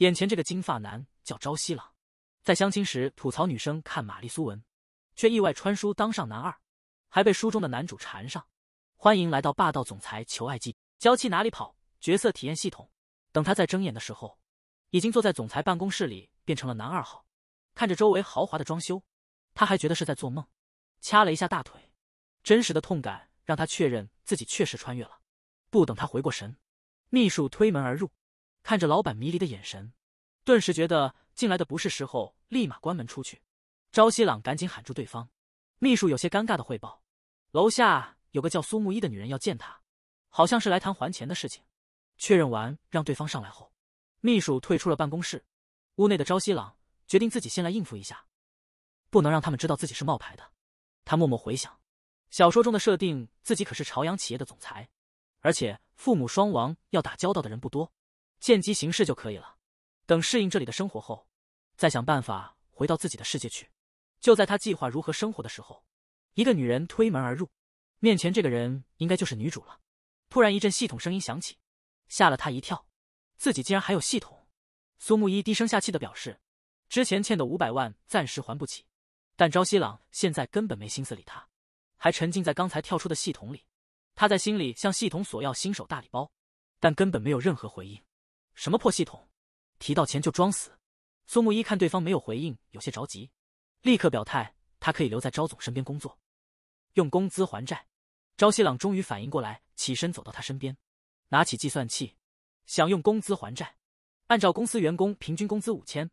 眼前这个金发男叫朝夕郎，在相亲时吐槽女生看玛丽苏文，却意外穿书当上男二，还被书中的男主缠上。欢迎来到霸道总裁求爱记，娇妻哪里跑角色体验系统。等他再睁眼的时候，已经坐在总裁办公室里，变成了男二号。看着周围豪华的装修，他还觉得是在做梦，掐了一下大腿，真实的痛感让他确认自己确实穿越了。不等他回过神，秘书推门而入。看着老板迷离的眼神，顿时觉得进来的不是时候，立马关门出去。朝西朗赶紧喊住对方，秘书有些尴尬的汇报：楼下有个叫苏木一的女人要见他，好像是来谈还钱的事情。确认完，让对方上来后，秘书退出了办公室。屋内的朝西朗决定自己先来应付一下，不能让他们知道自己是冒牌的。他默默回想，小说中的设定，自己可是朝阳企业的总裁，而且父母双亡，要打交道的人不多。见机行事就可以了，等适应这里的生活后，再想办法回到自己的世界去。就在他计划如何生活的时候，一个女人推门而入，面前这个人应该就是女主了。突然一阵系统声音响起，吓了他一跳，自己竟然还有系统。苏木一低声下气的表示，之前欠的五百万暂时还不起，但朝夕朗现在根本没心思理他，还沉浸在刚才跳出的系统里。他在心里向系统索要新手大礼包，但根本没有任何回应。什么破系统？提到钱就装死。苏木一看对方没有回应，有些着急，立刻表态，他可以留在昭总身边工作，用工资还债。朝西朗终于反应过来，起身走到他身边，拿起计算器，想用工资还债。按照公司员工平均工资五千，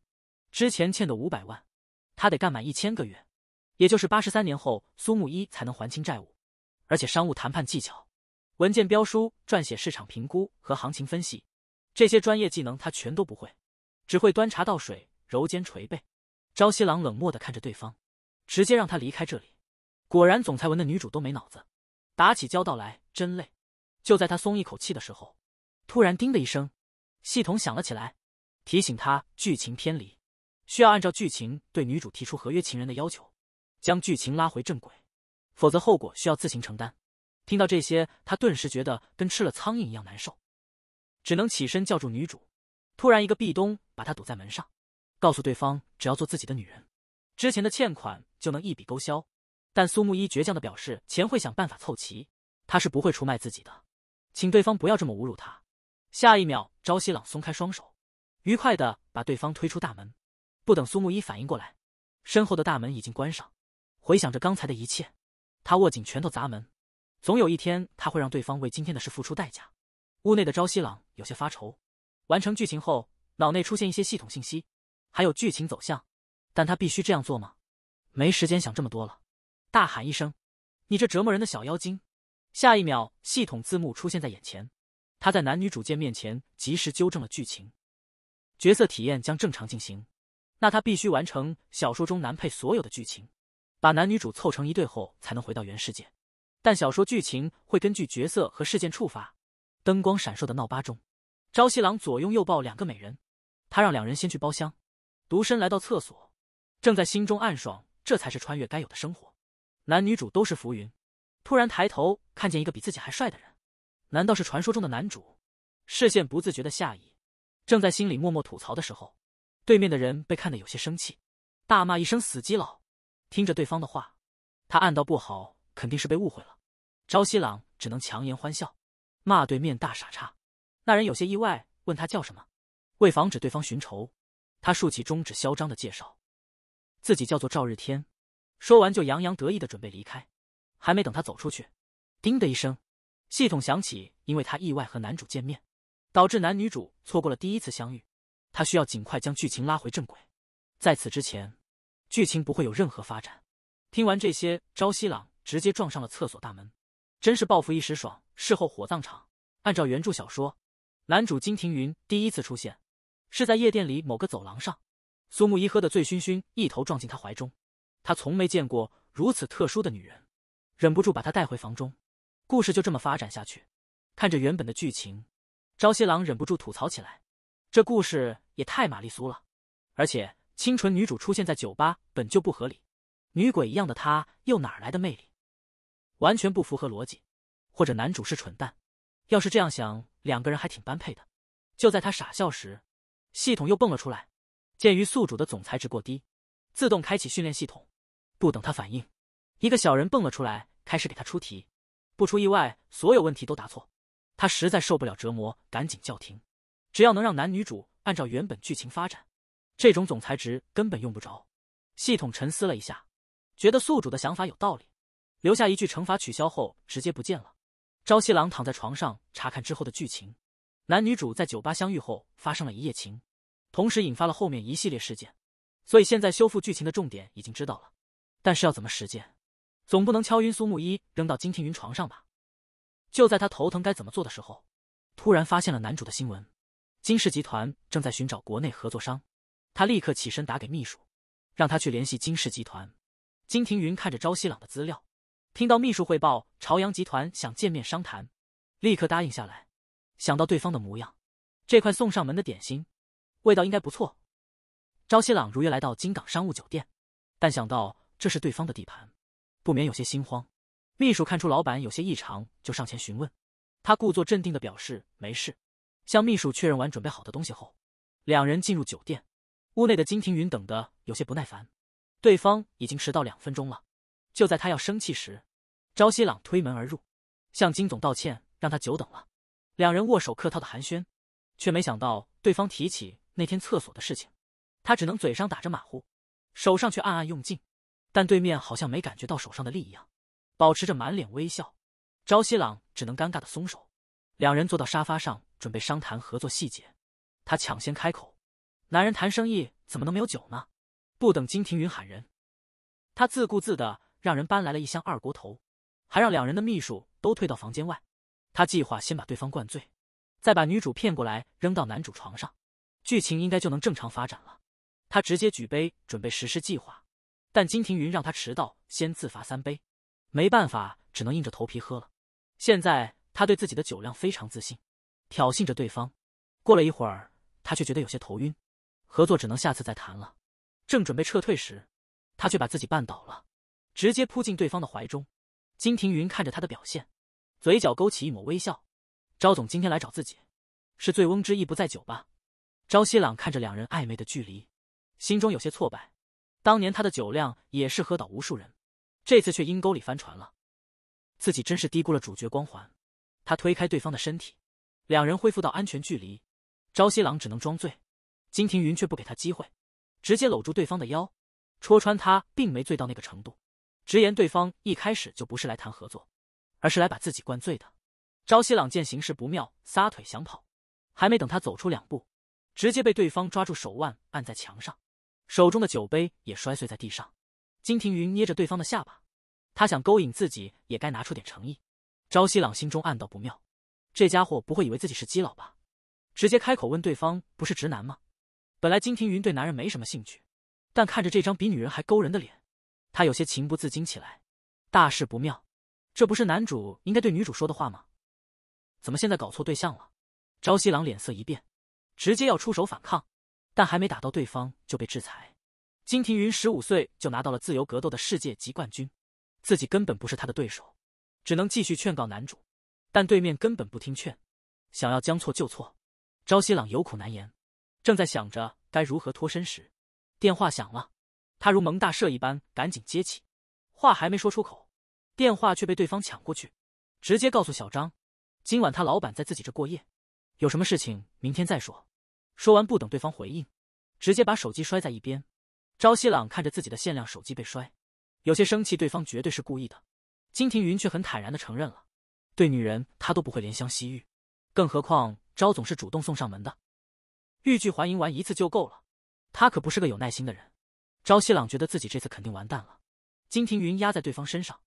之前欠的五百万，他得干满一千个月，也就是八十三年后，苏木一才能还清债务。而且商务谈判技巧、文件标书撰写、市场评估和行情分析。这些专业技能他全都不会，只会端茶倒水、揉肩捶背。朝夕郎冷漠的看着对方，直接让他离开这里。果然，总裁文的女主都没脑子，打起交道来真累。就在他松一口气的时候，突然“叮”的一声，系统响了起来，提醒他剧情偏离，需要按照剧情对女主提出合约情人的要求，将剧情拉回正轨，否则后果需要自行承担。听到这些，他顿时觉得跟吃了苍蝇一样难受。只能起身叫住女主，突然一个壁咚把她堵在门上，告诉对方只要做自己的女人，之前的欠款就能一笔勾销。但苏慕依倔强的表示钱会想办法凑齐，她是不会出卖自己的，请对方不要这么侮辱她。下一秒，朝夕朗松开双手，愉快的把对方推出大门，不等苏慕依反应过来，身后的大门已经关上。回想着刚才的一切，他握紧拳头砸门，总有一天他会让对方为今天的事付出代价。屋内的朝夕朗有些发愁，完成剧情后，脑内出现一些系统信息，还有剧情走向。但他必须这样做吗？没时间想这么多了，大喊一声：“你这折磨人的小妖精！”下一秒，系统字幕出现在眼前。他在男女主见面前及时纠正了剧情，角色体验将正常进行。那他必须完成小说中男配所有的剧情，把男女主凑成一对后才能回到原世界。但小说剧情会根据角色和事件触发。灯光闪烁的闹吧中，朝夕郎左拥右抱两个美人，他让两人先去包厢，独身来到厕所，正在心中暗爽，这才是穿越该有的生活，男女主都是浮云。突然抬头看见一个比自己还帅的人，难道是传说中的男主？视线不自觉的下移，正在心里默默吐槽的时候，对面的人被看得有些生气，大骂一声“死基佬”。听着对方的话，他暗道不好，肯定是被误会了。朝夕郎只能强颜欢笑。骂对面大傻叉，那人有些意外，问他叫什么？为防止对方寻仇，他竖起中指，嚣张的介绍自己叫做赵日天。说完就洋洋得意的准备离开，还没等他走出去，叮的一声，系统响起，因为他意外和男主见面，导致男女主错过了第一次相遇，他需要尽快将剧情拉回正轨，在此之前，剧情不会有任何发展。听完这些，朝夕朗直接撞上了厕所大门。真是报复一时爽，事后火葬场。按照原著小说，男主金庭云第一次出现是在夜店里某个走廊上，苏慕一喝得醉醺醺，一头撞进他怀中。他从没见过如此特殊的女人，忍不住把她带回房中。故事就这么发展下去。看着原本的剧情，朝夕郎忍不住吐槽起来：“这故事也太玛丽苏了，而且清纯女主出现在酒吧本就不合理，女鬼一样的她又哪来的魅力？”完全不符合逻辑，或者男主是蠢蛋。要是这样想，两个人还挺般配的。就在他傻笑时，系统又蹦了出来。鉴于宿主的总裁值过低，自动开启训练系统。不等他反应，一个小人蹦了出来，开始给他出题。不出意外，所有问题都答错。他实在受不了折磨，赶紧叫停。只要能让男女主按照原本剧情发展，这种总裁值根本用不着。系统沉思了一下，觉得宿主的想法有道理。留下一句惩罚取消后直接不见了。朝夕郎躺在床上查看之后的剧情，男女主在酒吧相遇后发生了一夜情，同时引发了后面一系列事件。所以现在修复剧情的重点已经知道了，但是要怎么实践？总不能敲晕苏木一扔到金庭云床上吧？就在他头疼该怎么做的时候，突然发现了男主的新闻：金氏集团正在寻找国内合作商。他立刻起身打给秘书，让他去联系金氏集团。金庭云看着朝夕朗的资料。听到秘书汇报，朝阳集团想见面商谈，立刻答应下来。想到对方的模样，这块送上门的点心，味道应该不错。朝熙朗如约来到金港商务酒店，但想到这是对方的地盘，不免有些心慌。秘书看出老板有些异常，就上前询问。他故作镇定的表示没事。向秘书确认完准备好的东西后，两人进入酒店。屋内的金庭云等的有些不耐烦，对方已经迟到两分钟了。就在他要生气时，朝西朗推门而入，向金总道歉，让他久等了。两人握手客套的寒暄，却没想到对方提起那天厕所的事情，他只能嘴上打着马虎，手上却暗暗用劲。但对面好像没感觉到手上的力一样，保持着满脸微笑。朝西朗只能尴尬的松手。两人坐到沙发上，准备商谈合作细节。他抢先开口：“男人谈生意怎么能没有酒呢？”不等金庭云喊人，他自顾自的让人搬来了一箱二锅头。还让两人的秘书都退到房间外，他计划先把对方灌醉，再把女主骗过来扔到男主床上，剧情应该就能正常发展了。他直接举杯准备实施计划，但金庭云让他迟到先自罚三杯，没办法只能硬着头皮喝了。现在他对自己的酒量非常自信，挑衅着对方。过了一会儿，他却觉得有些头晕，合作只能下次再谈了。正准备撤退时，他却把自己绊倒了，直接扑进对方的怀中。金庭云看着他的表现，嘴角勾起一抹微笑。昭总今天来找自己，是醉翁之意不在酒吧。朝夕朗看着两人暧昧的距离，心中有些挫败。当年他的酒量也是喝倒无数人，这次却阴沟里翻船了。自己真是低估了主角光环。他推开对方的身体，两人恢复到安全距离。朝夕朗只能装醉，金庭云却不给他机会，直接搂住对方的腰，戳穿他并没醉到那个程度。直言对方一开始就不是来谈合作，而是来把自己灌醉的。朝西朗见形势不妙，撒腿想跑，还没等他走出两步，直接被对方抓住手腕按在墙上，手中的酒杯也摔碎在地上。金庭云捏着对方的下巴，他想勾引自己也该拿出点诚意。朝西朗心中暗道不妙，这家伙不会以为自己是基佬吧？直接开口问对方不是直男吗？本来金庭云对男人没什么兴趣，但看着这张比女人还勾人的脸。他有些情不自禁起来，大事不妙，这不是男主应该对女主说的话吗？怎么现在搞错对象了？朝夕郎脸色一变，直接要出手反抗，但还没打到对方就被制裁。金庭云十五岁就拿到了自由格斗的世界级冠军，自己根本不是他的对手，只能继续劝告男主，但对面根本不听劝，想要将错就错。朝夕郎有苦难言，正在想着该如何脱身时，电话响了。他如蒙大赦一般，赶紧接起，话还没说出口，电话却被对方抢过去，直接告诉小张，今晚他老板在自己这过夜，有什么事情明天再说。说完不等对方回应，直接把手机摔在一边。朝熙朗看着自己的限量手机被摔，有些生气，对方绝对是故意的。金庭云却很坦然的承认了，对女人他都不会怜香惜玉，更何况朝总是主动送上门的，欲拒还迎完一次就够了，他可不是个有耐心的人。朝夕朗觉得自己这次肯定完蛋了，金庭云压在对方身上，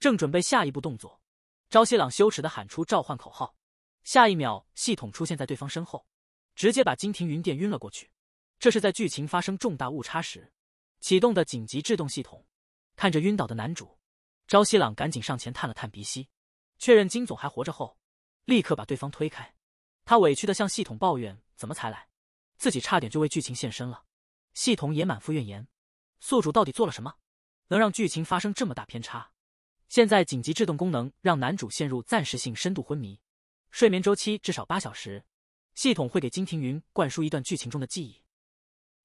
正准备下一步动作，朝夕朗羞耻的喊出召唤口号，下一秒系统出现在对方身后，直接把金庭云电晕了过去。这是在剧情发生重大误差时启动的紧急制动系统。看着晕倒的男主，朝夕朗赶紧上前探了探鼻息，确认金总还活着后，立刻把对方推开。他委屈的向系统抱怨：“怎么才来？自己差点就为剧情献身了。”系统也满腹怨言。宿主到底做了什么，能让剧情发生这么大偏差？现在紧急制动功能让男主陷入暂时性深度昏迷，睡眠周期至少八小时，系统会给金庭云灌输一段剧情中的记忆。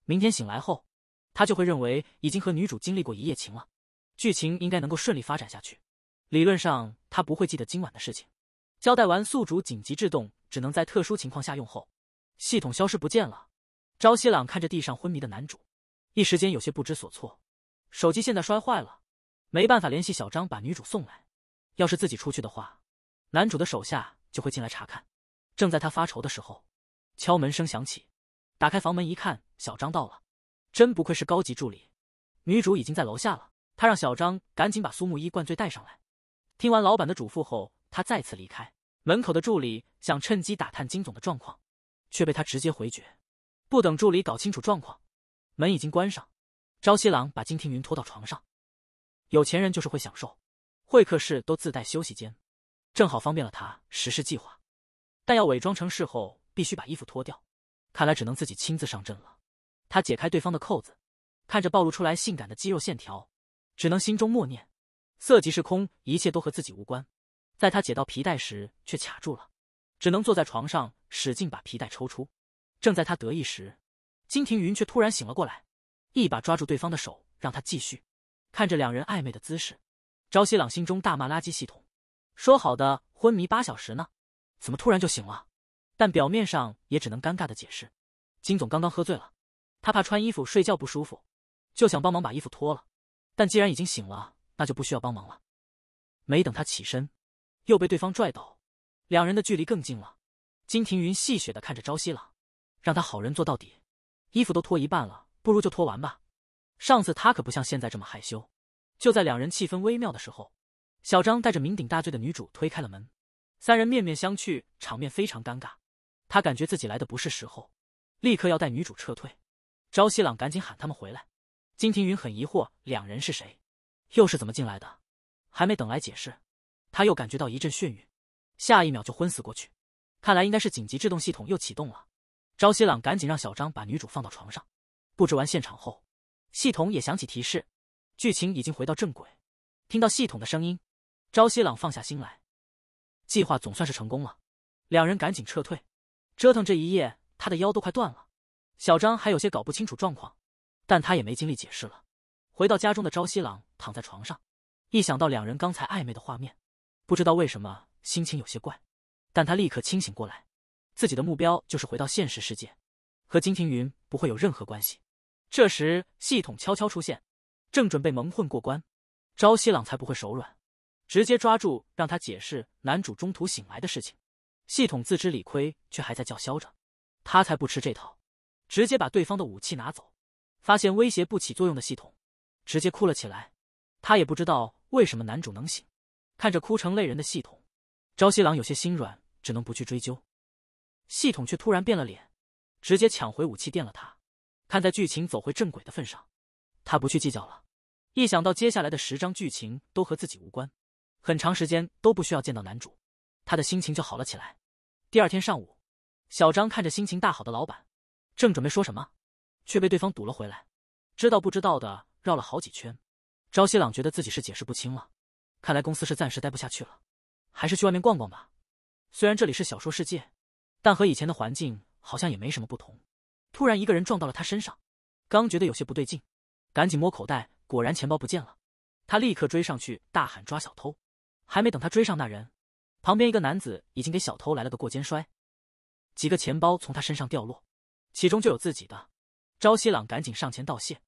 明天醒来后，他就会认为已经和女主经历过一夜情了，剧情应该能够顺利发展下去。理论上，他不会记得今晚的事情。交代完宿主紧急制动只能在特殊情况下用后，系统消失不见了。朝夕朗看着地上昏迷的男主。一时间有些不知所措，手机现在摔坏了，没办法联系小张把女主送来。要是自己出去的话，男主的手下就会进来查看。正在他发愁的时候，敲门声响起，打开房门一看，小张到了，真不愧是高级助理。女主已经在楼下了，他让小张赶紧把苏木一灌醉带上来。听完老板的嘱咐后，他再次离开。门口的助理想趁机打探金总的状况，却被他直接回绝。不等助理搞清楚状况。门已经关上，朝夕郎把金庭云拖到床上。有钱人就是会享受，会客室都自带休息间，正好方便了他实施计划。但要伪装成事后，必须把衣服脱掉。看来只能自己亲自上阵了。他解开对方的扣子，看着暴露出来性感的肌肉线条，只能心中默念：色即是空，一切都和自己无关。在他解到皮带时，却卡住了，只能坐在床上使劲把皮带抽出。正在他得意时，金庭云却突然醒了过来，一把抓住对方的手，让他继续看着两人暧昧的姿势。朝夕朗心中大骂垃圾系统，说好的昏迷八小时呢，怎么突然就醒了？但表面上也只能尴尬的解释：“金总刚刚喝醉了，他怕穿衣服睡觉不舒服，就想帮忙把衣服脱了。但既然已经醒了，那就不需要帮忙了。”没等他起身，又被对方拽倒，两人的距离更近了。金庭云戏谑的看着朝夕朗，让他好人做到底。衣服都脱一半了，不如就脱完吧。上次他可不像现在这么害羞。就在两人气氛微妙的时候，小张带着酩酊大醉的女主推开了门，三人面面相觑，场面非常尴尬。他感觉自己来的不是时候，立刻要带女主撤退。朝夕朗赶紧喊他们回来。金庭云很疑惑两人是谁，又是怎么进来的。还没等来解释，他又感觉到一阵眩晕，下一秒就昏死过去。看来应该是紧急制动系统又启动了。朝夕朗赶紧让小张把女主放到床上，布置完现场后，系统也响起提示，剧情已经回到正轨。听到系统的声音，朝夕朗放下心来，计划总算是成功了。两人赶紧撤退，折腾这一夜，他的腰都快断了。小张还有些搞不清楚状况，但他也没精力解释了。回到家中的朝夕朗躺在床上，一想到两人刚才暧昧的画面，不知道为什么心情有些怪，但他立刻清醒过来。自己的目标就是回到现实世界，和金庭云不会有任何关系。这时，系统悄悄出现，正准备蒙混过关，朝西朗才不会手软，直接抓住让他解释男主中途醒来的事情。系统自知理亏，却还在叫嚣着，他才不吃这套，直接把对方的武器拿走。发现威胁不起作用的系统，直接哭了起来。他也不知道为什么男主能醒，看着哭成泪人的系统，朝西朗有些心软，只能不去追究。系统却突然变了脸，直接抢回武器电了。他看在剧情走回正轨的份上，他不去计较了。一想到接下来的十章剧情都和自己无关，很长时间都不需要见到男主，他的心情就好了起来。第二天上午，小张看着心情大好的老板，正准备说什么，却被对方堵了回来。知道不知道的绕了好几圈，朝西朗觉得自己是解释不清了。看来公司是暂时待不下去了，还是去外面逛逛吧。虽然这里是小说世界。但和以前的环境好像也没什么不同。突然，一个人撞到了他身上，刚觉得有些不对劲，赶紧摸口袋，果然钱包不见了。他立刻追上去，大喊抓小偷。还没等他追上那人，旁边一个男子已经给小偷来了个过肩摔，几个钱包从他身上掉落，其中就有自己的。朝西朗赶紧上前道谢，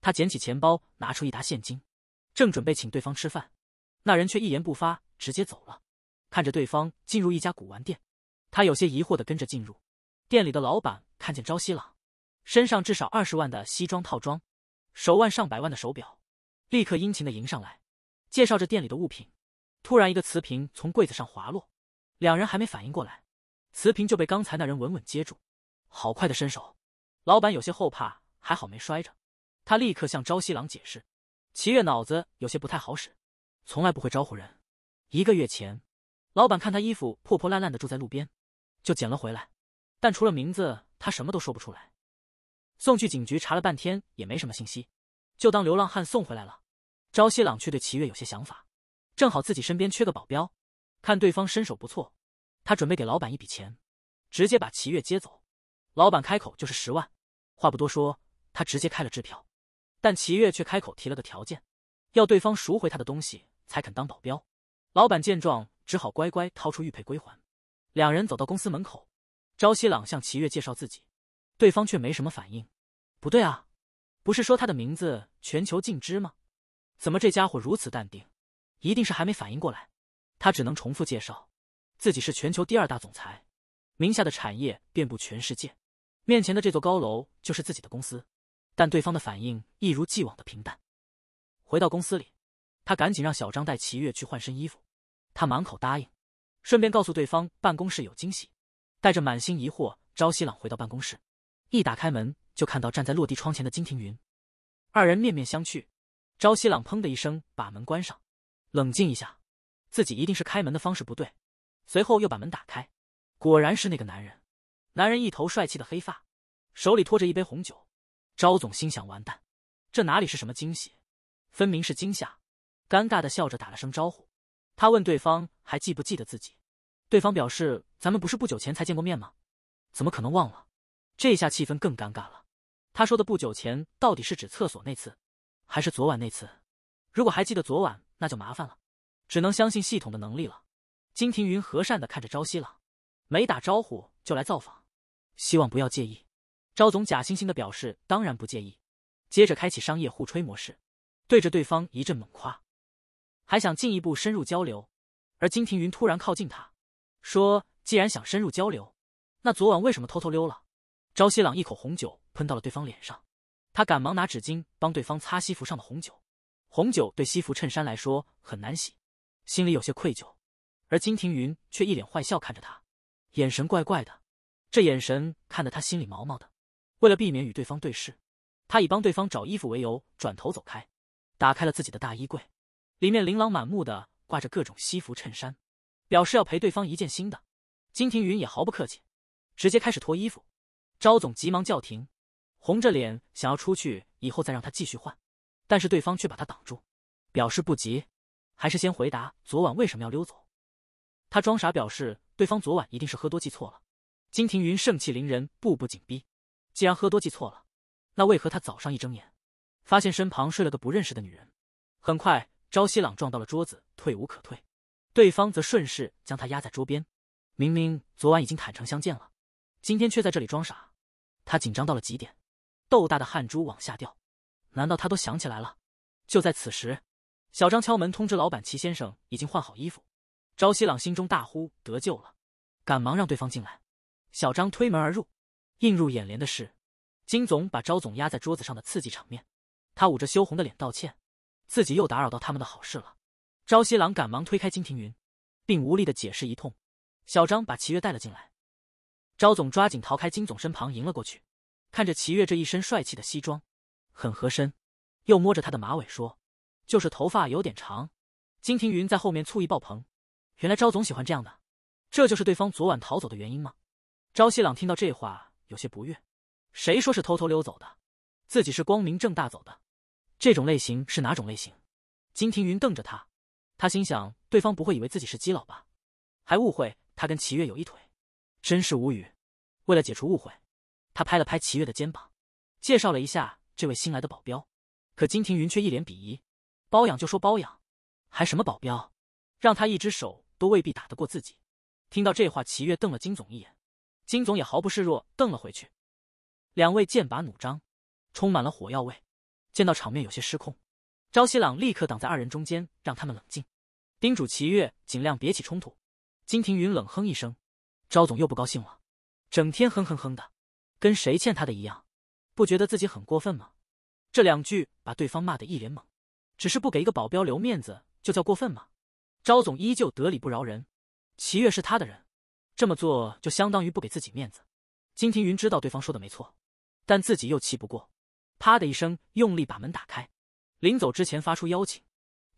他捡起钱包，拿出一沓现金，正准备请对方吃饭，那人却一言不发，直接走了。看着对方进入一家古玩店。他有些疑惑的跟着进入，店里的老板看见朝夕郎，身上至少二十万的西装套装，手腕上百万的手表，立刻殷勤的迎上来，介绍着店里的物品。突然，一个瓷瓶从柜子上滑落，两人还没反应过来，瓷瓶就被刚才那人稳稳接住。好快的身手！老板有些后怕，还好没摔着。他立刻向朝夕郎解释：“齐月脑子有些不太好使，从来不会招呼人。”一个月前，老板看他衣服破破烂烂的，住在路边。就捡了回来，但除了名字，他什么都说不出来。送去警局查了半天，也没什么信息，就当流浪汉送回来了。朝夕朗却对齐月有些想法，正好自己身边缺个保镖，看对方身手不错，他准备给老板一笔钱，直接把齐月接走。老板开口就是十万，话不多说，他直接开了支票。但齐月却开口提了个条件，要对方赎回他的东西才肯当保镖。老板见状，只好乖乖掏出玉佩归还。两人走到公司门口，朝西朗向齐月介绍自己，对方却没什么反应。不对啊，不是说他的名字全球尽知吗？怎么这家伙如此淡定？一定是还没反应过来。他只能重复介绍，自己是全球第二大总裁，名下的产业遍布全世界。面前的这座高楼就是自己的公司，但对方的反应一如既往的平淡。回到公司里，他赶紧让小张带齐月去换身衣服，他满口答应。顺便告诉对方办公室有惊喜，带着满心疑惑，朝熙朗回到办公室，一打开门就看到站在落地窗前的金庭云，二人面面相觑。朝熙朗砰的一声把门关上，冷静一下，自己一定是开门的方式不对。随后又把门打开，果然是那个男人。男人一头帅气的黑发，手里托着一杯红酒。朝总心想完蛋，这哪里是什么惊喜，分明是惊吓。尴尬的笑着打了声招呼，他问对方还记不记得自己。对方表示：“咱们不是不久前才见过面吗？怎么可能忘了？这下气氛更尴尬了。”他说的“不久前”到底是指厕所那次，还是昨晚那次？如果还记得昨晚，那就麻烦了，只能相信系统的能力了。金庭云和善的看着朝夕朗，没打招呼就来造访，希望不要介意。朝总假惺惺的表示：“当然不介意。”接着开启商业互吹模式，对着对方一阵猛夸，还想进一步深入交流，而金庭云突然靠近他。说：“既然想深入交流，那昨晚为什么偷偷溜了？”朝夕朗一口红酒喷到了对方脸上，他赶忙拿纸巾帮对方擦西服上的红酒。红酒对西服衬衫来说很难洗，心里有些愧疚。而金庭云却一脸坏笑看着他，眼神怪怪的，这眼神看得他心里毛毛的。为了避免与对方对视，他以帮对方找衣服为由转头走开，打开了自己的大衣柜，里面琳琅满目的挂着各种西服衬衫。表示要赔对方一件新的，金庭云也毫不客气，直接开始脱衣服。昭总急忙叫停，红着脸想要出去，以后再让他继续换。但是对方却把他挡住，表示不急，还是先回答昨晚为什么要溜走。他装傻表示对方昨晚一定是喝多记错了。金庭云盛气凌人，步步紧逼。既然喝多记错了，那为何他早上一睁眼，发现身旁睡了个不认识的女人？很快，朝熙朗撞到了桌子，退无可退。对方则顺势将他压在桌边，明明昨晚已经坦诚相见了，今天却在这里装傻，他紧张到了极点，豆大的汗珠往下掉。难道他都想起来了？就在此时，小张敲门通知老板齐先生已经换好衣服。朝希朗心中大呼得救了，赶忙让对方进来。小张推门而入，映入眼帘的是金总把朝总压在桌子上的刺激场面。他捂着羞红的脸道歉，自己又打扰到他们的好事了。朝夕朗赶忙推开金庭云，并无力的解释一通。小张把齐月带了进来，朝总抓紧逃开金总身旁迎了过去，看着齐月这一身帅气的西装，很合身，又摸着他的马尾说：“就是头发有点长。”金庭云在后面醋意爆棚，原来朝总喜欢这样的，这就是对方昨晚逃走的原因吗？朝夕朗听到这话有些不悦，谁说是偷偷溜走的，自己是光明正大走的，这种类型是哪种类型？金庭云瞪着他。他心想，对方不会以为自己是基佬吧？还误会他跟齐月有一腿，真是无语。为了解除误会，他拍了拍齐月的肩膀，介绍了一下这位新来的保镖。可金庭云却一脸鄙夷：“包养就说包养，还什么保镖？让他一只手都未必打得过自己。”听到这话，齐月瞪了金总一眼，金总也毫不示弱，瞪了回去。两位剑拔弩张，充满了火药味。见到场面有些失控。朝夕朗立刻挡在二人中间，让他们冷静，叮嘱齐月尽量别起冲突。金庭云冷哼一声：“朝总又不高兴了，整天哼哼哼的，跟谁欠他的一样，不觉得自己很过分吗？”这两句把对方骂得一脸懵。只是不给一个保镖留面子，就叫过分吗？朝总依旧得理不饶人。齐月是他的人，这么做就相当于不给自己面子。金庭云知道对方说的没错，但自己又气不过。啪的一声，用力把门打开。临走之前发出邀请，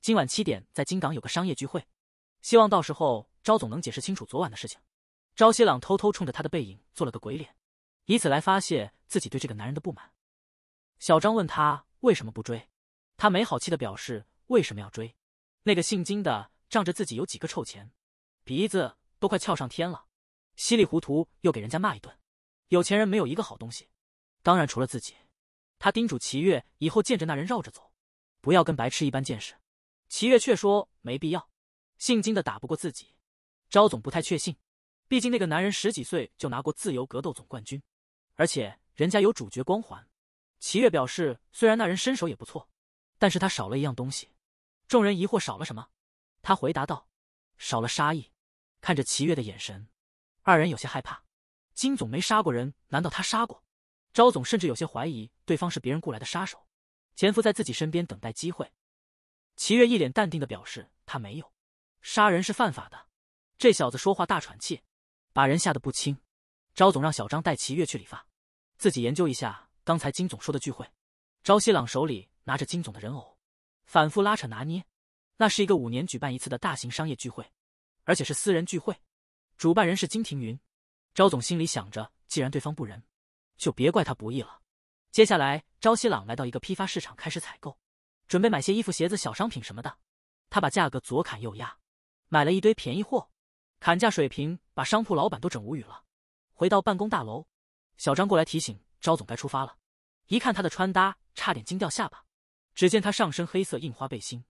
今晚七点在金港有个商业聚会，希望到时候赵总能解释清楚昨晚的事情。朝希朗偷偷冲着他的背影做了个鬼脸，以此来发泄自己对这个男人的不满。小张问他为什么不追，他没好气的表示为什么要追？那个姓金的仗着自己有几个臭钱，鼻子都快翘上天了，稀里糊涂又给人家骂一顿。有钱人没有一个好东西，当然除了自己。他叮嘱齐月以后见着那人绕着走。不要跟白痴一般见识，齐月却说没必要。姓金的打不过自己，昭总不太确信，毕竟那个男人十几岁就拿过自由格斗总冠军，而且人家有主角光环。齐月表示，虽然那人身手也不错，但是他少了一样东西。众人疑惑少了什么？他回答道：少了杀意。看着齐月的眼神，二人有些害怕。金总没杀过人，难道他杀过？昭总甚至有些怀疑对方是别人雇来的杀手。潜伏在自己身边等待机会，齐月一脸淡定的表示他没有，杀人是犯法的。这小子说话大喘气，把人吓得不轻。昭总让小张带齐月去理发，自己研究一下刚才金总说的聚会。昭熙朗手里拿着金总的人偶，反复拉扯拿捏。那是一个五年举办一次的大型商业聚会，而且是私人聚会，主办人是金庭云。昭总心里想着，既然对方不仁，就别怪他不义了。接下来，朝西朗来到一个批发市场，开始采购，准备买些衣服、鞋子、小商品什么的。他把价格左砍右压，买了一堆便宜货，砍价水平把商铺老板都整无语了。回到办公大楼，小张过来提醒朝总该出发了。一看他的穿搭，差点惊掉下巴。只见他上身黑色印花背心，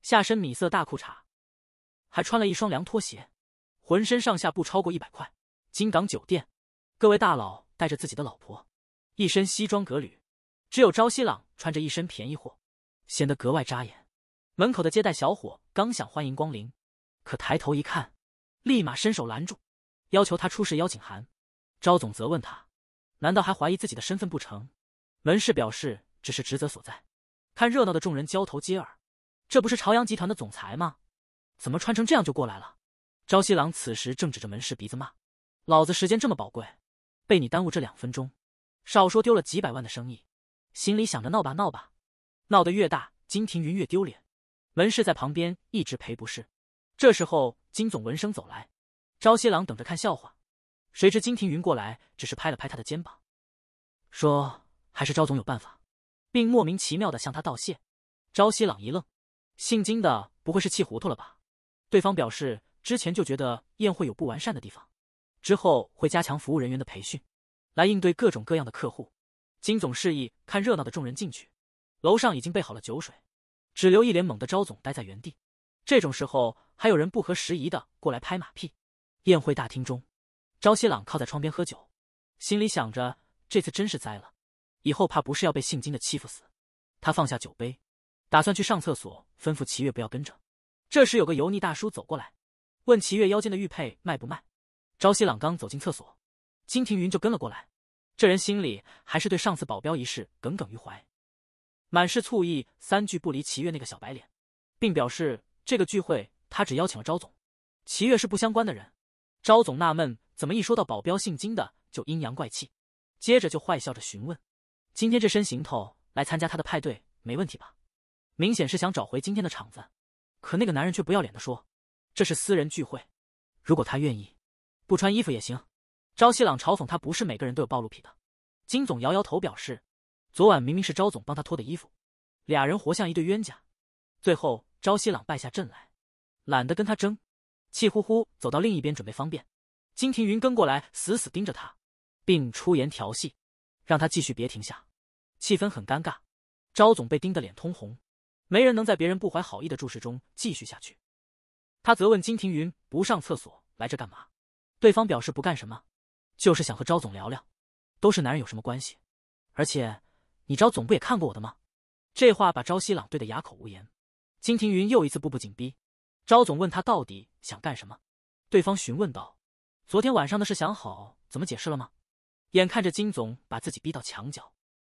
下身米色大裤衩，还穿了一双凉拖鞋，浑身上下不超过一百块。金港酒店，各位大佬带着自己的老婆。一身西装革履，只有朝西朗穿着一身便宜货，显得格外扎眼。门口的接待小伙刚想欢迎光临，可抬头一看，立马伸手拦住，要求他出示邀请函。赵总责问他：“难道还怀疑自己的身份不成？”门市表示：“只是职责所在。”看热闹的众人交头接耳：“这不是朝阳集团的总裁吗？怎么穿成这样就过来了？”朝西朗此时正指着门市鼻子骂：“老子时间这么宝贵，被你耽误这两分钟。”少说丢了几百万的生意，心里想着闹吧闹吧，闹得越大，金庭云越丢脸。门市在旁边一直赔不是。这时候，金总闻声走来，朝西朗等着看笑话。谁知金庭云过来，只是拍了拍他的肩膀，说：“还是赵总有办法。”并莫名其妙的向他道谢。朝西朗一愣，姓金的不会是气糊涂了吧？对方表示之前就觉得宴会有不完善的地方，之后会加强服务人员的培训。来应对各种各样的客户，金总示意看热闹的众人进去，楼上已经备好了酒水，只留一脸懵的昭总待在原地。这种时候还有人不合时宜的过来拍马屁。宴会大厅中，朝西朗靠在窗边喝酒，心里想着这次真是栽了，以后怕不是要被姓金的欺负死。他放下酒杯，打算去上厕所，吩咐齐月不要跟着。这时有个油腻大叔走过来，问齐月腰间的玉佩卖不卖。朝西朗刚走进厕所。金庭云就跟了过来，这人心里还是对上次保镖一事耿耿于怀，满是醋意，三句不离齐月那个小白脸，并表示这个聚会他只邀请了昭总，齐月是不相关的人。昭总纳闷，怎么一说到保镖姓金的就阴阳怪气，接着就坏笑着询问：“今天这身行头来参加他的派对没问题吧？”明显是想找回今天的场子，可那个男人却不要脸的说：“这是私人聚会，如果他愿意，不穿衣服也行。”朝夕朗嘲讽他，不是每个人都有暴露癖的。金总摇摇头，表示昨晚明明是朝总帮他脱的衣服，俩人活像一对冤家。最后朝夕朗败下阵来，懒得跟他争，气呼呼走到另一边准备方便。金庭云跟过来，死死盯着他，并出言调戏，让他继续别停下。气氛很尴尬，朝总被盯得脸通红，没人能在别人不怀好意的注视中继续下去。他责问金庭云不上厕所来这干嘛？对方表示不干什么。就是想和昭总聊聊，都是男人有什么关系？而且你昭总不也看过我的吗？这话把朝西朗怼得哑口无言。金庭云又一次步步紧逼，昭总问他到底想干什么？对方询问道：“昨天晚上的事想好怎么解释了吗？”眼看着金总把自己逼到墙角，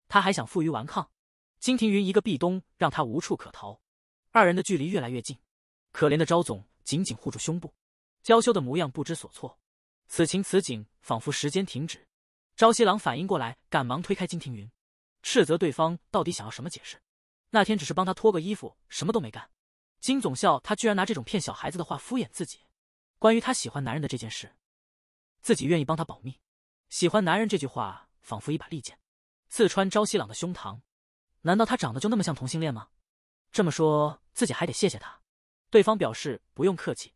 他还想负隅顽抗。金庭云一个壁咚，让他无处可逃。二人的距离越来越近，可怜的昭总紧紧护住胸部，娇羞的模样不知所措。此情此景，仿佛时间停止。朝夕朗反应过来，赶忙推开金庭云，斥责对方到底想要什么解释？那天只是帮他脱个衣服，什么都没干。金总笑他居然拿这种骗小孩子的话敷衍自己。关于他喜欢男人的这件事，自己愿意帮他保密。喜欢男人这句话仿佛一把利剑，刺穿朝夕朗的胸膛。难道他长得就那么像同性恋吗？这么说，自己还得谢谢他。对方表示不用客气。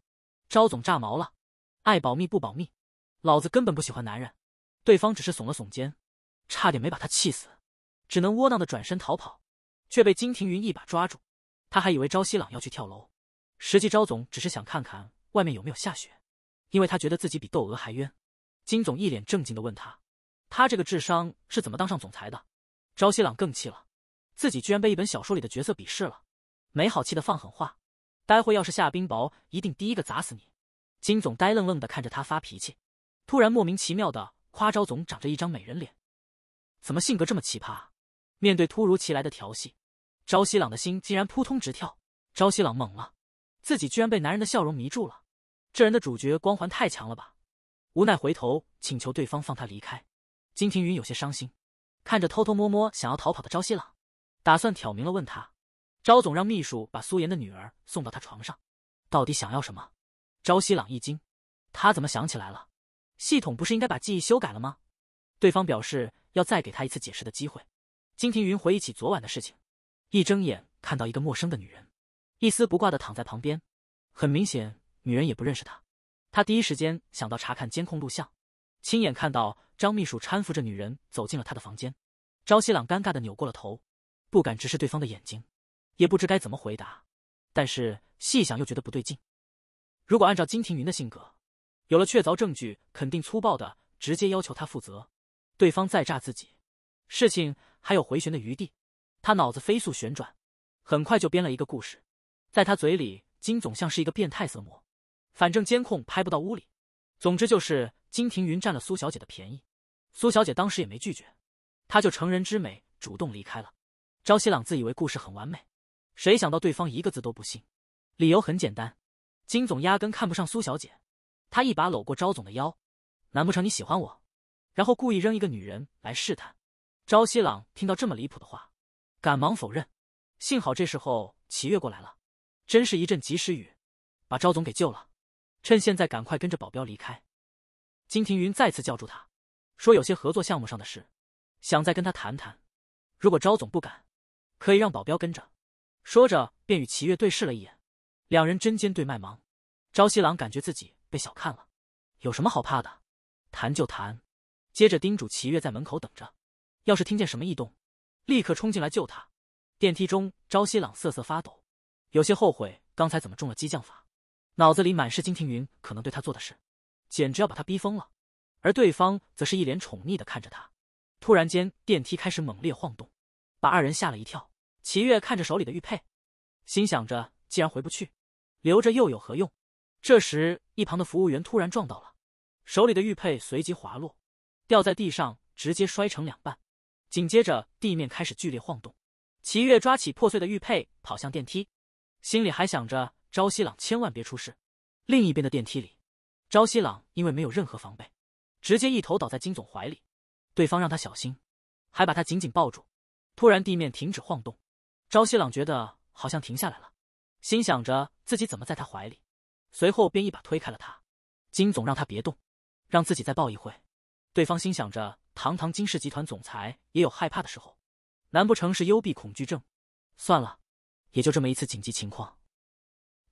朝总炸毛了，爱保密不保密？老子根本不喜欢男人，对方只是耸了耸肩，差点没把他气死，只能窝囊的转身逃跑，却被金庭云一把抓住。他还以为朝西朗要去跳楼，实际朝总只是想看看外面有没有下雪，因为他觉得自己比窦娥还冤。金总一脸正经的问他，他这个智商是怎么当上总裁的？朝西朗更气了，自己居然被一本小说里的角色鄙视了，没好气的放狠话，待会要是下冰雹，一定第一个砸死你。金总呆愣愣的看着他发脾气。突然莫名其妙的夸昭总长着一张美人脸，怎么性格这么奇葩？面对突如其来的调戏，朝熙朗的心竟然扑通直跳。朝熙朗懵了，自己居然被男人的笑容迷住了，这人的主角光环太强了吧？无奈回头请求对方放他离开。金庭云有些伤心，看着偷偷摸摸想要逃跑的朝熙朗，打算挑明了问他：昭总让秘书把苏妍的女儿送到他床上，到底想要什么？朝熙朗一惊，他怎么想起来了？系统不是应该把记忆修改了吗？对方表示要再给他一次解释的机会。金庭云回忆起昨晚的事情，一睁眼看到一个陌生的女人，一丝不挂的躺在旁边，很明显女人也不认识他。他第一时间想到查看监控录像，亲眼看到张秘书搀扶着女人走进了他的房间。朝夕朗尴尬的扭过了头，不敢直视对方的眼睛，也不知该怎么回答。但是细想又觉得不对劲，如果按照金庭云的性格。有了确凿证据，肯定粗暴的直接要求他负责。对方再炸自己，事情还有回旋的余地。他脑子飞速旋转，很快就编了一个故事。在他嘴里，金总像是一个变态色魔。反正监控拍不到屋里，总之就是金庭云占了苏小姐的便宜，苏小姐当时也没拒绝，他就成人之美，主动离开了。朝夕朗自以为故事很完美，谁想到对方一个字都不信。理由很简单，金总压根看不上苏小姐。他一把搂过昭总的腰，难不成你喜欢我？然后故意扔一个女人来试探。昭西朗听到这么离谱的话，赶忙否认。幸好这时候齐月过来了，真是一阵及时雨，把昭总给救了。趁现在，赶快跟着保镖离开。金庭云再次叫住他，说有些合作项目上的事，想再跟他谈谈。如果昭总不敢，可以让保镖跟着。说着便与齐月对视了一眼，两人针尖对麦芒。昭希朗感觉自己。被小看了，有什么好怕的？谈就谈。接着叮嘱齐月在门口等着，要是听见什么异动，立刻冲进来救他。电梯中，朝夕朗瑟瑟发抖，有些后悔刚才怎么中了激将法，脑子里满是金庭云可能对他做的事，简直要把他逼疯了。而对方则是一脸宠溺的看着他。突然间，电梯开始猛烈晃动，把二人吓了一跳。齐月看着手里的玉佩，心想着既然回不去，留着又有何用？这时，一旁的服务员突然撞到了，手里的玉佩随即滑落，掉在地上，直接摔成两半。紧接着，地面开始剧烈晃动。齐月抓起破碎的玉佩，跑向电梯，心里还想着朝夕朗千万别出事。另一边的电梯里，朝夕朗因为没有任何防备，直接一头倒在金总怀里。对方让他小心，还把他紧紧抱住。突然，地面停止晃动，朝夕朗觉得好像停下来了，心想着自己怎么在他怀里。随后便一把推开了他，金总让他别动，让自己再抱一会。对方心想着，堂堂金氏集团总裁也有害怕的时候，难不成是幽闭恐惧症？算了，也就这么一次紧急情况，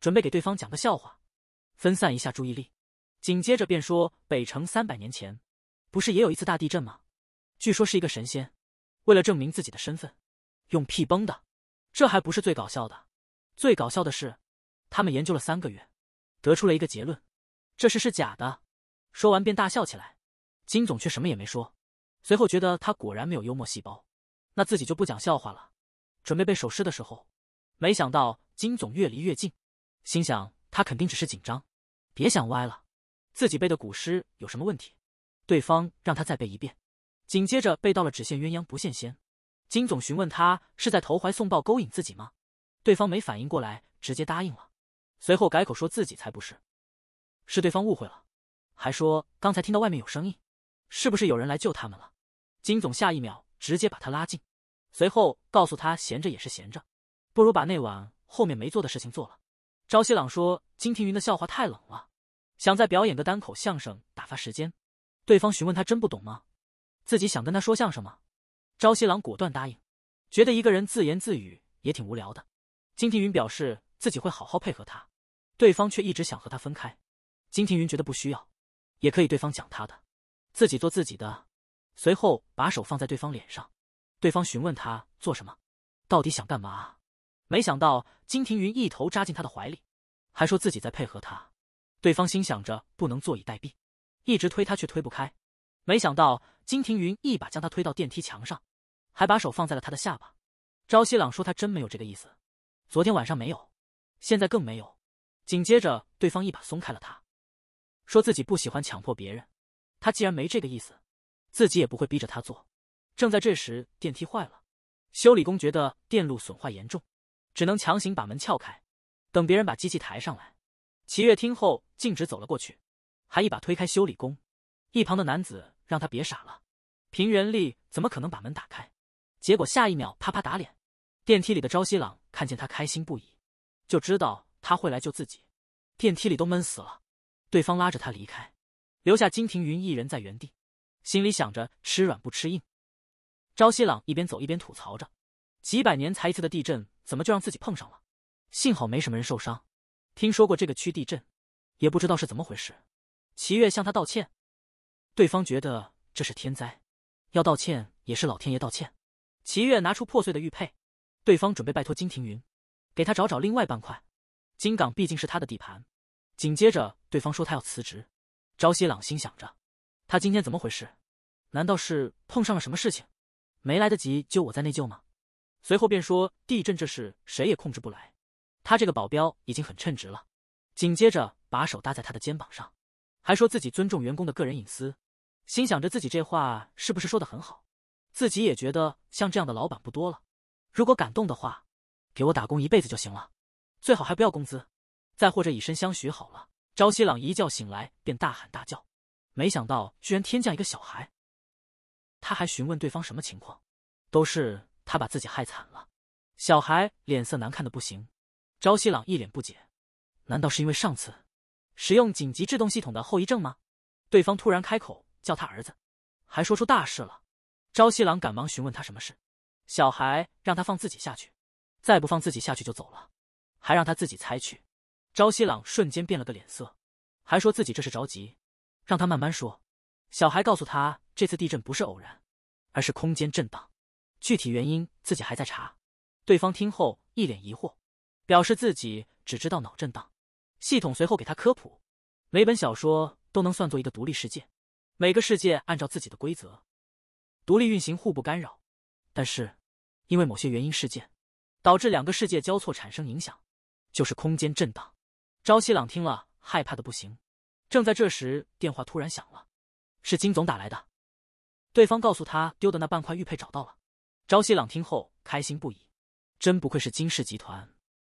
准备给对方讲个笑话，分散一下注意力。紧接着便说，北城三百年前，不是也有一次大地震吗？据说是一个神仙，为了证明自己的身份，用屁崩的。这还不是最搞笑的，最搞笑的是，他们研究了三个月。得出了一个结论，这事是假的。说完便大笑起来，金总却什么也没说。随后觉得他果然没有幽默细胞，那自己就不讲笑话了。准备背首诗的时候，没想到金总越离越近，心想他肯定只是紧张，别想歪了。自己背的古诗有什么问题？对方让他再背一遍。紧接着背到了“只羡鸳鸯不羡仙”，金总询问他是在投怀送抱勾引自己吗？对方没反应过来，直接答应了。随后改口说自己才不是，是对方误会了，还说刚才听到外面有声音，是不是有人来救他们了？金总下一秒直接把他拉近，随后告诉他闲着也是闲着，不如把那晚后面没做的事情做了。朝西朗说金庭云的笑话太冷了，想再表演个单口相声打发时间。对方询问他真不懂吗？自己想跟他说相声吗？朝西朗果断答应，觉得一个人自言自语也挺无聊的。金庭云表示自己会好好配合他。对方却一直想和他分开，金庭云觉得不需要，也可以对方讲他的，自己做自己的。随后把手放在对方脸上，对方询问他做什么，到底想干嘛？没想到金庭云一头扎进他的怀里，还说自己在配合他。对方心想着不能坐以待毙，一直推他却推不开，没想到金庭云一把将他推到电梯墙上，还把手放在了他的下巴。朝夕朗说他真没有这个意思，昨天晚上没有，现在更没有。紧接着，对方一把松开了他，说自己不喜欢强迫别人。他既然没这个意思，自己也不会逼着他做。正在这时，电梯坏了，修理工觉得电路损坏严重，只能强行把门撬开，等别人把机器抬上来。齐月听后径直走了过去，还一把推开修理工。一旁的男子让他别傻了，凭人力怎么可能把门打开？结果下一秒啪啪打脸。电梯里的朝夕朗看见他开心不已，就知道。他会来救自己，电梯里都闷死了。对方拉着他离开，留下金庭云一人在原地，心里想着吃软不吃硬。朝夕朗一边走一边吐槽着：“几百年才一次的地震，怎么就让自己碰上了？幸好没什么人受伤。听说过这个区地震，也不知道是怎么回事。”齐月向他道歉，对方觉得这是天灾，要道歉也是老天爷道歉。齐月拿出破碎的玉佩，对方准备拜托金庭云，给他找找另外半块。金港毕竟是他的地盘，紧接着对方说他要辞职。朝夕朗心想着，他今天怎么回事？难道是碰上了什么事情？没来得及救我在内疚吗？随后便说地震这事谁也控制不来，他这个保镖已经很称职了。紧接着把手搭在他的肩膀上，还说自己尊重员工的个人隐私。心想着自己这话是不是说的很好？自己也觉得像这样的老板不多了。如果感动的话，给我打工一辈子就行了。最好还不要工资，再或者以身相许好了。朝西朗一觉醒来便大喊大叫，没想到居然天降一个小孩。他还询问对方什么情况，都是他把自己害惨了。小孩脸色难看的不行，朝西朗一脸不解，难道是因为上次使用紧急制动系统的后遗症吗？对方突然开口叫他儿子，还说出大事了。朝西朗赶忙询问他什么事，小孩让他放自己下去，再不放自己下去就走了。还让他自己猜去，朝西朗瞬间变了个脸色，还说自己这是着急，让他慢慢说。小孩告诉他，这次地震不是偶然，而是空间震荡，具体原因自己还在查。对方听后一脸疑惑，表示自己只知道脑震荡。系统随后给他科普：每本小说都能算作一个独立世界，每个世界按照自己的规则独立运行，互不干扰。但是，因为某些原因事件，导致两个世界交错产生影响。就是空间震荡，朝夕朗听了害怕的不行。正在这时，电话突然响了，是金总打来的。对方告诉他丢的那半块玉佩找到了。朝夕朗听后开心不已，真不愧是金氏集团，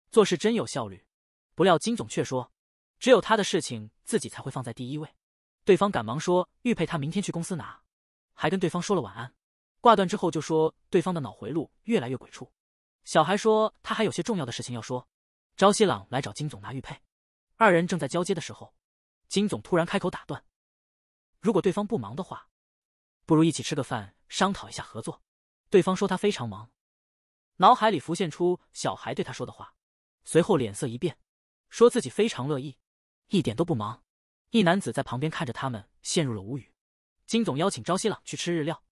做事真有效率。不料金总却说，只有他的事情自己才会放在第一位。对方赶忙说玉佩他明天去公司拿，还跟对方说了晚安。挂断之后就说对方的脑回路越来越鬼畜。小孩说他还有些重要的事情要说。朝夕朗来找金总拿玉佩，二人正在交接的时候，金总突然开口打断：“如果对方不忙的话，不如一起吃个饭，商讨一下合作。”对方说他非常忙，脑海里浮现出小孩对他说的话，随后脸色一变，说自己非常乐意，一点都不忙。一男子在旁边看着他们陷入了无语。金总邀请朝夕朗去吃日料，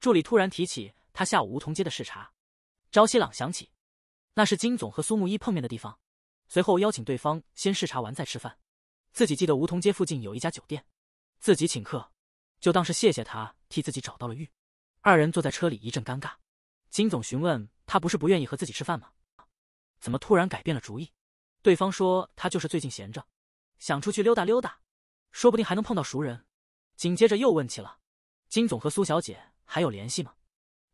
助理突然提起他下午梧桐街的视察，朝夕朗想起那是金总和苏木一碰面的地方。随后邀请对方先视察完再吃饭，自己记得梧桐街附近有一家酒店，自己请客，就当是谢谢他替自己找到了玉。二人坐在车里一阵尴尬，金总询问他不是不愿意和自己吃饭吗？怎么突然改变了主意？对方说他就是最近闲着，想出去溜达溜达，说不定还能碰到熟人。紧接着又问起了金总和苏小姐还有联系吗？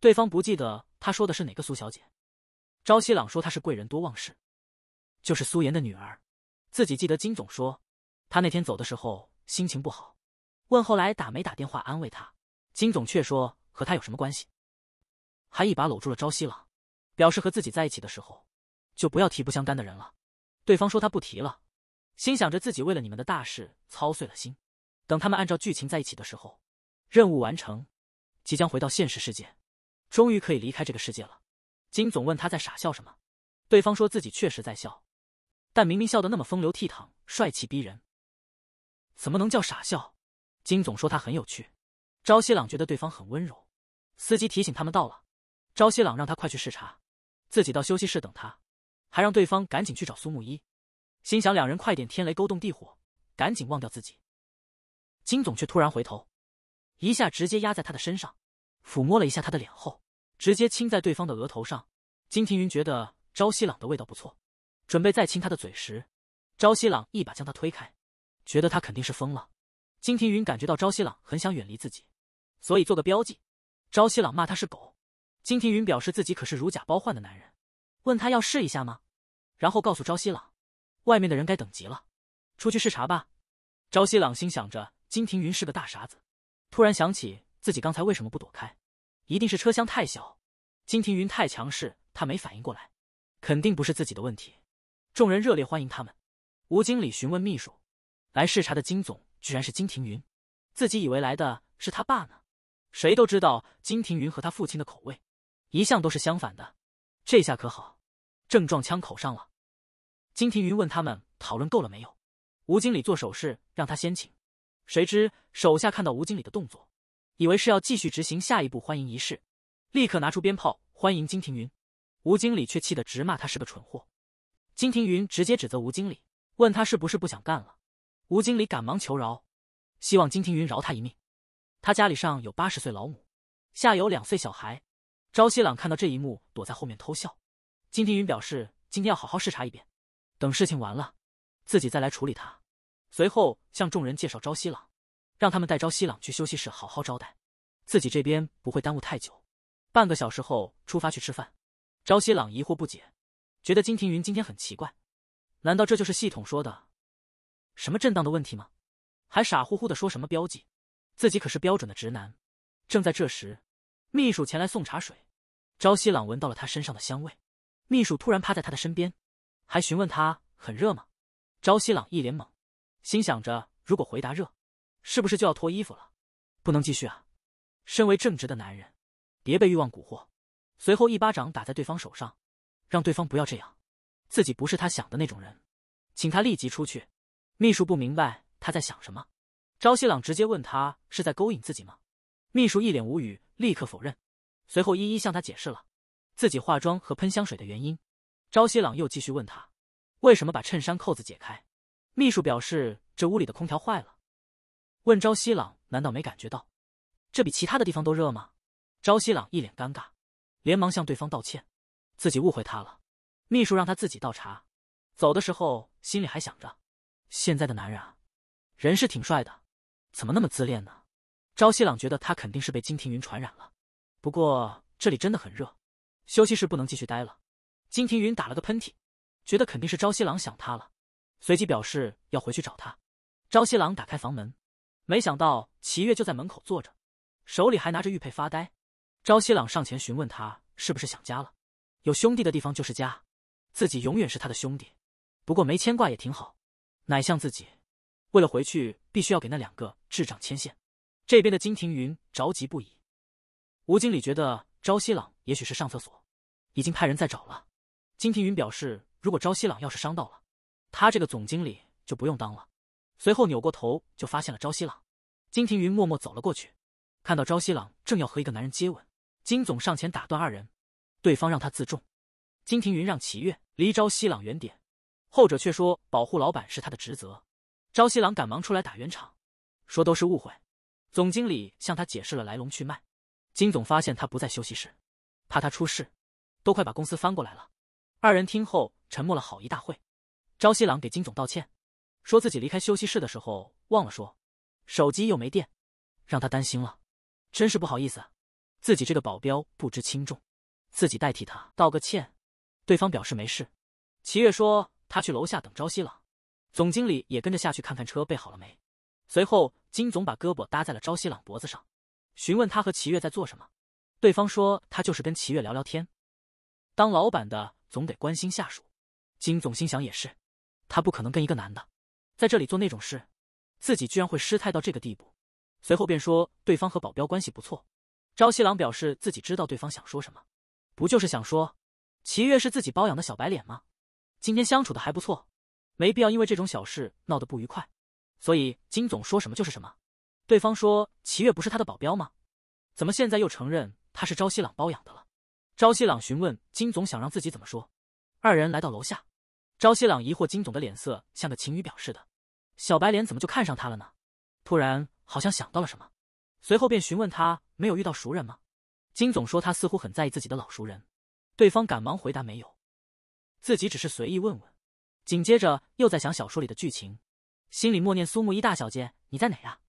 对方不记得他说的是哪个苏小姐。朝夕朗说他是贵人多忘事。就是苏妍的女儿，自己记得金总说，他那天走的时候心情不好，问后来打没打电话安慰他，金总却说和他有什么关系，还一把搂住了朝夕了，表示和自己在一起的时候，就不要提不相干的人了。对方说他不提了，心想着自己为了你们的大事操碎了心，等他们按照剧情在一起的时候，任务完成，即将回到现实世界，终于可以离开这个世界了。金总问他在傻笑什么，对方说自己确实在笑。但明明笑得那么风流倜傥、帅气逼人，怎么能叫傻笑？金总说他很有趣，朝西朗觉得对方很温柔。司机提醒他们到了，朝西朗让他快去视察，自己到休息室等他，还让对方赶紧去找苏慕一。心想两人快点天雷勾动地火，赶紧忘掉自己。金总却突然回头，一下直接压在他的身上，抚摸了一下他的脸后，直接亲在对方的额头上。金庭云觉得朝西朗的味道不错。准备再亲他的嘴时，朝夕朗一把将他推开，觉得他肯定是疯了。金庭云感觉到朝夕朗很想远离自己，所以做个标记。朝夕朗骂他是狗，金庭云表示自己可是如假包换的男人，问他要试一下吗？然后告诉朝夕朗，外面的人该等急了，出去视察吧。朝夕朗心想着金庭云是个大傻子，突然想起自己刚才为什么不躲开，一定是车厢太小，金庭云太强势，他没反应过来，肯定不是自己的问题。众人热烈欢迎他们。吴经理询问秘书，来视察的金总居然是金庭云，自己以为来的是他爸呢。谁都知道金庭云和他父亲的口味一向都是相反的，这下可好，正撞枪口上了。金庭云问他们讨论够了没有？吴经理做手势让他先请。谁知手下看到吴经理的动作，以为是要继续执行下一步欢迎仪式，立刻拿出鞭炮欢迎金庭云。吴经理却气得直骂他是个蠢货。金庭云直接指责吴经理，问他是不是不想干了。吴经理赶忙求饶，希望金庭云饶他一命。他家里上有八十岁老母，下有两岁小孩。朝西朗看到这一幕，躲在后面偷笑。金庭云表示，今天要好好视察一遍，等事情完了，自己再来处理他。随后向众人介绍朝西朗，让他们带朝西朗去休息室好好招待。自己这边不会耽误太久，半个小时后出发去吃饭。朝西朗疑惑不解。觉得金庭云今天很奇怪，难道这就是系统说的什么震荡的问题吗？还傻乎乎的说什么标记，自己可是标准的直男。正在这时，秘书前来送茶水，朝夕朗闻到了他身上的香味，秘书突然趴在他的身边，还询问他很热吗？朝夕朗一脸懵，心想着如果回答热，是不是就要脱衣服了？不能继续啊！身为正直的男人，别被欲望蛊惑。随后一巴掌打在对方手上。让对方不要这样，自己不是他想的那种人，请他立即出去。秘书不明白他在想什么，朝西朗直接问他是在勾引自己吗？秘书一脸无语，立刻否认，随后一一向他解释了自己化妆和喷香水的原因。朝西朗又继续问他为什么把衬衫扣子解开，秘书表示这屋里的空调坏了。问朝西朗难道没感觉到，这比其他的地方都热吗？朝西朗一脸尴尬，连忙向对方道歉。自己误会他了，秘书让他自己倒茶，走的时候心里还想着，现在的男人啊，人是挺帅的，怎么那么自恋呢？朝夕朗觉得他肯定是被金庭云传染了，不过这里真的很热，休息室不能继续待了。金庭云打了个喷嚏，觉得肯定是朝夕朗想他了，随即表示要回去找他。朝夕朗打开房门，没想到齐月就在门口坐着，手里还拿着玉佩发呆。朝夕朗上前询问他是不是想家了。有兄弟的地方就是家，自己永远是他的兄弟。不过没牵挂也挺好，哪像自己，为了回去必须要给那两个智障牵线。这边的金庭云着急不已，吴经理觉得朝西朗也许是上厕所，已经派人再找了。金庭云表示，如果朝西朗要是伤到了，他这个总经理就不用当了。随后扭过头就发现了朝西朗，金庭云默默走了过去，看到朝西朗正要和一个男人接吻，金总上前打断二人。对方让他自重，金庭云让齐月离朝西朗远点，后者却说保护老板是他的职责。朝西朗赶忙出来打圆场，说都是误会。总经理向他解释了来龙去脉。金总发现他不在休息室，怕他出事，都快把公司翻过来了。二人听后沉默了好一大会。朝西朗给金总道歉，说自己离开休息室的时候忘了说，手机又没电，让他担心了，真是不好意思，自己这个保镖不知轻重。自己代替他道个歉，对方表示没事。齐月说他去楼下等朝夕朗，总经理也跟着下去看看车备好了没。随后，金总把胳膊搭在了朝夕朗脖子上，询问他和齐月在做什么。对方说他就是跟齐月聊聊天。当老板的总得关心下属，金总心想也是，他不可能跟一个男的在这里做那种事，自己居然会失态到这个地步。随后便说对方和保镖关系不错，朝夕朗表示自己知道对方想说什么。不就是想说，齐月是自己包养的小白脸吗？今天相处的还不错，没必要因为这种小事闹得不愉快。所以金总说什么就是什么。对方说齐月不是他的保镖吗？怎么现在又承认他是朝西朗包养的了？朝西朗询问金总想让自己怎么说。二人来到楼下，朝西朗疑惑金总的脸色像个晴雨表似的，小白脸怎么就看上他了呢？突然好像想到了什么，随后便询问他没有遇到熟人吗？金总说：“他似乎很在意自己的老熟人。”对方赶忙回答：“没有，自己只是随意问问。”紧接着又在想小说里的剧情，心里默念：“苏木一大小姐，你在哪呀？”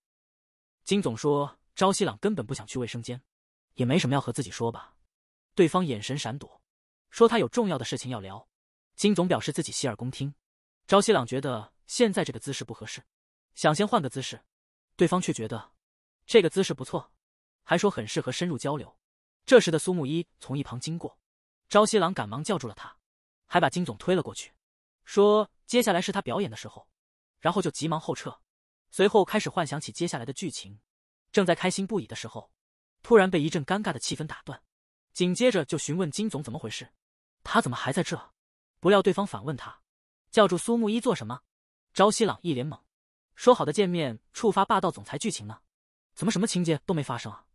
金总说：“朝西朗根本不想去卫生间，也没什么要和自己说吧？”对方眼神闪躲，说：“他有重要的事情要聊。”金总表示自己洗耳恭听。朝西朗觉得现在这个姿势不合适，想先换个姿势。对方却觉得这个姿势不错，还说很适合深入交流。这时的苏木一从一旁经过，朝夕朗赶忙叫住了他，还把金总推了过去，说接下来是他表演的时候，然后就急忙后撤，随后开始幻想起接下来的剧情。正在开心不已的时候，突然被一阵尴尬的气氛打断，紧接着就询问金总怎么回事，他怎么还在这？不料对方反问他，叫住苏木一做什么？朝夕朗一脸懵，说好的见面触发霸道总裁剧情呢，怎么什么情节都没发生啊？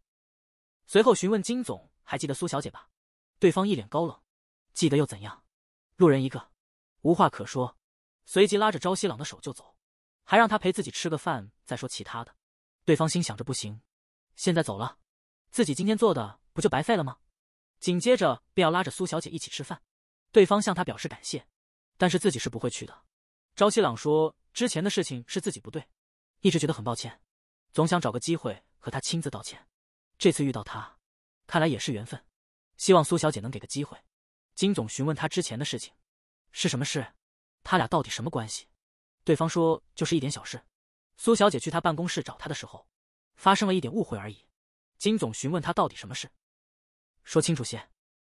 随后询问金总还记得苏小姐吧？对方一脸高冷，记得又怎样？路人一个，无话可说。随即拉着朝夕朗的手就走，还让他陪自己吃个饭再说其他的。对方心想着不行，现在走了，自己今天做的不就白费了吗？紧接着便要拉着苏小姐一起吃饭。对方向他表示感谢，但是自己是不会去的。朝夕朗说之前的事情是自己不对，一直觉得很抱歉，总想找个机会和他亲自道歉。这次遇到他，看来也是缘分。希望苏小姐能给个机会。金总询问他之前的事情，是什么事？他俩到底什么关系？对方说就是一点小事。苏小姐去他办公室找他的时候，发生了一点误会而已。金总询问他到底什么事，说清楚些。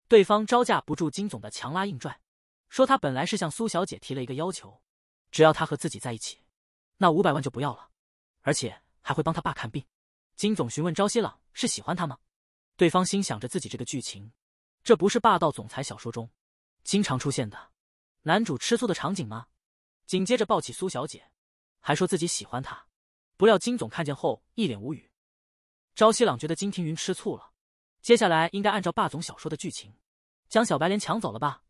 对方招架不住金总的强拉硬拽，说他本来是向苏小姐提了一个要求，只要他和自己在一起，那五百万就不要了，而且还会帮他爸看病。金总询问朝夕朗。是喜欢他吗？对方心想着自己这个剧情，这不是霸道总裁小说中经常出现的男主吃醋的场景吗？紧接着抱起苏小姐，还说自己喜欢她。不料金总看见后一脸无语。朝夕朗觉得金庭云吃醋了，接下来应该按照霸总小说的剧情，将小白莲抢走了吧？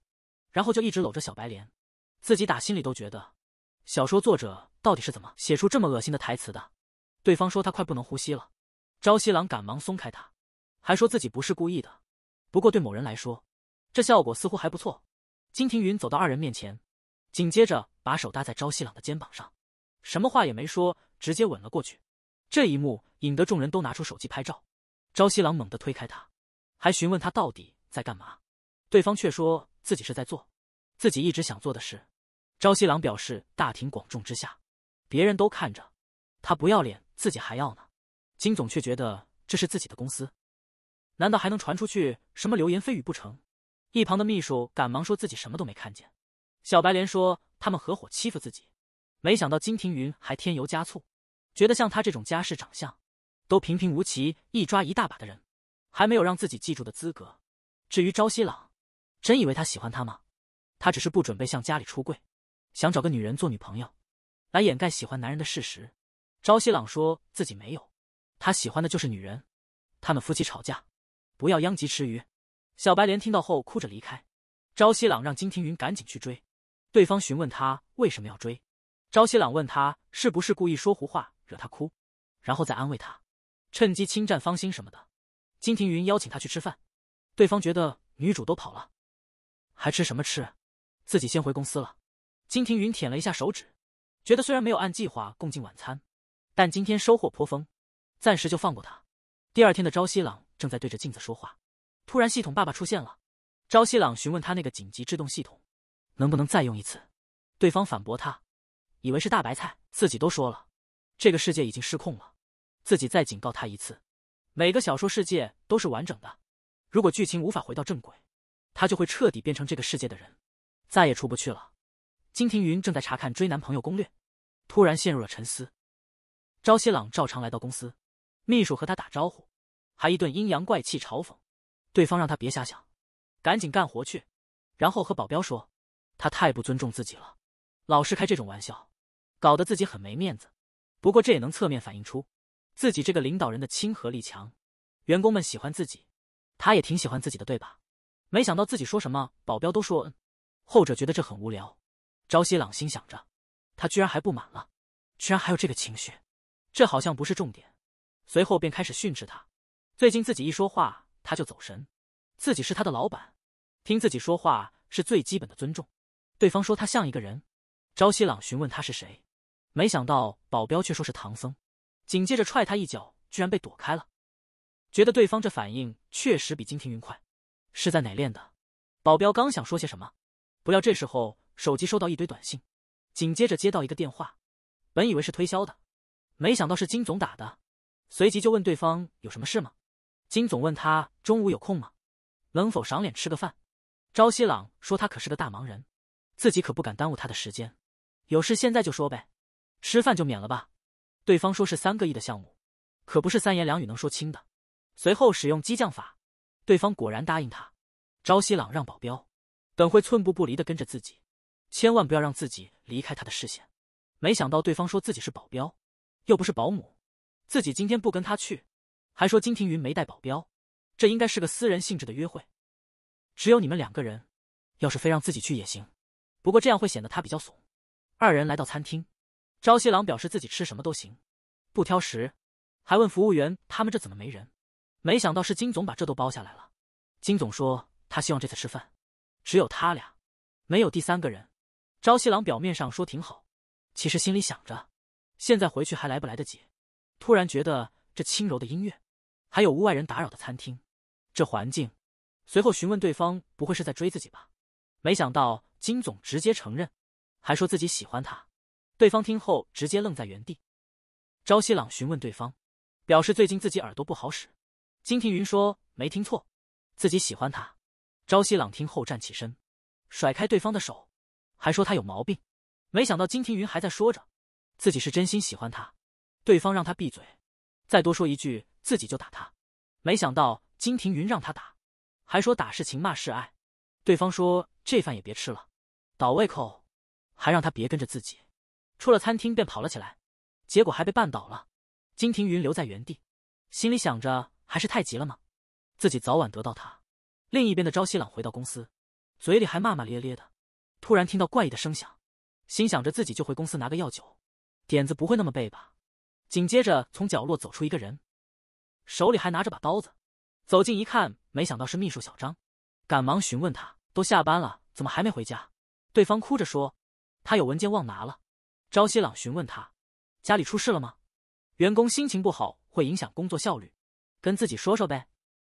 然后就一直搂着小白莲，自己打心里都觉得，小说作者到底是怎么写出这么恶心的台词的？对方说他快不能呼吸了。朝夕郎赶忙松开他，还说自己不是故意的。不过对某人来说，这效果似乎还不错。金庭云走到二人面前，紧接着把手搭在朝夕郎的肩膀上，什么话也没说，直接吻了过去。这一幕引得众人都拿出手机拍照。朝夕郎猛地推开他，还询问他到底在干嘛。对方却说自己是在做自己一直想做的事。朝夕郎表示大庭广众之下，别人都看着，他不要脸，自己还要呢。金总却觉得这是自己的公司，难道还能传出去什么流言蜚语不成？一旁的秘书赶忙说自己什么都没看见。小白莲说他们合伙欺负自己，没想到金庭云还添油加醋，觉得像他这种家世、长相都平平无奇、一抓一大把的人，还没有让自己记住的资格。至于朝夕朗，真以为他喜欢他吗？他只是不准备向家里出柜，想找个女人做女朋友，来掩盖喜欢男人的事实。朝夕朗说自己没有。他喜欢的就是女人，他们夫妻吵架，不要殃及池鱼。小白莲听到后哭着离开。朝夕朗让金庭云赶紧去追，对方询问他为什么要追，朝夕朗问他是不是故意说胡话惹他哭，然后再安慰他，趁机侵占芳心什么的。金庭云邀请他去吃饭，对方觉得女主都跑了，还吃什么吃？自己先回公司了。金庭云舔了一下手指，觉得虽然没有按计划共进晚餐，但今天收获颇丰。暂时就放过他。第二天的朝夕朗正在对着镜子说话，突然系统爸爸出现了。朝夕朗询问他那个紧急制动系统能不能再用一次，对方反驳他，以为是大白菜，自己都说了，这个世界已经失控了，自己再警告他一次，每个小说世界都是完整的，如果剧情无法回到正轨，他就会彻底变成这个世界的人，再也出不去了。金庭云正在查看追男朋友攻略，突然陷入了沉思。朝夕朗照常来到公司。秘书和他打招呼，还一顿阴阳怪气嘲讽，对方让他别瞎想，赶紧干活去。然后和保镖说，他太不尊重自己了，老是开这种玩笑，搞得自己很没面子。不过这也能侧面反映出，自己这个领导人的亲和力强，员工们喜欢自己，他也挺喜欢自己的，对吧？没想到自己说什么，保镖都说嗯。后者觉得这很无聊，朝夕朗心想着，他居然还不满了，居然还有这个情绪，这好像不是重点。随后便开始训斥他，最近自己一说话他就走神，自己是他的老板，听自己说话是最基本的尊重。对方说他像一个人，朝夕朗询问他是谁，没想到保镖却说是唐僧，紧接着踹他一脚，居然被躲开了，觉得对方这反应确实比金庭云快，是在哪练的？保镖刚想说些什么，不料这时候手机收到一堆短信，紧接着接到一个电话，本以为是推销的，没想到是金总打的。随即就问对方有什么事吗？金总问他中午有空吗？能否赏脸吃个饭？朝西朗说他可是个大忙人，自己可不敢耽误他的时间。有事现在就说呗，吃饭就免了吧。对方说是三个亿的项目，可不是三言两语能说清的。随后使用激将法，对方果然答应他。朝西朗让保镖等会寸步不离的跟着自己，千万不要让自己离开他的视线。没想到对方说自己是保镖，又不是保姆。自己今天不跟他去，还说金庭云没带保镖，这应该是个私人性质的约会，只有你们两个人。要是非让自己去也行，不过这样会显得他比较怂。二人来到餐厅，朝西郎表示自己吃什么都行，不挑食，还问服务员他们这怎么没人。没想到是金总把这都包下来了。金总说他希望这次吃饭只有他俩，没有第三个人。朝西郎表面上说挺好，其实心里想着，现在回去还来不来得及？突然觉得这轻柔的音乐，还有屋外人打扰的餐厅，这环境。随后询问对方，不会是在追自己吧？没想到金总直接承认，还说自己喜欢他。对方听后直接愣在原地。朝夕朗询问对方，表示最近自己耳朵不好使。金庭云说没听错，自己喜欢他。朝夕朗听后站起身，甩开对方的手，还说他有毛病。没想到金庭云还在说着，自己是真心喜欢他。对方让他闭嘴，再多说一句自己就打他。没想到金庭云让他打，还说打是情，骂是爱。对方说这饭也别吃了，倒胃口，还让他别跟着自己。出了餐厅便跑了起来，结果还被绊倒了。金庭云留在原地，心里想着还是太急了吗？自己早晚得到他。另一边的朝夕朗回到公司，嘴里还骂骂咧咧的，突然听到怪异的声响，心想着自己就回公司拿个药酒，点子不会那么背吧？紧接着，从角落走出一个人，手里还拿着把刀子。走近一看，没想到是秘书小张，赶忙询问他：“都下班了，怎么还没回家？”对方哭着说：“他有文件忘拿了。”朝夕朗询问他：“家里出事了吗？”员工心情不好会影响工作效率，跟自己说说呗，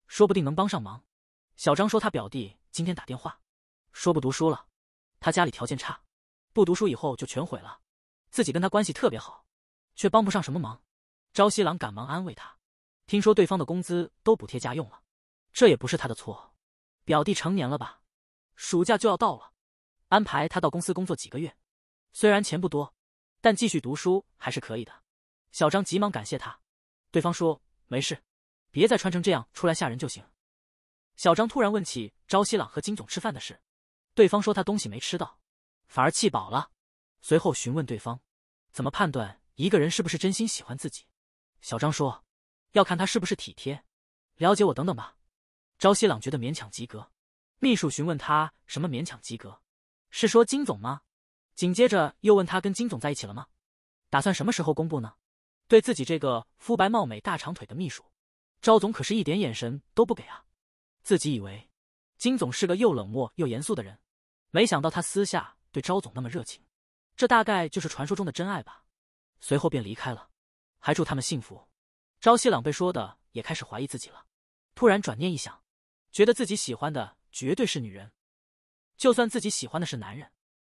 说不定能帮上忙。小张说：“他表弟今天打电话，说不读书了，他家里条件差，不读书以后就全毁了。自己跟他关系特别好。”却帮不上什么忙，朝西郎赶忙安慰他。听说对方的工资都补贴家用了，这也不是他的错。表弟成年了吧？暑假就要到了，安排他到公司工作几个月，虽然钱不多，但继续读书还是可以的。小张急忙感谢他。对方说没事，别再穿成这样出来吓人就行。小张突然问起朝西郎和金总吃饭的事，对方说他东西没吃到，反而气饱了。随后询问对方怎么判断。一个人是不是真心喜欢自己？小张说：“要看他是不是体贴、了解我等等吧。”朝夕朗觉得勉强及格。秘书询问他：“什么勉强及格？是说金总吗？”紧接着又问他：“跟金总在一起了吗？打算什么时候公布呢？”对自己这个肤白貌美大长腿的秘书，朝总可是一点眼神都不给啊！自己以为金总是个又冷漠又严肃的人，没想到他私下对朝总那么热情，这大概就是传说中的真爱吧。随后便离开了，还祝他们幸福。朝西朗被说的也开始怀疑自己了。突然转念一想，觉得自己喜欢的绝对是女人，就算自己喜欢的是男人，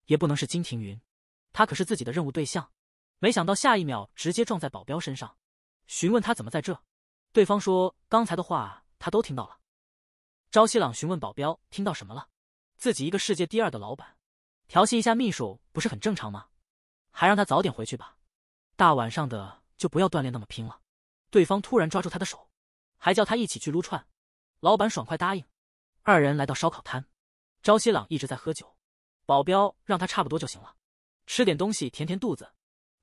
也不能是金庭云，他可是自己的任务对象。没想到下一秒直接撞在保镖身上，询问他怎么在这。对方说：“刚才的话他都听到了。”朝西朗询问保镖听到什么了。自己一个世界第二的老板，调戏一下秘书不是很正常吗？还让他早点回去吧。大晚上的就不要锻炼那么拼了。对方突然抓住他的手，还叫他一起去撸串。老板爽快答应。二人来到烧烤摊，朝西朗一直在喝酒，保镖让他差不多就行了，吃点东西填填肚子。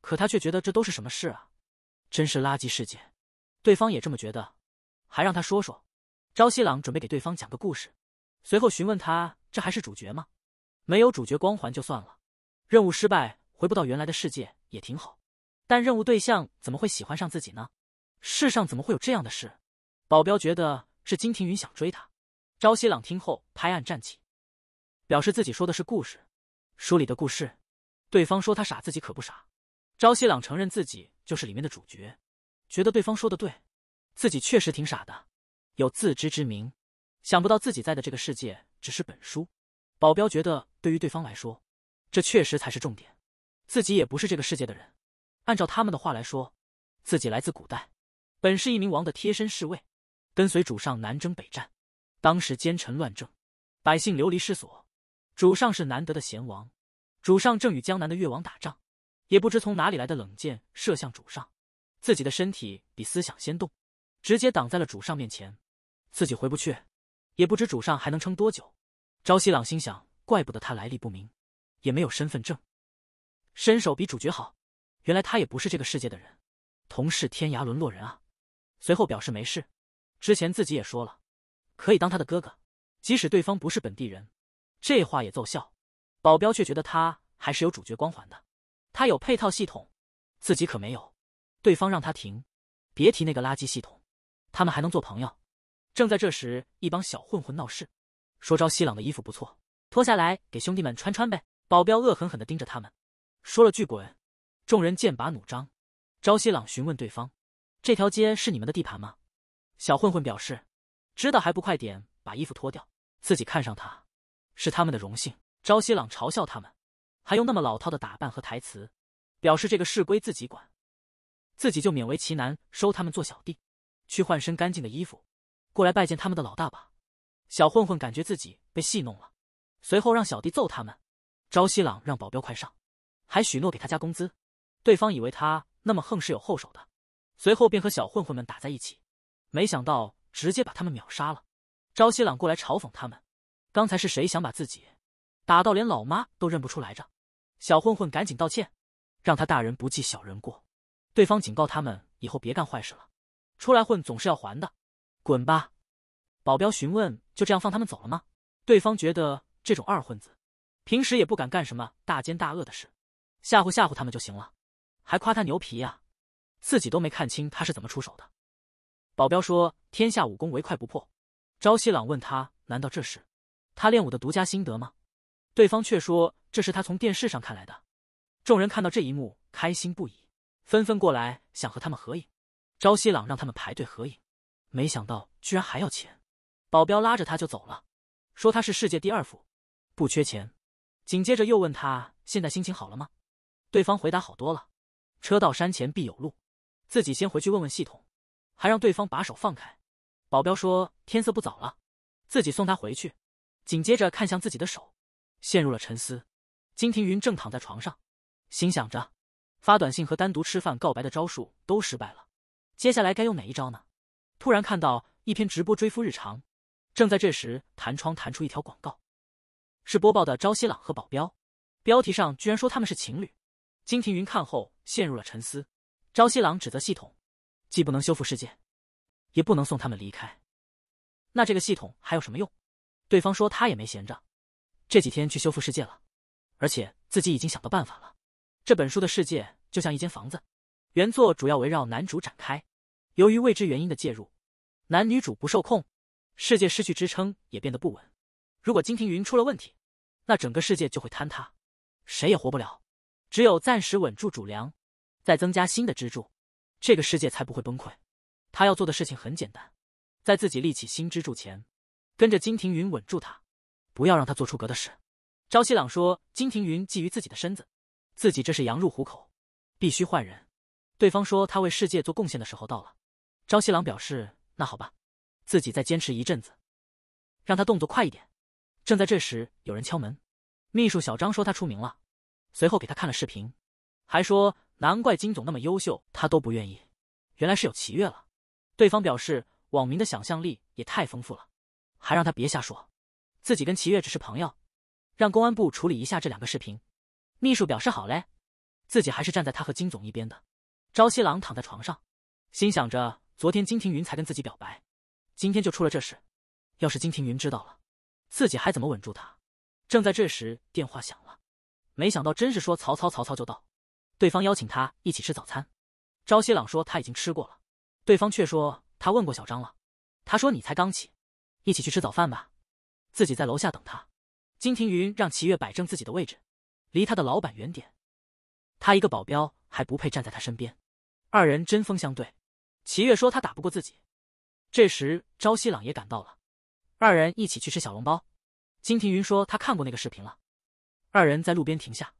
可他却觉得这都是什么事啊，真是垃圾世界。对方也这么觉得，还让他说说。朝西朗准备给对方讲个故事，随后询问他这还是主角吗？没有主角光环就算了，任务失败回不到原来的世界也挺好。但任务对象怎么会喜欢上自己呢？世上怎么会有这样的事？保镖觉得是金庭云想追他。朝夕朗听后拍案站起，表示自己说的是故事，书里的故事。对方说他傻，自己可不傻。朝夕朗承认自己就是里面的主角，觉得对方说的对，自己确实挺傻的，有自知之明。想不到自己在的这个世界只是本书。保镖觉得对于对方来说，这确实才是重点。自己也不是这个世界的人。按照他们的话来说，自己来自古代，本是一名王的贴身侍卫，跟随主上南征北战。当时奸臣乱政，百姓流离失所，主上是难得的贤王。主上正与江南的越王打仗，也不知从哪里来的冷箭射向主上，自己的身体比思想先动，直接挡在了主上面前。自己回不去，也不知主上还能撑多久。朝夕朗心想，怪不得他来历不明，也没有身份证，身手比主角好。原来他也不是这个世界的人，同是天涯沦落人啊。随后表示没事，之前自己也说了，可以当他的哥哥，即使对方不是本地人，这话也奏效。保镖却觉得他还是有主角光环的，他有配套系统，自己可没有。对方让他停，别提那个垃圾系统，他们还能做朋友。正在这时，一帮小混混闹事，说招西朗的衣服不错，脱下来给兄弟们穿穿呗。保镖恶狠狠的盯着他们，说了句滚。众人剑拔弩张，朝西朗询问对方：“这条街是你们的地盘吗？”小混混表示：“知道还不快点把衣服脱掉，自己看上他，是他们的荣幸。”朝西朗嘲笑他们：“还用那么老套的打扮和台词，表示这个事归自己管，自己就勉为其难收他们做小弟，去换身干净的衣服，过来拜见他们的老大吧。”小混混感觉自己被戏弄了，随后让小弟揍他们。朝西朗让保镖快上，还许诺给他加工资。对方以为他那么横是有后手的，随后便和小混混们打在一起，没想到直接把他们秒杀了。朝夕朗过来嘲讽他们：“刚才是谁想把自己打到连老妈都认不出来着？”小混混赶紧道歉，让他大人不计小人过。对方警告他们以后别干坏事了，出来混总是要还的，滚吧！保镖询问：“就这样放他们走了吗？”对方觉得这种二混子平时也不敢干什么大奸大恶的事，吓唬吓唬他们就行了。还夸他牛皮呀，自己都没看清他是怎么出手的。保镖说：“天下武功唯快不破。”朝西朗问他：“难道这是他练武的独家心得吗？”对方却说：“这是他从电视上看来的。”众人看到这一幕，开心不已，纷纷过来想和他们合影。朝西朗让他们排队合影，没想到居然还要钱。保镖拉着他就走了，说他是世界第二富，不缺钱。紧接着又问他：“现在心情好了吗？”对方回答：“好多了。”车到山前必有路，自己先回去问问系统，还让对方把手放开。保镖说天色不早了，自己送他回去。紧接着看向自己的手，陷入了沉思。金庭云正躺在床上，心想着发短信和单独吃饭告白的招数都失败了，接下来该用哪一招呢？突然看到一篇直播追夫日常。正在这时，弹窗弹出一条广告，是播报的朝夕朗和保镖，标题上居然说他们是情侣。金庭云看后。陷入了沉思，朝夕郎指责系统，既不能修复世界，也不能送他们离开，那这个系统还有什么用？对方说他也没闲着，这几天去修复世界了，而且自己已经想到办法了。这本书的世界就像一间房子，原作主要围绕男主展开，由于未知原因的介入，男女主不受控，世界失去支撑也变得不稳。如果金庭云出了问题，那整个世界就会坍塌，谁也活不了。只有暂时稳住主梁，再增加新的支柱，这个世界才不会崩溃。他要做的事情很简单，在自己立起新支柱前，跟着金庭云稳住他，不要让他做出格的事。朝夕朗说：“金庭云觊觎自己的身子，自己这是羊入虎口，必须换人。”对方说：“他为世界做贡献的时候到了。”朝夕朗表示：“那好吧，自己再坚持一阵子，让他动作快一点。”正在这时，有人敲门。秘书小张说：“他出名了。”随后给他看了视频，还说难怪金总那么优秀，他都不愿意。原来是有齐月了。对方表示，网民的想象力也太丰富了，还让他别瞎说，自己跟齐月只是朋友。让公安部处理一下这两个视频。秘书表示好嘞，自己还是站在他和金总一边的。朝夕郎躺在床上，心想着昨天金庭云才跟自己表白，今天就出了这事，要是金庭云知道了，自己还怎么稳住他？正在这时，电话响了。没想到真是说曹操，曹操就到。对方邀请他一起吃早餐。朝西朗说他已经吃过了，对方却说他问过小张了。他说你才刚起，一起去吃早饭吧。自己在楼下等他。金庭云让齐月摆正自己的位置，离他的老板远点。他一个保镖还不配站在他身边。二人针锋相对。齐月说他打不过自己。这时朝西朗也赶到了，二人一起去吃小笼包。金庭云说他看过那个视频了。二人在路边停下，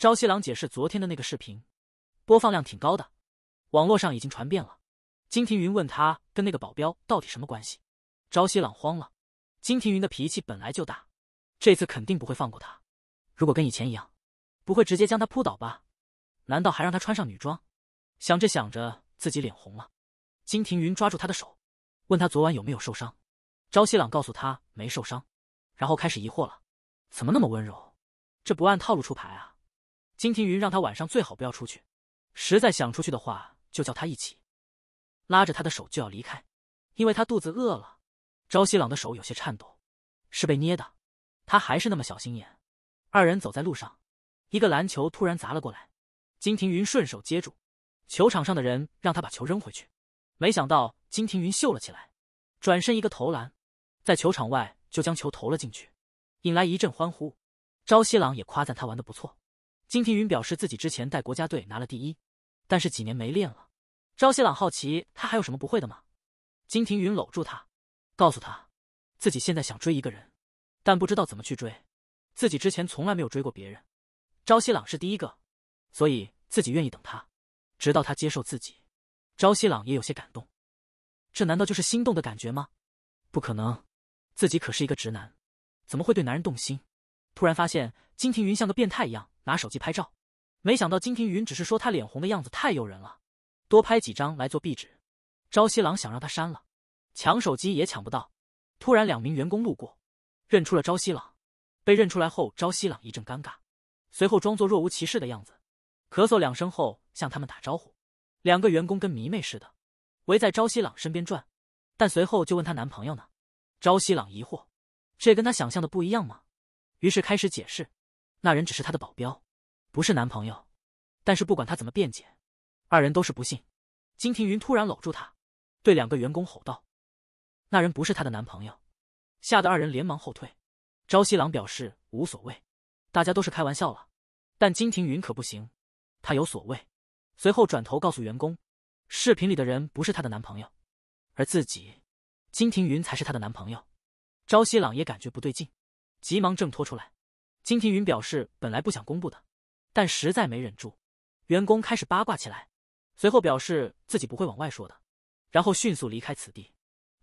朝西朗解释昨天的那个视频，播放量挺高的，网络上已经传遍了。金庭云问他跟那个保镖到底什么关系，朝西朗慌了。金庭云的脾气本来就大，这次肯定不会放过他。如果跟以前一样，不会直接将他扑倒吧？难道还让他穿上女装？想着想着，自己脸红了。金庭云抓住他的手，问他昨晚有没有受伤。朝西朗告诉他没受伤，然后开始疑惑了：怎么那么温柔？这不按套路出牌啊！金庭云让他晚上最好不要出去，实在想出去的话，就叫他一起。拉着他的手就要离开，因为他肚子饿了。朝夕朗的手有些颤抖，是被捏的。他还是那么小心眼。二人走在路上，一个篮球突然砸了过来，金庭云顺手接住。球场上的人让他把球扔回去，没想到金庭云秀了起来，转身一个投篮，在球场外就将球投了进去，引来一阵欢呼。朝夕朗也夸赞他玩的不错，金庭云表示自己之前带国家队拿了第一，但是几年没练了。朝夕朗好奇他还有什么不会的吗？金庭云搂住他，告诉他，自己现在想追一个人，但不知道怎么去追，自己之前从来没有追过别人，朝夕朗是第一个，所以自己愿意等他，直到他接受自己。朝夕朗也有些感动，这难道就是心动的感觉吗？不可能，自己可是一个直男，怎么会对男人动心？突然发现金庭云像个变态一样拿手机拍照，没想到金庭云只是说他脸红的样子太诱人了，多拍几张来做壁纸。朝夕朗想让他删了，抢手机也抢不到。突然两名员工路过，认出了朝夕朗，被认出来后朝夕朗一阵尴尬，随后装作若无其事的样子，咳嗽两声后向他们打招呼。两个员工跟迷妹似的，围在朝夕朗身边转，但随后就问他男朋友呢。朝夕朗疑惑，这跟他想象的不一样吗？于是开始解释，那人只是他的保镖，不是男朋友。但是不管他怎么辩解，二人都是不信。金庭云突然搂住他，对两个员工吼道：“那人不是她的男朋友！”吓得二人连忙后退。朝夕郎表示无所谓，大家都是开玩笑了。但金庭云可不行，他有所谓。随后转头告诉员工：“视频里的人不是她的男朋友，而自己，金庭云才是她的男朋友。”朝夕朗也感觉不对劲。急忙挣脱出来，金庭云表示本来不想公布的，但实在没忍住，员工开始八卦起来，随后表示自己不会往外说的，然后迅速离开此地。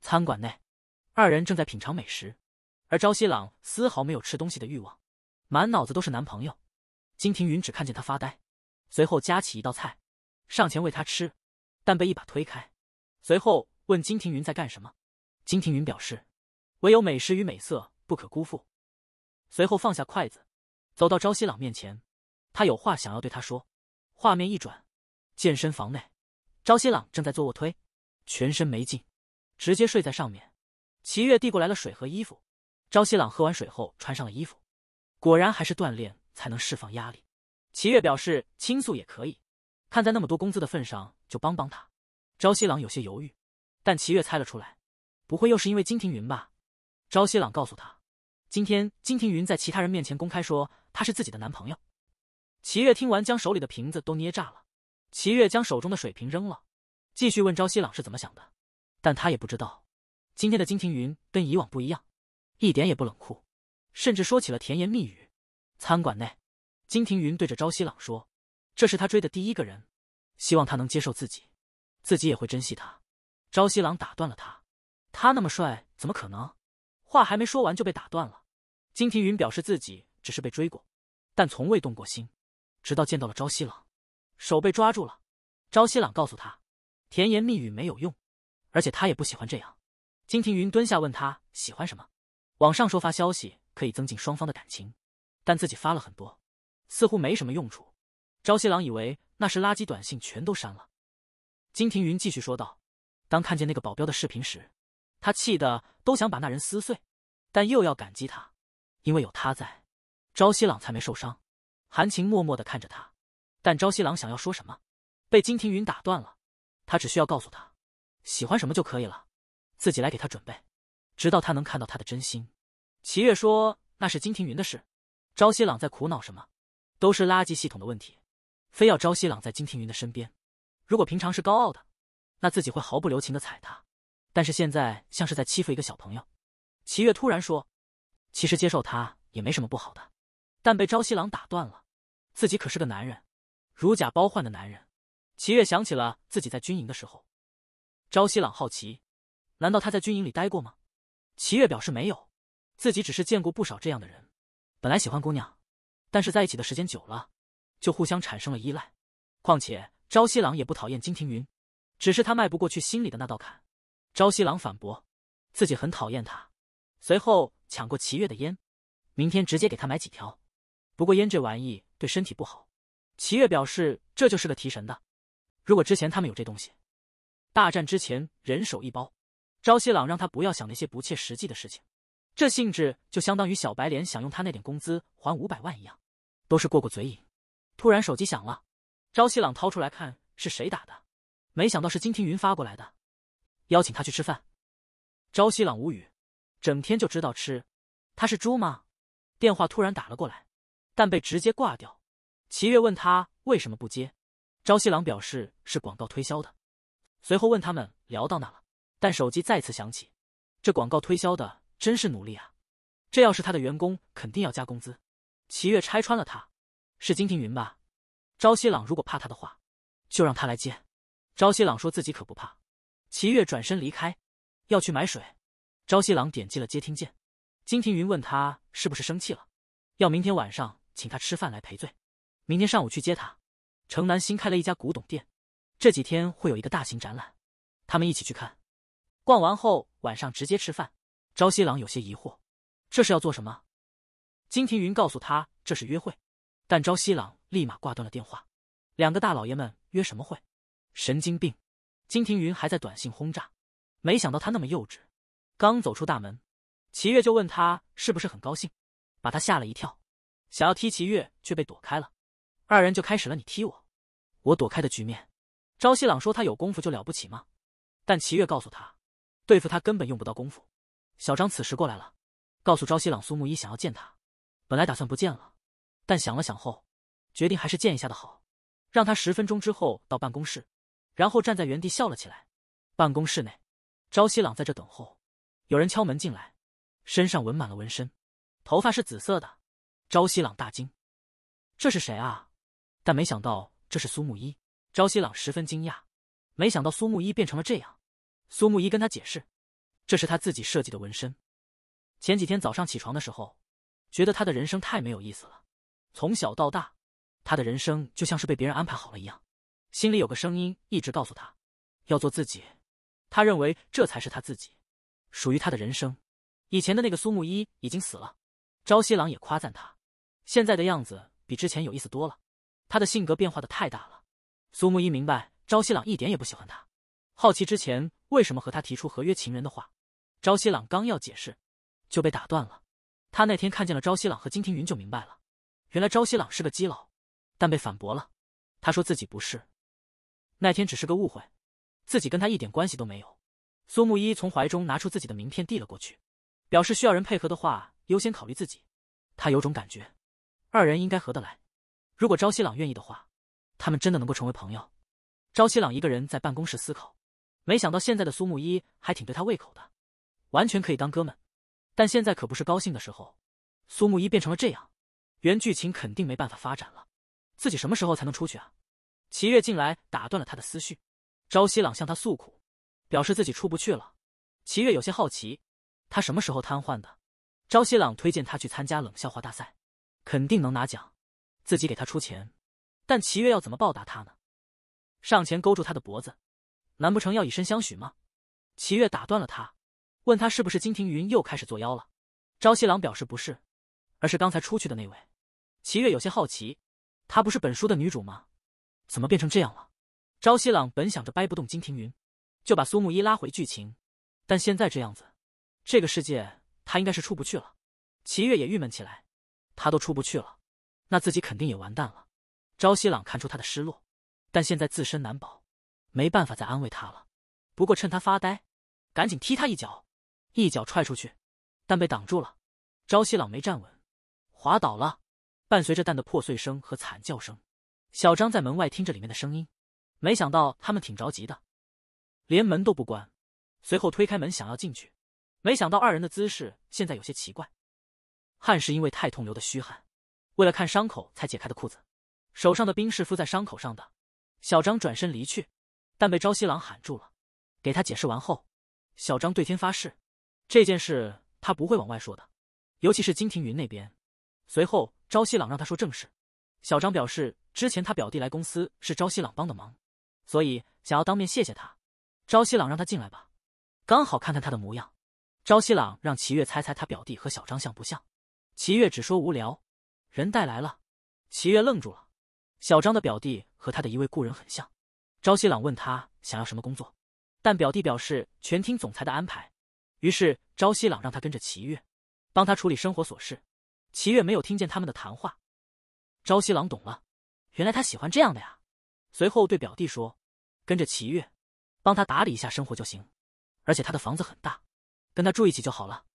餐馆内，二人正在品尝美食，而朝夕朗丝毫没有吃东西的欲望，满脑子都是男朋友。金庭云只看见他发呆，随后夹起一道菜，上前喂他吃，但被一把推开，随后问金庭云在干什么。金庭云表示，唯有美食与美色不可辜负。随后放下筷子，走到朝夕朗面前，他有话想要对他说。画面一转，健身房内，朝夕朗正在做卧推，全身没劲，直接睡在上面。齐月递过来了水和衣服，朝夕朗喝完水后穿上了衣服。果然还是锻炼才能释放压力。齐月表示倾诉也可以，看在那么多工资的份上就帮帮他。朝夕朗有些犹豫，但齐月猜了出来，不会又是因为金庭云吧？朝夕朗告诉他。今天金庭云在其他人面前公开说他是自己的男朋友，齐月听完将手里的瓶子都捏炸了。齐月将手中的水瓶扔了，继续问朝夕朗是怎么想的，但他也不知道。今天的金庭云跟以往不一样，一点也不冷酷，甚至说起了甜言蜜语。餐馆内，金庭云对着朝夕朗说：“这是他追的第一个人，希望他能接受自己，自己也会珍惜他。”朝夕朗打断了他：“他那么帅，怎么可能？”话还没说完就被打断了。金庭云表示自己只是被追过，但从未动过心，直到见到了朝夕朗，手被抓住了。朝夕朗告诉他，甜言蜜语没有用，而且他也不喜欢这样。金庭云蹲下问他喜欢什么。网上说发消息可以增进双方的感情，但自己发了很多，似乎没什么用处。朝夕朗以为那是垃圾短信，全都删了。金庭云继续说道，当看见那个保镖的视频时。他气得都想把那人撕碎，但又要感激他，因为有他在，朝夕朗才没受伤。含情脉脉的看着他，但朝夕朗想要说什么，被金庭云打断了。他只需要告诉他，喜欢什么就可以了，自己来给他准备，直到他能看到他的真心。齐月说那是金庭云的事，朝夕朗在苦恼什么？都是垃圾系统的问题，非要朝夕朗在金庭云的身边。如果平常是高傲的，那自己会毫不留情的踩他。但是现在像是在欺负一个小朋友，齐月突然说：“其实接受他也没什么不好的。”但被朝夕郎打断了，自己可是个男人，如假包换的男人。齐月想起了自己在军营的时候，朝夕郎好奇：“难道他在军营里待过吗？”齐月表示没有，自己只是见过不少这样的人。本来喜欢姑娘，但是在一起的时间久了，就互相产生了依赖。况且朝夕郎也不讨厌金庭云，只是他迈不过去心里的那道坎。朝夕朗反驳，自己很讨厌他。随后抢过齐月的烟，明天直接给他买几条。不过烟这玩意对身体不好。齐月表示，这就是个提神的。如果之前他们有这东西，大战之前人手一包。朝夕朗让他不要想那些不切实际的事情，这性质就相当于小白脸想用他那点工资还五百万一样，都是过过嘴瘾。突然手机响了，朝夕朗掏出来看是谁打的，没想到是金庭云发过来的。邀请他去吃饭，朝西朗无语，整天就知道吃，他是猪吗？电话突然打了过来，但被直接挂掉。齐月问他为什么不接，朝西朗表示是广告推销的，随后问他们聊到哪了，但手机再次响起。这广告推销的真是努力啊，这要是他的员工，肯定要加工资。齐月拆穿了他，是金庭云吧？朝西朗如果怕他的话，就让他来接。朝西朗说自己可不怕。齐月转身离开，要去买水。朝夕郎点击了接听键。金庭云问他是不是生气了，要明天晚上请他吃饭来赔罪。明天上午去接他。城南新开了一家古董店，这几天会有一个大型展览，他们一起去看。逛完后晚上直接吃饭。朝夕郎有些疑惑，这是要做什么？金庭云告诉他这是约会，但朝夕郎立马挂断了电话。两个大老爷们约什么会？神经病！金庭云还在短信轰炸，没想到他那么幼稚。刚走出大门，齐月就问他是不是很高兴，把他吓了一跳，想要踢齐月却被躲开了，二人就开始了你踢我，我躲开的局面。朝夕朗说他有功夫就了不起吗？但齐月告诉他，对付他根本用不到功夫。小张此时过来了，告诉朝夕朗苏木一想要见他，本来打算不见了，但想了想后，决定还是见一下的好，让他十分钟之后到办公室。然后站在原地笑了起来。办公室内，朝夕朗在这等候，有人敲门进来，身上纹满了纹身，头发是紫色的。朝夕朗大惊：“这是谁啊？”但没想到这是苏慕一，朝夕朗十分惊讶，没想到苏慕一变成了这样。苏慕一跟他解释：“这是他自己设计的纹身。前几天早上起床的时候，觉得他的人生太没有意思了，从小到大，他的人生就像是被别人安排好了一样。”心里有个声音一直告诉他，要做自己。他认为这才是他自己，属于他的人生。以前的那个苏木一已经死了。朝夕朗也夸赞他，现在的样子比之前有意思多了。他的性格变化的太大了。苏木一明白，朝夕朗一点也不喜欢他。好奇之前为什么和他提出合约情人的话。朝夕朗刚要解释，就被打断了。他那天看见了朝夕朗和金庭云，就明白了，原来朝夕朗是个基佬。但被反驳了，他说自己不是。那天只是个误会，自己跟他一点关系都没有。苏木一从怀中拿出自己的名片递了过去，表示需要人配合的话，优先考虑自己。他有种感觉，二人应该合得来。如果朝夕朗愿意的话，他们真的能够成为朋友。朝夕朗一个人在办公室思考，没想到现在的苏木一还挺对他胃口的，完全可以当哥们。但现在可不是高兴的时候。苏木一变成了这样，原剧情肯定没办法发展了。自己什么时候才能出去啊？齐月进来打断了他的思绪，朝夕朗向他诉苦，表示自己出不去了。齐月有些好奇，他什么时候瘫痪的？朝夕朗推荐他去参加冷笑话大赛，肯定能拿奖，自己给他出钱。但齐月要怎么报答他呢？上前勾住他的脖子，难不成要以身相许吗？齐月打断了他，问他是不是金庭云又开始作妖了？朝夕朗表示不是，而是刚才出去的那位。齐月有些好奇，她不是本书的女主吗？怎么变成这样了？朝夕朗本想着掰不动金庭云，就把苏木一拉回剧情，但现在这样子，这个世界他应该是出不去了。齐月也郁闷起来，他都出不去了，那自己肯定也完蛋了。朝夕朗看出他的失落，但现在自身难保，没办法再安慰他了。不过趁他发呆，赶紧踢他一脚，一脚踹出去，但被挡住了。朝夕朗没站稳，滑倒了，伴随着蛋的破碎声和惨叫声。小张在门外听着里面的声音，没想到他们挺着急的，连门都不关。随后推开门想要进去，没想到二人的姿势现在有些奇怪。汗是因为太痛流的虚汗，为了看伤口才解开的裤子，手上的冰是敷在伤口上的。小张转身离去，但被朝夕郎喊住了。给他解释完后，小张对天发誓，这件事他不会往外说的，尤其是金庭云那边。随后朝夕郎让他说正事，小张表示。之前他表弟来公司是朝夕朗帮的忙，所以想要当面谢谢他。朝夕朗让他进来吧，刚好看看他的模样。朝夕朗让齐月猜猜他表弟和小张像不像。齐月只说无聊。人带来了，齐月愣住了。小张的表弟和他的一位故人很像。朝夕朗问他想要什么工作，但表弟表示全听总裁的安排。于是朝夕朗让他跟着齐月，帮他处理生活琐事。齐月没有听见他们的谈话。朝夕朗懂了。原来他喜欢这样的呀，随后对表弟说：“跟着齐月，帮他打理一下生活就行，而且他的房子很大，跟他住一起就好了。”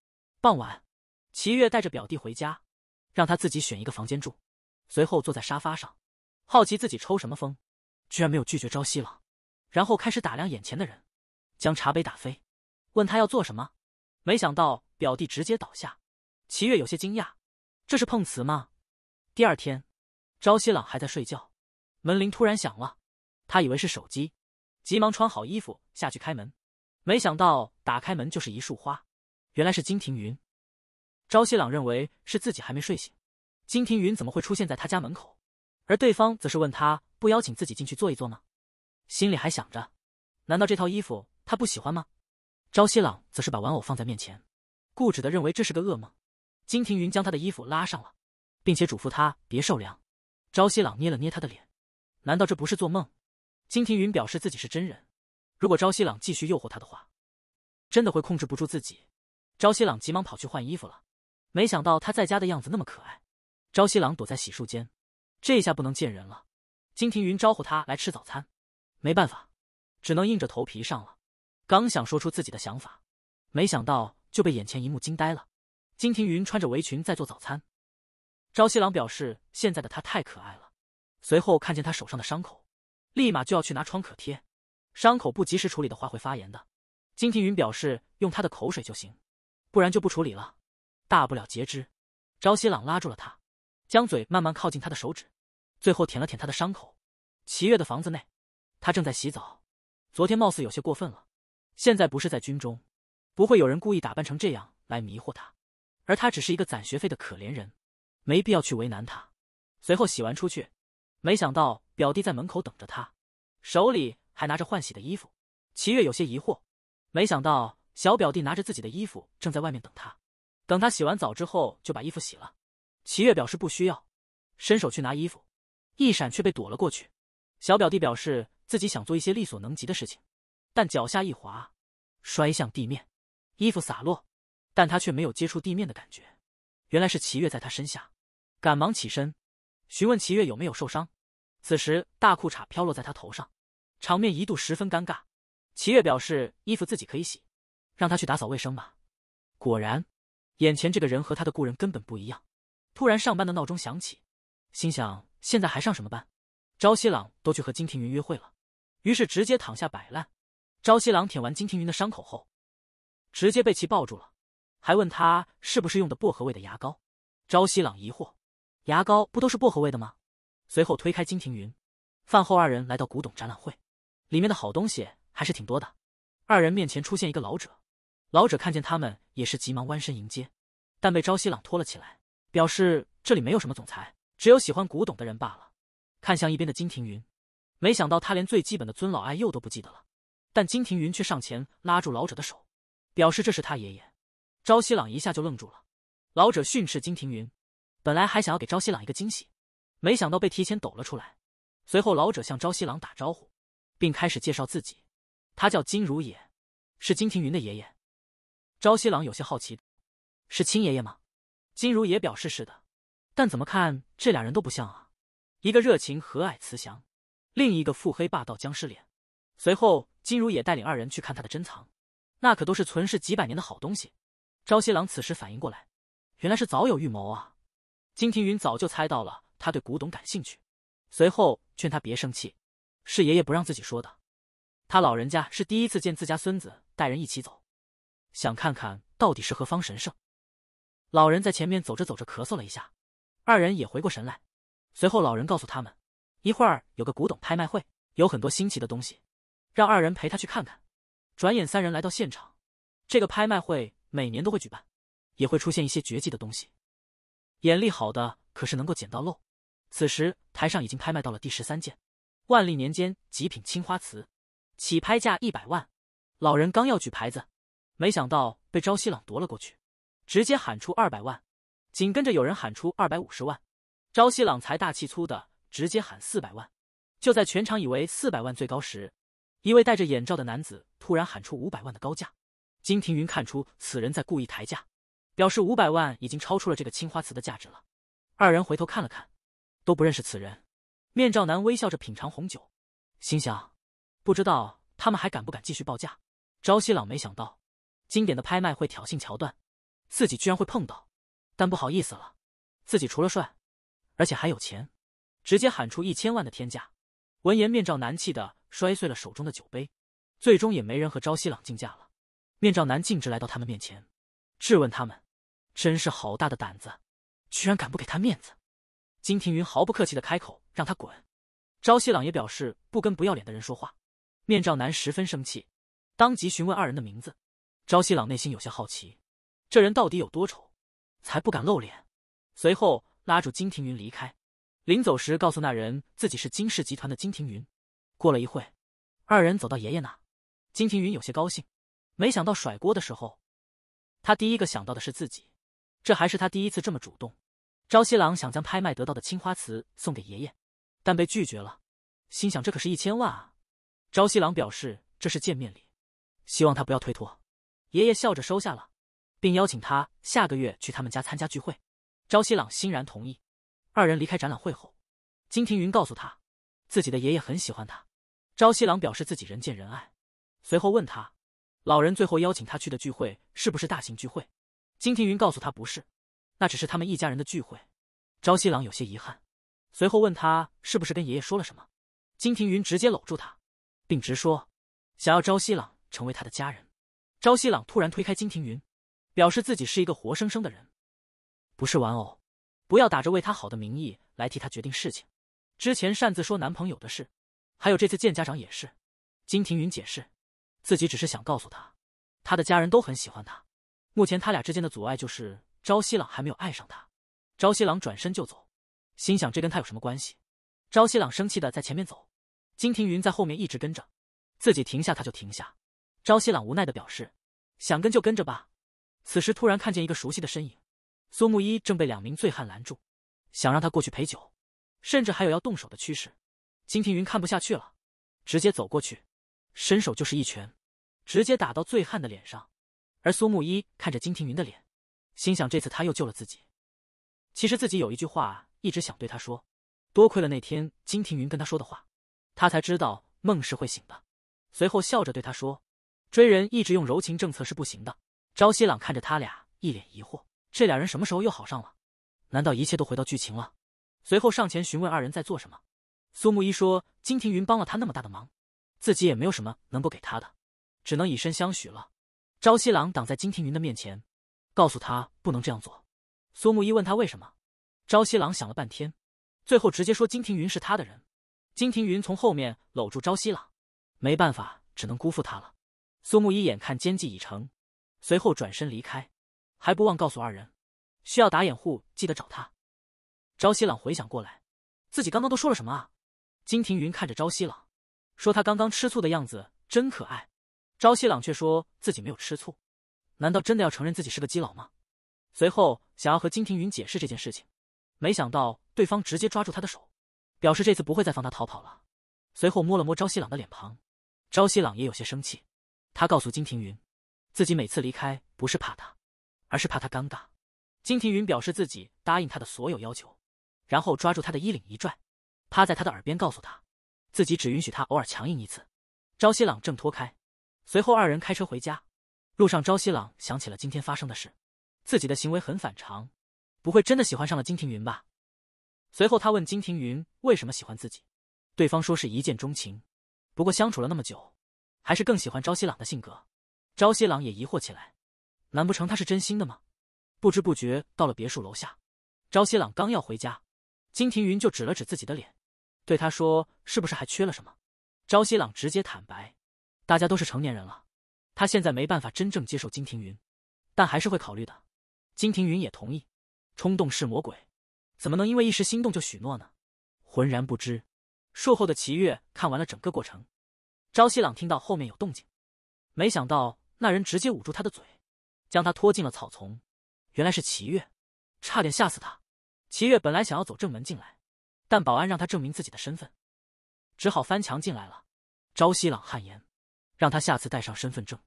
傍晚，齐月带着表弟回家，让他自己选一个房间住，随后坐在沙发上，好奇自己抽什么风，居然没有拒绝朝夕了，然后开始打量眼前的人，将茶杯打飞，问他要做什么，没想到表弟直接倒下，齐月有些惊讶，这是碰瓷吗？第二天。朝夕朗还在睡觉，门铃突然响了，他以为是手机，急忙穿好衣服下去开门，没想到打开门就是一束花，原来是金庭云。朝夕朗认为是自己还没睡醒，金庭云怎么会出现在他家门口？而对方则是问他不邀请自己进去坐一坐吗？心里还想着，难道这套衣服他不喜欢吗？朝夕朗则是把玩偶放在面前，固执的认为这是个噩梦。金庭云将他的衣服拉上了，并且嘱咐他别受凉。朝夕朗捏了捏他的脸，难道这不是做梦？金庭云表示自己是真人。如果朝夕朗继续诱惑他的话，真的会控制不住自己。朝夕朗急忙跑去换衣服了。没想到他在家的样子那么可爱。朝夕朗躲在洗漱间，这一下不能见人了。金庭云招呼他来吃早餐，没办法，只能硬着头皮上了。刚想说出自己的想法，没想到就被眼前一幕惊呆了。金庭云穿着围裙在做早餐。朝夕郎表示，现在的他太可爱了。随后看见他手上的伤口，立马就要去拿创可贴。伤口不及时处理的话会发炎的。金庭云表示，用他的口水就行，不然就不处理了。大不了截肢。朝夕郎拉住了他，将嘴慢慢靠近他的手指，最后舔了舔他的伤口。齐月的房子内，他正在洗澡。昨天貌似有些过分了。现在不是在军中，不会有人故意打扮成这样来迷惑他，而他只是一个攒学费的可怜人。没必要去为难他。随后洗完出去，没想到表弟在门口等着他，手里还拿着换洗的衣服。齐月有些疑惑，没想到小表弟拿着自己的衣服正在外面等他。等他洗完澡之后就把衣服洗了。齐月表示不需要，伸手去拿衣服，一闪却被躲了过去。小表弟表示自己想做一些力所能及的事情，但脚下一滑，摔向地面，衣服洒落，但他却没有接触地面的感觉。原来是齐月在他身下。赶忙起身，询问齐月有没有受伤。此时大裤衩飘落在他头上，场面一度十分尴尬。齐月表示衣服自己可以洗，让他去打扫卫生吧。果然，眼前这个人和他的故人根本不一样。突然上班的闹钟响起，心想现在还上什么班？朝夕朗都去和金庭云约会了，于是直接躺下摆烂。朝夕朗舔完金庭云的伤口后，直接被其抱住了，还问他是不是用的薄荷味的牙膏。朝夕朗疑惑。牙膏不都是薄荷味的吗？随后推开金庭云，饭后二人来到古董展览会，里面的好东西还是挺多的。二人面前出现一个老者，老者看见他们也是急忙弯身迎接，但被朝西朗拖了起来，表示这里没有什么总裁，只有喜欢古董的人罢了。看向一边的金庭云，没想到他连最基本的尊老爱幼都不记得了，但金庭云却上前拉住老者的手，表示这是他爷爷。朝西朗一下就愣住了，老者训斥金庭云。本来还想要给朝夕朗一个惊喜，没想到被提前抖了出来。随后，老者向朝夕朗打招呼，并开始介绍自己。他叫金如野，是金庭云的爷爷。朝夕朗有些好奇，是亲爷爷吗？金如野表示是的，但怎么看这俩人都不像啊？一个热情和蔼慈祥，另一个腹黑霸道僵尸脸。随后，金如野带领二人去看他的珍藏，那可都是存世几百年的好东西。朝夕朗此时反应过来，原来是早有预谋啊。金庭云早就猜到了他对古董感兴趣，随后劝他别生气，是爷爷不让自己说的。他老人家是第一次见自家孙子带人一起走，想看看到底是何方神圣。老人在前面走着走着咳嗽了一下，二人也回过神来。随后老人告诉他们，一会儿有个古董拍卖会，有很多新奇的东西，让二人陪他去看看。转眼三人来到现场，这个拍卖会每年都会举办，也会出现一些绝技的东西。眼力好的可是能够捡到漏。此时台上已经拍卖到了第十三件，万历年间极品青花瓷，起拍价一百万。老人刚要举牌子，没想到被朝夕朗夺了过去，直接喊出二百万。紧跟着有人喊出二百五十万，朝夕朗财大气粗的直接喊四百万。就在全场以为四百万最高时，一位戴着眼罩的男子突然喊出五百万的高价。金庭云看出此人在故意抬价。表示五百万已经超出了这个青花瓷的价值了。二人回头看了看，都不认识此人。面罩男微笑着品尝红酒，心想：不知道他们还敢不敢继续报价。朝夕朗没想到，经典的拍卖会挑衅桥段，自己居然会碰到。但不好意思了，自己除了帅，而且还有钱，直接喊出一千万的天价。闻言，面罩男气的摔碎了手中的酒杯。最终也没人和朝夕朗竞价了。面罩男径直来到他们面前，质问他们。真是好大的胆子，居然敢不给他面子！金庭云毫不客气的开口，让他滚。朝夕朗也表示不跟不要脸的人说话。面罩男十分生气，当即询问二人的名字。朝夕朗内心有些好奇，这人到底有多丑，才不敢露脸？随后拉住金庭云离开，临走时告诉那人自己是金氏集团的金庭云。过了一会，二人走到爷爷那，金庭云有些高兴，没想到甩锅的时候，他第一个想到的是自己。这还是他第一次这么主动。朝西郎想将拍卖得到的青花瓷送给爷爷，但被拒绝了。心想这可是一千万啊！朝西郎表示这是见面礼，希望他不要推脱。爷爷笑着收下了，并邀请他下个月去他们家参加聚会。朝西郎欣然同意。二人离开展览会后，金庭云告诉他，自己的爷爷很喜欢他。朝西郎表示自己人见人爱。随后问他，老人最后邀请他去的聚会是不是大型聚会？金庭云告诉他不是，那只是他们一家人的聚会。朝夕朗有些遗憾，随后问他是不是跟爷爷说了什么。金庭云直接搂住他，并直说想要朝夕朗成为他的家人。朝夕朗突然推开金庭云，表示自己是一个活生生的人，不是玩偶，不要打着为他好的名义来替他决定事情。之前擅自说男朋友的事，还有这次见家长也是。金庭云解释，自己只是想告诉他，他的家人都很喜欢他。目前他俩之间的阻碍就是朝西朗还没有爱上他。朝西朗转身就走，心想这跟他有什么关系？朝西朗生气的在前面走，金庭云在后面一直跟着，自己停下他就停下。朝夕朗无奈的表示，想跟就跟着吧。此时突然看见一个熟悉的身影，苏慕一正被两名醉汉拦住，想让他过去陪酒，甚至还有要动手的趋势。金庭云看不下去了，直接走过去，伸手就是一拳，直接打到醉汉的脸上。而苏木一看着金庭云的脸，心想这次他又救了自己。其实自己有一句话一直想对他说，多亏了那天金庭云跟他说的话，他才知道梦是会醒的。随后笑着对他说：“追人一直用柔情政策是不行的。”朝夕朗看着他俩，一脸疑惑：“这俩人什么时候又好上了？难道一切都回到剧情了？”随后上前询问二人在做什么。苏木一说：“金庭云帮了他那么大的忙，自己也没有什么能够给他的，只能以身相许了。”朝夕郎挡在金庭云的面前，告诉他不能这样做。苏木一问他为什么，朝夕郎想了半天，最后直接说金庭云是他的人。金庭云从后面搂住朝夕郎，没办法，只能辜负他了。苏木一眼看奸计已成，随后转身离开，还不忘告诉二人，需要打掩护记得找他。朝夕郎回想过来，自己刚刚都说了什么啊？金庭云看着朝夕郎，说他刚刚吃醋的样子真可爱。朝西朗却说自己没有吃醋，难道真的要承认自己是个基佬吗？随后想要和金庭云解释这件事情，没想到对方直接抓住他的手，表示这次不会再放他逃跑了。随后摸了摸朝西朗的脸庞，朝西朗也有些生气。他告诉金庭云，自己每次离开不是怕他，而是怕他尴尬。金庭云表示自己答应他的所有要求，然后抓住他的衣领一拽，趴在他的耳边告诉他，自己只允许他偶尔强硬一次。朝西朗挣脱开。随后二人开车回家，路上朝夕朗想起了今天发生的事，自己的行为很反常，不会真的喜欢上了金庭云吧？随后他问金庭云为什么喜欢自己，对方说是一见钟情，不过相处了那么久，还是更喜欢朝夕朗的性格。朝夕朗也疑惑起来，难不成他是真心的吗？不知不觉到了别墅楼下，朝夕朗刚要回家，金庭云就指了指自己的脸，对他说是不是还缺了什么？朝夕朗直接坦白。大家都是成年人了，他现在没办法真正接受金庭云，但还是会考虑的。金庭云也同意。冲动是魔鬼，怎么能因为一时心动就许诺呢？浑然不知，术后的齐月看完了整个过程。朝夕朗听到后面有动静，没想到那人直接捂住他的嘴，将他拖进了草丛。原来是齐月，差点吓死他。齐月本来想要走正门进来，但保安让他证明自己的身份，只好翻墙进来了。朝夕朗汗颜。让他下次带上身份证，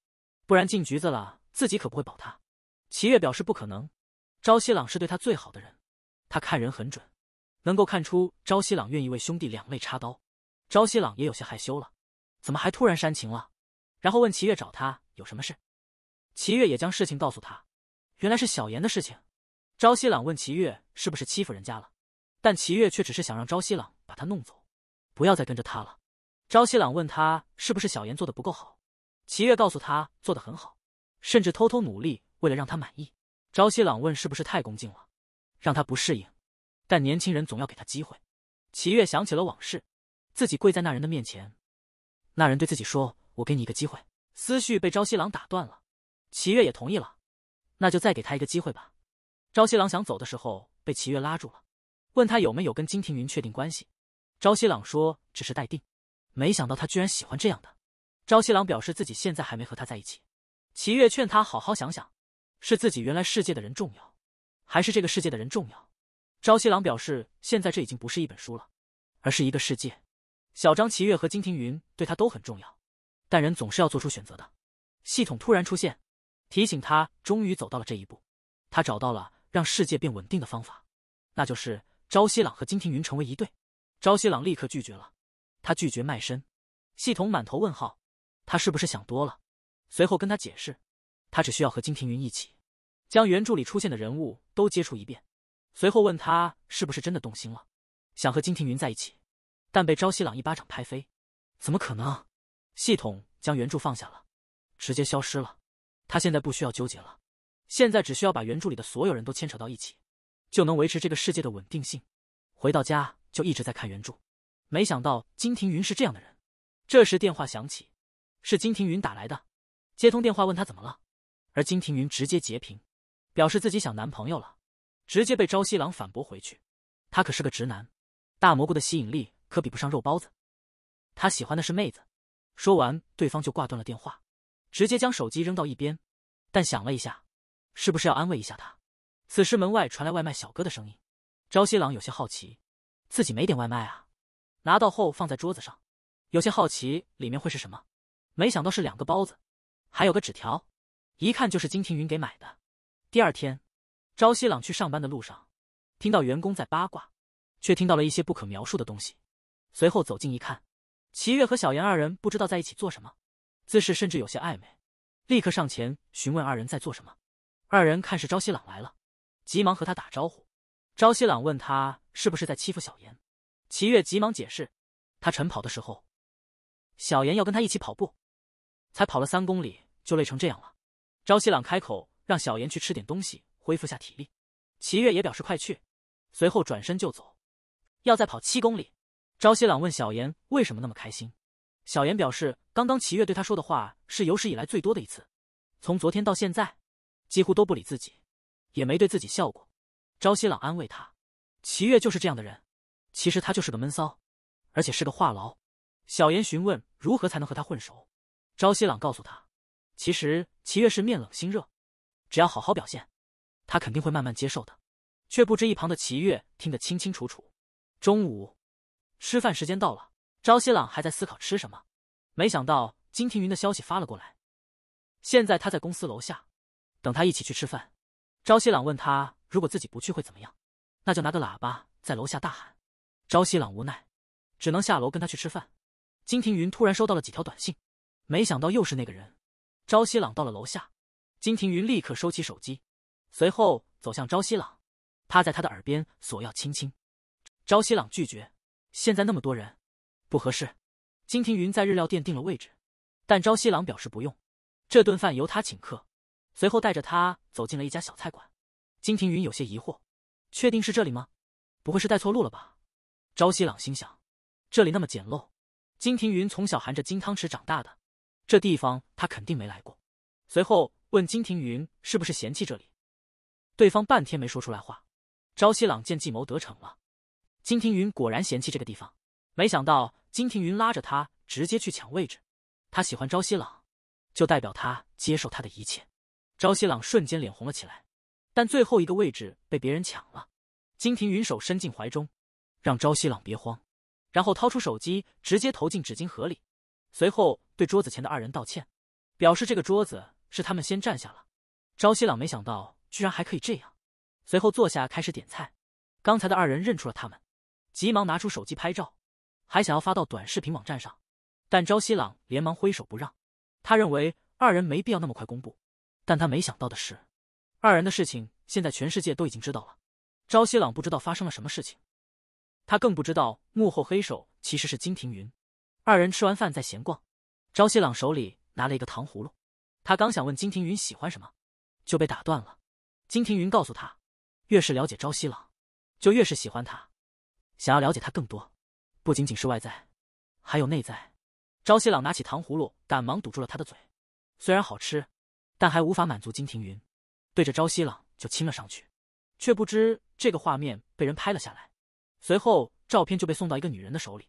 不然进局子了，自己可不会保他。齐月表示不可能，朝西朗是对他最好的人，他看人很准，能够看出朝西朗愿意为兄弟两肋插刀。朝西朗也有些害羞了，怎么还突然煽情了？然后问齐月找他有什么事。齐月也将事情告诉他，原来是小妍的事情。朝西朗问齐月是不是欺负人家了，但齐月却只是想让朝西朗把他弄走，不要再跟着他了。朝夕朗问他是不是小妍做的不够好，齐月告诉他做的很好，甚至偷偷努力为了让他满意。朝夕朗问是不是太恭敬了，让他不适应，但年轻人总要给他机会。齐月想起了往事，自己跪在那人的面前，那人对自己说：“我给你一个机会。”思绪被朝夕朗打断了，齐月也同意了，那就再给他一个机会吧。朝夕朗想走的时候被齐月拉住了，问他有没有跟金庭云确定关系。朝夕朗说只是待定。没想到他居然喜欢这样的。朝西郎表示自己现在还没和他在一起。齐月劝他好好想想，是自己原来世界的人重要，还是这个世界的人重要？朝西郎表示现在这已经不是一本书了，而是一个世界。小张、齐月和金庭云对他都很重要，但人总是要做出选择的。系统突然出现，提醒他终于走到了这一步，他找到了让世界变稳定的方法，那就是朝西朗和金庭云成为一对。朝西朗立刻拒绝了。他拒绝卖身，系统满头问号，他是不是想多了？随后跟他解释，他只需要和金庭云一起，将原著里出现的人物都接触一遍。随后问他是不是真的动心了，想和金庭云在一起，但被朝夕朗一巴掌拍飞，怎么可能？系统将原著放下了，直接消失了。他现在不需要纠结了，现在只需要把原著里的所有人都牵扯到一起，就能维持这个世界的稳定性。回到家就一直在看原著。没想到金庭云是这样的人。这时电话响起，是金庭云打来的。接通电话，问他怎么了。而金庭云直接截屏，表示自己想男朋友了。直接被朝夕郎反驳回去，他可是个直男，大蘑菇的吸引力可比不上肉包子。他喜欢的是妹子。说完，对方就挂断了电话，直接将手机扔到一边。但想了一下，是不是要安慰一下他？此时门外传来外卖小哥的声音。朝夕郎有些好奇，自己没点外卖啊。拿到后放在桌子上，有些好奇里面会是什么，没想到是两个包子，还有个纸条，一看就是金庭云给买的。第二天，朝西朗去上班的路上，听到员工在八卦，却听到了一些不可描述的东西。随后走近一看，齐月和小妍二人不知道在一起做什么，姿势甚至有些暧昧，立刻上前询问二人在做什么。二人看是朝西朗来了，急忙和他打招呼。朝西朗问他是不是在欺负小妍。齐月急忙解释，他晨跑的时候，小妍要跟他一起跑步，才跑了三公里就累成这样了。朝夕朗开口让小妍去吃点东西恢复下体力，齐月也表示快去，随后转身就走，要再跑七公里。朝夕朗问小妍为什么那么开心，小妍表示刚刚齐月对他说的话是有史以来最多的一次，从昨天到现在，几乎都不理自己，也没对自己笑过。朝夕朗安慰他，齐月就是这样的人。其实他就是个闷骚，而且是个话痨。小严询问如何才能和他混熟，朝西朗告诉他，其实齐月是面冷心热，只要好好表现，他肯定会慢慢接受的。却不知一旁的齐月听得清清楚楚。中午，吃饭时间到了，朝西朗还在思考吃什么，没想到金庭云的消息发了过来。现在他在公司楼下，等他一起去吃饭。朝西朗问他，如果自己不去会怎么样？那就拿个喇叭在楼下大喊。朝夕朗无奈，只能下楼跟他去吃饭。金庭云突然收到了几条短信，没想到又是那个人。朝夕朗到了楼下，金庭云立刻收起手机，随后走向朝夕朗，他在他的耳边索要亲亲。朝夕朗拒绝，现在那么多人，不合适。金庭云在日料店定了位置，但朝夕朗表示不用，这顿饭由他请客。随后带着他走进了一家小菜馆。金庭云有些疑惑，确定是这里吗？不会是带错路了吧？朝夕朗心想，这里那么简陋，金庭云从小含着金汤匙长大的，这地方他肯定没来过。随后问金庭云是不是嫌弃这里，对方半天没说出来话。朝夕朗见计谋得逞了，金庭云果然嫌弃这个地方。没想到金庭云拉着他直接去抢位置，他喜欢朝夕朗，就代表他接受他的一切。朝夕朗瞬间脸红了起来，但最后一个位置被别人抢了。金庭云手伸进怀中。让朝西朗别慌，然后掏出手机直接投进纸巾盒里，随后对桌子前的二人道歉，表示这个桌子是他们先占下了。朝西朗没想到居然还可以这样，随后坐下开始点菜。刚才的二人认出了他们，急忙拿出手机拍照，还想要发到短视频网站上，但朝西朗连忙挥手不让。他认为二人没必要那么快公布，但他没想到的是，二人的事情现在全世界都已经知道了。朝西朗不知道发生了什么事情。他更不知道幕后黑手其实是金庭云。二人吃完饭在闲逛，朝夕朗手里拿了一个糖葫芦，他刚想问金庭云喜欢什么，就被打断了。金庭云告诉他，越是了解朝夕朗，就越是喜欢他。想要了解他更多，不仅仅是外在，还有内在。朝夕朗拿起糖葫芦，赶忙堵住了他的嘴。虽然好吃，但还无法满足金庭云。对着朝夕朗就亲了上去，却不知这个画面被人拍了下来。随后，照片就被送到一个女人的手里。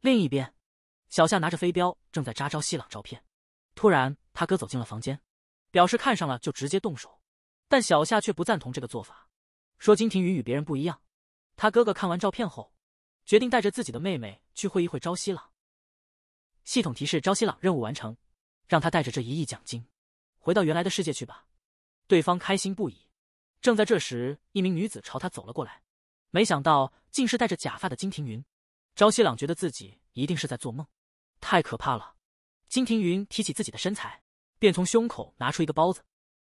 另一边，小夏拿着飞镖正在扎朝西朗照片。突然，他哥走进了房间，表示看上了就直接动手。但小夏却不赞同这个做法，说金庭云与别人不一样。他哥哥看完照片后，决定带着自己的妹妹去会一会朝西朗。系统提示：朝西朗任务完成，让他带着这一亿奖金回到原来的世界去吧。对方开心不已。正在这时，一名女子朝他走了过来。没想到竟是戴着假发的金庭云，朝夕朗觉得自己一定是在做梦，太可怕了。金庭云提起自己的身材，便从胸口拿出一个包子。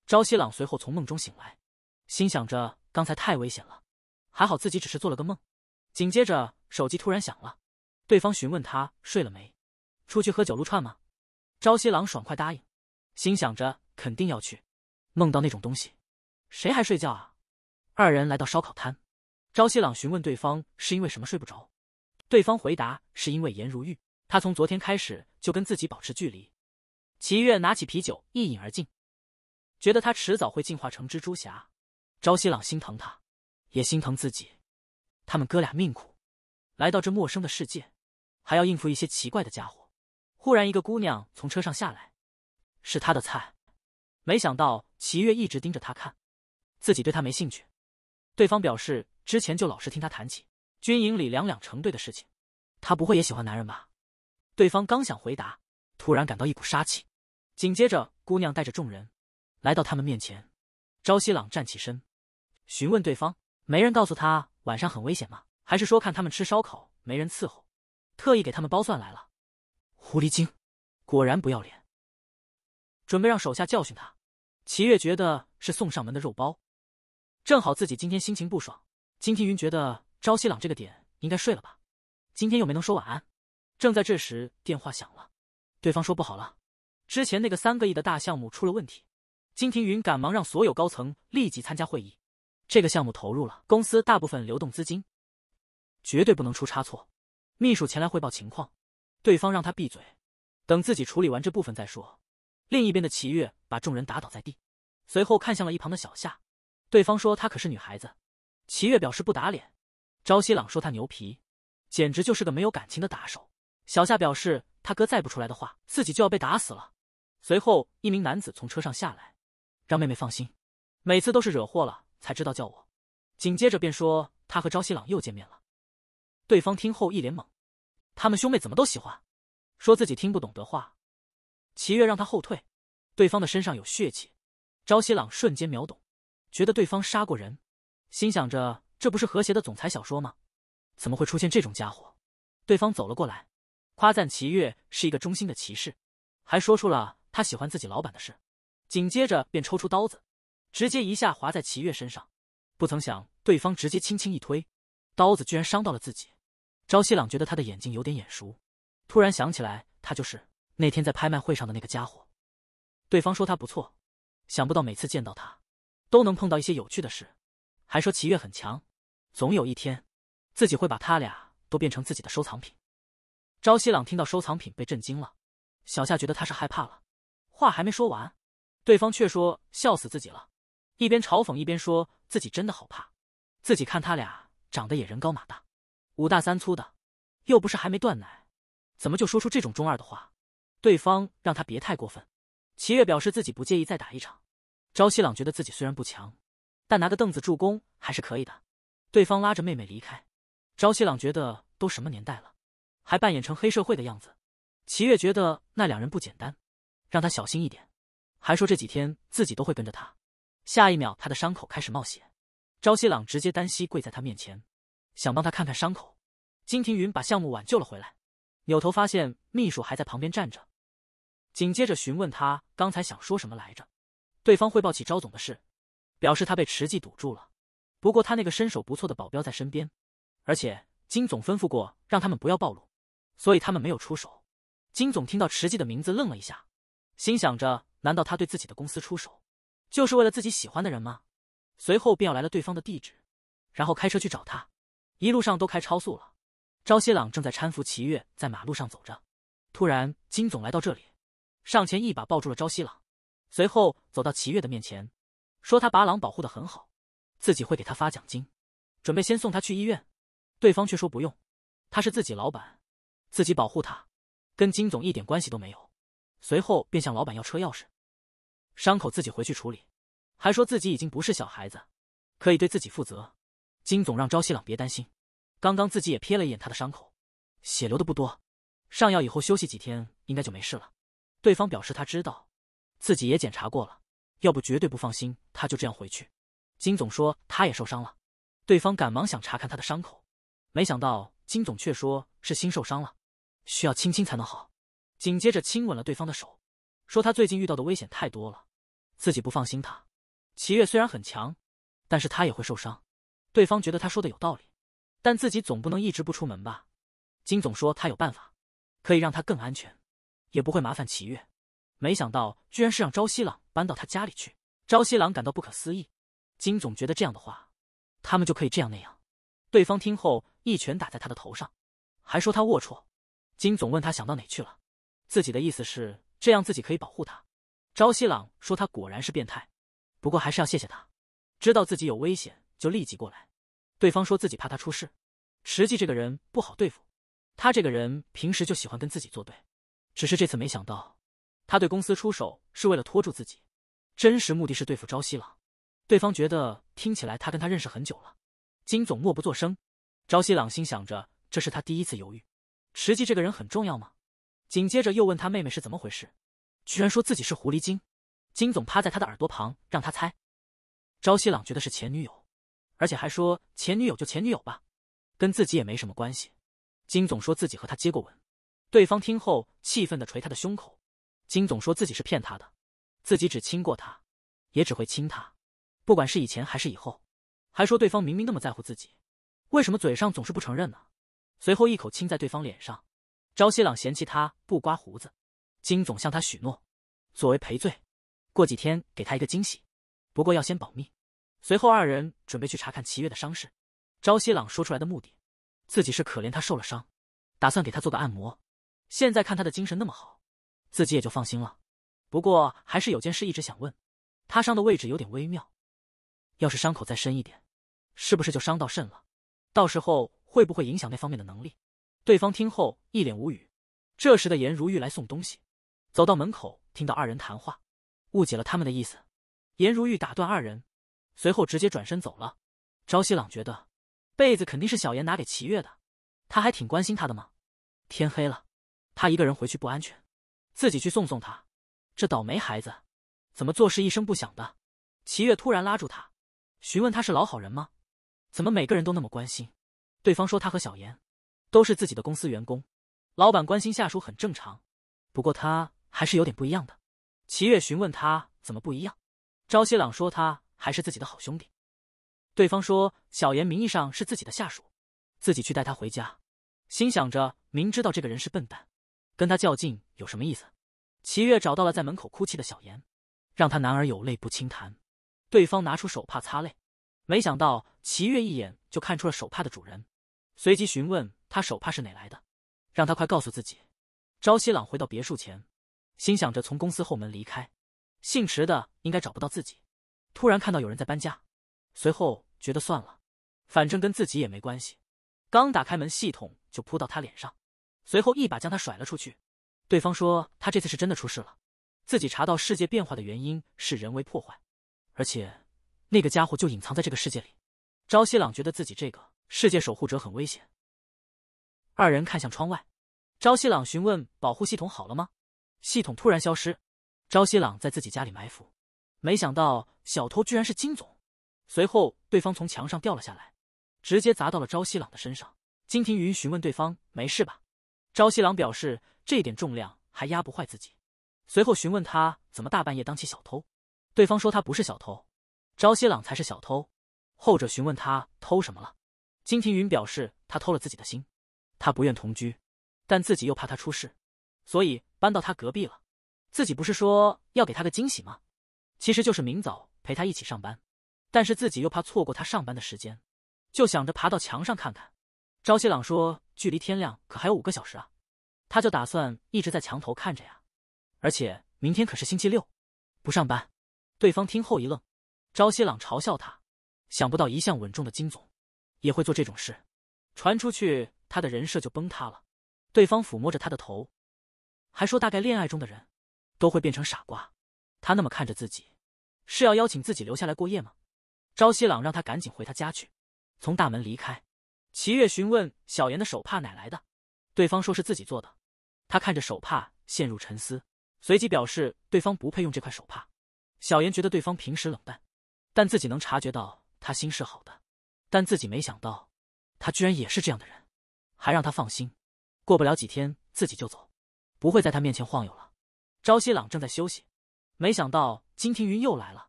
朝夕朗随后从梦中醒来，心想着刚才太危险了，还好自己只是做了个梦。紧接着手机突然响了，对方询问他睡了没，出去喝酒撸串吗？朝夕朗爽快答应，心想着肯定要去。梦到那种东西，谁还睡觉啊？二人来到烧烤摊。朝夕朗询问对方是因为什么睡不着，对方回答是因为颜如玉，他从昨天开始就跟自己保持距离。齐月拿起啤酒一饮而尽，觉得他迟早会进化成蜘蛛侠。朝夕朗心疼他，也心疼自己，他们哥俩命苦，来到这陌生的世界，还要应付一些奇怪的家伙。忽然，一个姑娘从车上下来，是他的菜。没想到齐月一直盯着他看，自己对他没兴趣。对方表示。之前就老是听他谈起军营里两两成对的事情，他不会也喜欢男人吧？对方刚想回答，突然感到一股杀气，紧接着姑娘带着众人来到他们面前。朝西朗站起身，询问对方：“没人告诉他晚上很危险吗？还是说看他们吃烧烤没人伺候，特意给他们包蒜来了？”狐狸精，果然不要脸，准备让手下教训他。齐月觉得是送上门的肉包，正好自己今天心情不爽。金庭云觉得朝夕朗这个点应该睡了吧，今天又没能说晚安。正在这时，电话响了，对方说不好了，之前那个三个亿的大项目出了问题。金庭云赶忙让所有高层立即参加会议，这个项目投入了公司大部分流动资金，绝对不能出差错。秘书前来汇报情况，对方让他闭嘴，等自己处理完这部分再说。另一边的齐月把众人打倒在地，随后看向了一旁的小夏，对方说她可是女孩子。齐月表示不打脸，朝夕朗说他牛皮，简直就是个没有感情的打手。小夏表示他哥再不出来的话，自己就要被打死了。随后，一名男子从车上下来，让妹妹放心，每次都是惹祸了才知道叫我。紧接着便说他和朝夕朗又见面了。对方听后一脸懵，他们兄妹怎么都喜欢？说自己听不懂的话，齐月让他后退。对方的身上有血气，朝夕朗瞬间秒懂，觉得对方杀过人。心想着，这不是和谐的总裁小说吗？怎么会出现这种家伙？对方走了过来，夸赞齐月是一个忠心的骑士，还说出了他喜欢自己老板的事。紧接着便抽出刀子，直接一下划在齐月身上。不曾想，对方直接轻轻一推，刀子居然伤到了自己。朝西朗觉得他的眼睛有点眼熟，突然想起来，他就是那天在拍卖会上的那个家伙。对方说他不错，想不到每次见到他，都能碰到一些有趣的事。还说齐月很强，总有一天，自己会把他俩都变成自己的收藏品。朝西朗听到“收藏品”被震惊了，小夏觉得他是害怕了。话还没说完，对方却说：“笑死自己了！”一边嘲讽一边说自己真的好怕。自己看他俩长得也人高马大，五大三粗的，又不是还没断奶，怎么就说出这种中二的话？对方让他别太过分。齐月表示自己不介意再打一场。朝西朗觉得自己虽然不强。但拿个凳子助攻还是可以的。对方拉着妹妹离开，朝西朗觉得都什么年代了，还扮演成黑社会的样子。齐月觉得那两人不简单，让他小心一点，还说这几天自己都会跟着他。下一秒他的伤口开始冒血，朝西朗直接单膝跪在他面前，想帮他看看伤口。金庭云把项目挽救了回来，扭头发现秘书还在旁边站着，紧接着询问他刚才想说什么来着。对方汇报起朝总的事。表示他被池记堵住了，不过他那个身手不错的保镖在身边，而且金总吩咐过让他们不要暴露，所以他们没有出手。金总听到池记的名字愣了一下，心想着：难道他对自己的公司出手，就是为了自己喜欢的人吗？随后便要来了对方的地址，然后开车去找他。一路上都开超速了。朝西朗正在搀扶齐月在马路上走着，突然金总来到这里，上前一把抱住了朝西朗，随后走到齐月的面前。说他把狼保护的很好，自己会给他发奖金，准备先送他去医院，对方却说不用，他是自己老板，自己保护他，跟金总一点关系都没有。随后便向老板要车钥匙，伤口自己回去处理，还说自己已经不是小孩子，可以对自己负责。金总让朝夕朗别担心，刚刚自己也瞥了一眼他的伤口，血流的不多，上药以后休息几天应该就没事了。对方表示他知道，自己也检查过了。要不绝对不放心，他就这样回去。金总说他也受伤了，对方赶忙想查看他的伤口，没想到金总却说是心受伤了，需要亲亲才能好。紧接着亲吻了对方的手，说他最近遇到的危险太多了，自己不放心他。齐月虽然很强，但是他也会受伤。对方觉得他说的有道理，但自己总不能一直不出门吧。金总说他有办法，可以让他更安全，也不会麻烦齐月。没想到，居然是让朝夕朗搬到他家里去。朝夕朗感到不可思议。金总觉得这样的话，他们就可以这样那样。对方听后一拳打在他的头上，还说他龌龊。金总问他想到哪去了，自己的意思是这样自己可以保护他。朝夕朗说他果然是变态，不过还是要谢谢他，知道自己有危险就立即过来。对方说自己怕他出事，实际这个人不好对付。他这个人平时就喜欢跟自己作对，只是这次没想到。他对公司出手是为了拖住自己，真实目的是对付朝夕朗。对方觉得听起来他跟他认识很久了。金总默不作声。朝夕朗心想着，这是他第一次犹豫。实际这个人很重要吗？紧接着又问他妹妹是怎么回事，居然说自己是狐狸精。金总趴在他的耳朵旁，让他猜。朝夕朗觉得是前女友，而且还说前女友就前女友吧，跟自己也没什么关系。金总说自己和他接过吻。对方听后气愤的捶他的胸口。金总说自己是骗他的，自己只亲过他，也只会亲他，不管是以前还是以后，还说对方明明那么在乎自己，为什么嘴上总是不承认呢？随后一口亲在对方脸上。朝西朗嫌弃他不刮胡子，金总向他许诺，作为赔罪，过几天给他一个惊喜，不过要先保密。随后二人准备去查看齐月的伤势。朝西朗说出来的目的，自己是可怜他受了伤，打算给他做个按摩。现在看他的精神那么好。自己也就放心了，不过还是有件事一直想问，他伤的位置有点微妙，要是伤口再深一点，是不是就伤到肾了？到时候会不会影响那方面的能力？对方听后一脸无语。这时的颜如玉来送东西，走到门口听到二人谈话，误解了他们的意思。颜如玉打断二人，随后直接转身走了。朝夕朗觉得被子肯定是小颜拿给齐月的，他还挺关心他的嘛。天黑了，他一个人回去不安全。自己去送送他，这倒霉孩子，怎么做事一声不响的？齐月突然拉住他，询问他是老好人吗？怎么每个人都那么关心？对方说他和小严，都是自己的公司员工，老板关心下属很正常，不过他还是有点不一样的。齐月询问他怎么不一样，朝西朗说他还是自己的好兄弟。对方说小严名义上是自己的下属，自己去带他回家，心想着明知道这个人是笨蛋。跟他较劲有什么意思？齐月找到了在门口哭泣的小严，让他男儿有泪不轻弹。对方拿出手帕擦泪，没想到齐月一眼就看出了手帕的主人，随即询问他手帕是哪来的，让他快告诉自己。朝夕朗回到别墅前，心想着从公司后门离开，姓池的应该找不到自己。突然看到有人在搬家，随后觉得算了，反正跟自己也没关系。刚打开门，系统就扑到他脸上。随后一把将他甩了出去。对方说：“他这次是真的出事了，自己查到世界变化的原因是人为破坏，而且那个家伙就隐藏在这个世界里。”朝西朗觉得自己这个世界守护者很危险。二人看向窗外，朝西朗询问保护系统好了吗？系统突然消失。朝西朗在自己家里埋伏，没想到小偷居然是金总。随后对方从墙上掉了下来，直接砸到了朝西朗的身上。金庭云询问对方：“没事吧？”朝西郎表示这点重量还压不坏自己，随后询问他怎么大半夜当起小偷，对方说他不是小偷，朝西郎才是小偷。后者询问他偷什么了，金庭云表示他偷了自己的心，他不愿同居，但自己又怕他出事，所以搬到他隔壁了。自己不是说要给他个惊喜吗？其实就是明早陪他一起上班，但是自己又怕错过他上班的时间，就想着爬到墙上看看。朝夕朗说：“距离天亮可还有五个小时啊，他就打算一直在墙头看着呀。而且明天可是星期六，不上班。”对方听后一愣，朝夕朗嘲笑他：“想不到一向稳重的金总，也会做这种事，传出去他的人设就崩塌了。”对方抚摸着他的头，还说：“大概恋爱中的人，都会变成傻瓜。”他那么看着自己，是要邀请自己留下来过夜吗？朝夕朗让他赶紧回他家去，从大门离开。齐月询问小妍的手帕哪来的，对方说是自己做的。他看着手帕陷入沉思，随即表示对方不配用这块手帕。小妍觉得对方平时冷淡，但自己能察觉到他心是好的。但自己没想到，他居然也是这样的人，还让他放心。过不了几天自己就走，不会在他面前晃悠了。朝夕朗正在休息，没想到金庭云又来了。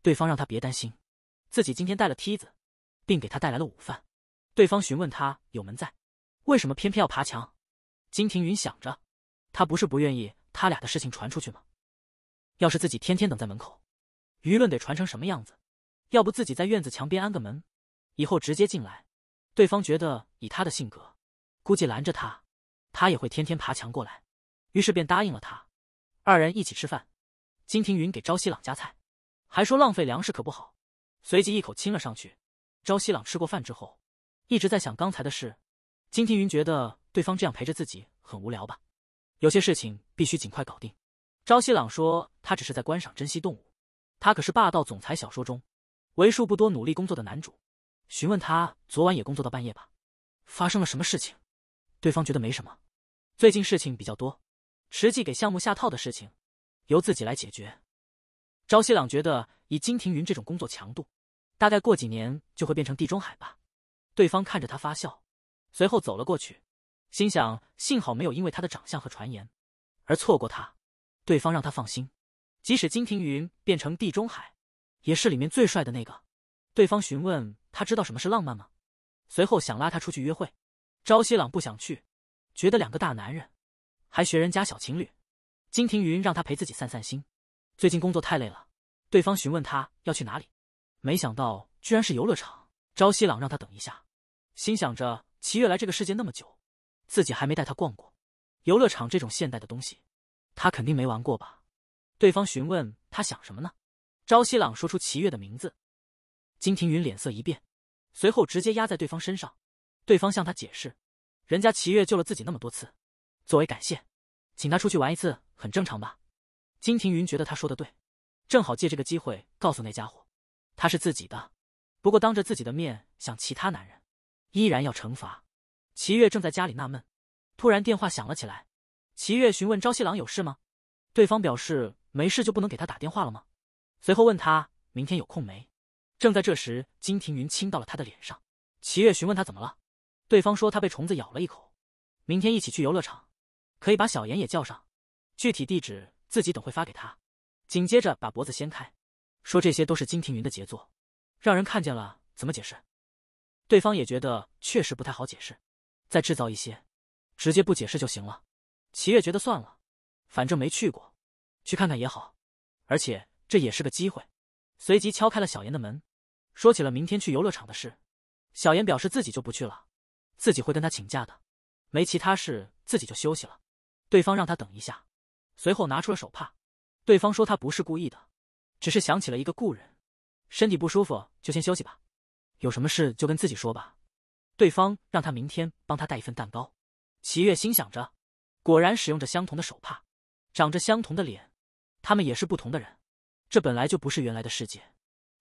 对方让他别担心，自己今天带了梯子，并给他带来了午饭。对方询问他有门在，为什么偏偏要爬墙？金庭云想着，他不是不愿意他俩的事情传出去吗？要是自己天天等在门口，舆论得传成什么样子？要不自己在院子墙边安个门，以后直接进来。对方觉得以他的性格，估计拦着他，他也会天天爬墙过来。于是便答应了他，二人一起吃饭。金庭云给朝夕朗夹菜，还说浪费粮食可不好。随即一口亲了上去。朝夕朗吃过饭之后。一直在想刚才的事，金庭云觉得对方这样陪着自己很无聊吧？有些事情必须尽快搞定。朝西朗说他只是在观赏珍稀动物，他可是霸道总裁小说中为数不多努力工作的男主。询问他昨晚也工作到半夜吧？发生了什么事情？对方觉得没什么，最近事情比较多，实际给项目下套的事情由自己来解决。朝西朗觉得以金庭云这种工作强度，大概过几年就会变成地中海吧。对方看着他发笑，随后走了过去，心想幸好没有因为他的长相和传言，而错过他。对方让他放心，即使金庭云变成地中海，也是里面最帅的那个。对方询问他知道什么是浪漫吗？随后想拉他出去约会，朝夕朗不想去，觉得两个大男人，还学人家小情侣。金庭云让他陪自己散散心，最近工作太累了。对方询问他要去哪里，没想到居然是游乐场。朝夕朗让他等一下，心想着齐月来这个世界那么久，自己还没带他逛过游乐场这种现代的东西，他肯定没玩过吧？对方询问他想什么呢？朝夕朗说出齐月的名字，金庭云脸色一变，随后直接压在对方身上。对方向他解释，人家齐月救了自己那么多次，作为感谢，请他出去玩一次很正常吧？金庭云觉得他说的对，正好借这个机会告诉那家伙，他是自己的。不过，当着自己的面想其他男人，依然要惩罚。齐月正在家里纳闷，突然电话响了起来。齐月询问朝夕郎有事吗？对方表示没事，就不能给他打电话了吗？随后问他明天有空没？正在这时，金庭云亲到了他的脸上。齐月询问他怎么了？对方说他被虫子咬了一口，明天一起去游乐场，可以把小妍也叫上，具体地址自己等会发给他。紧接着把脖子掀开，说这些都是金庭云的杰作。让人看见了怎么解释？对方也觉得确实不太好解释，再制造一些，直接不解释就行了。齐月觉得算了，反正没去过，去看看也好，而且这也是个机会。随即敲开了小严的门，说起了明天去游乐场的事。小严表示自己就不去了，自己会跟他请假的。没其他事，自己就休息了。对方让他等一下，随后拿出了手帕。对方说他不是故意的，只是想起了一个故人。身体不舒服就先休息吧，有什么事就跟自己说吧。对方让他明天帮他带一份蛋糕。齐月心想着，果然使用着相同的手帕，长着相同的脸，他们也是不同的人。这本来就不是原来的世界，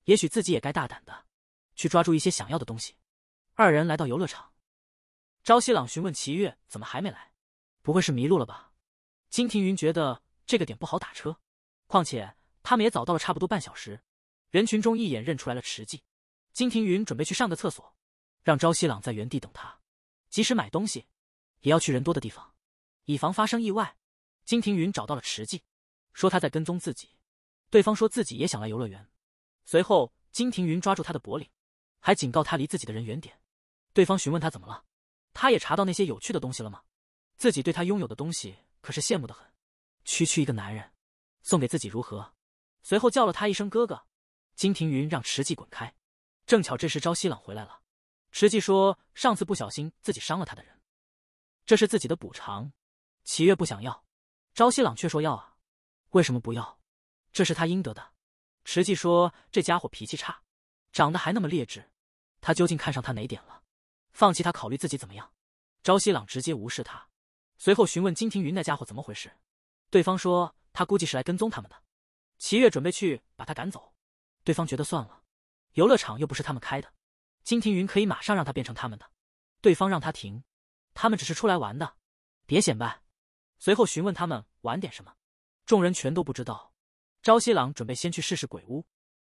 也许自己也该大胆的去抓住一些想要的东西。二人来到游乐场，朝西朗询问齐月怎么还没来，不会是迷路了吧？金庭云觉得这个点不好打车，况且他们也早到了差不多半小时。人群中一眼认出来了池记。金庭云准备去上个厕所，让朝夕朗在原地等他。即使买东西，也要去人多的地方，以防发生意外。金庭云找到了池记，说他在跟踪自己。对方说自己也想来游乐园。随后，金庭云抓住他的脖领，还警告他离自己的人远点。对方询问他怎么了，他也查到那些有趣的东西了吗？自己对他拥有的东西可是羡慕的很。区区一个男人，送给自己如何？随后叫了他一声哥哥。金庭云让池季滚开，正巧这时朝西朗回来了。池季说：“上次不小心自己伤了他的人，这是自己的补偿。”齐月不想要，朝西朗却说：“要啊，为什么不要？这是他应得的。”池季说：“这家伙脾气差，长得还那么劣质，他究竟看上他哪点了？”放弃他，考虑自己怎么样？朝西朗直接无视他，随后询问金庭云那家伙怎么回事。对方说：“他估计是来跟踪他们的。”齐月准备去把他赶走。对方觉得算了，游乐场又不是他们开的，金庭云可以马上让他变成他们的。对方让他停，他们只是出来玩的，别显摆。随后询问他们玩点什么，众人全都不知道。朝西朗准备先去试试鬼屋，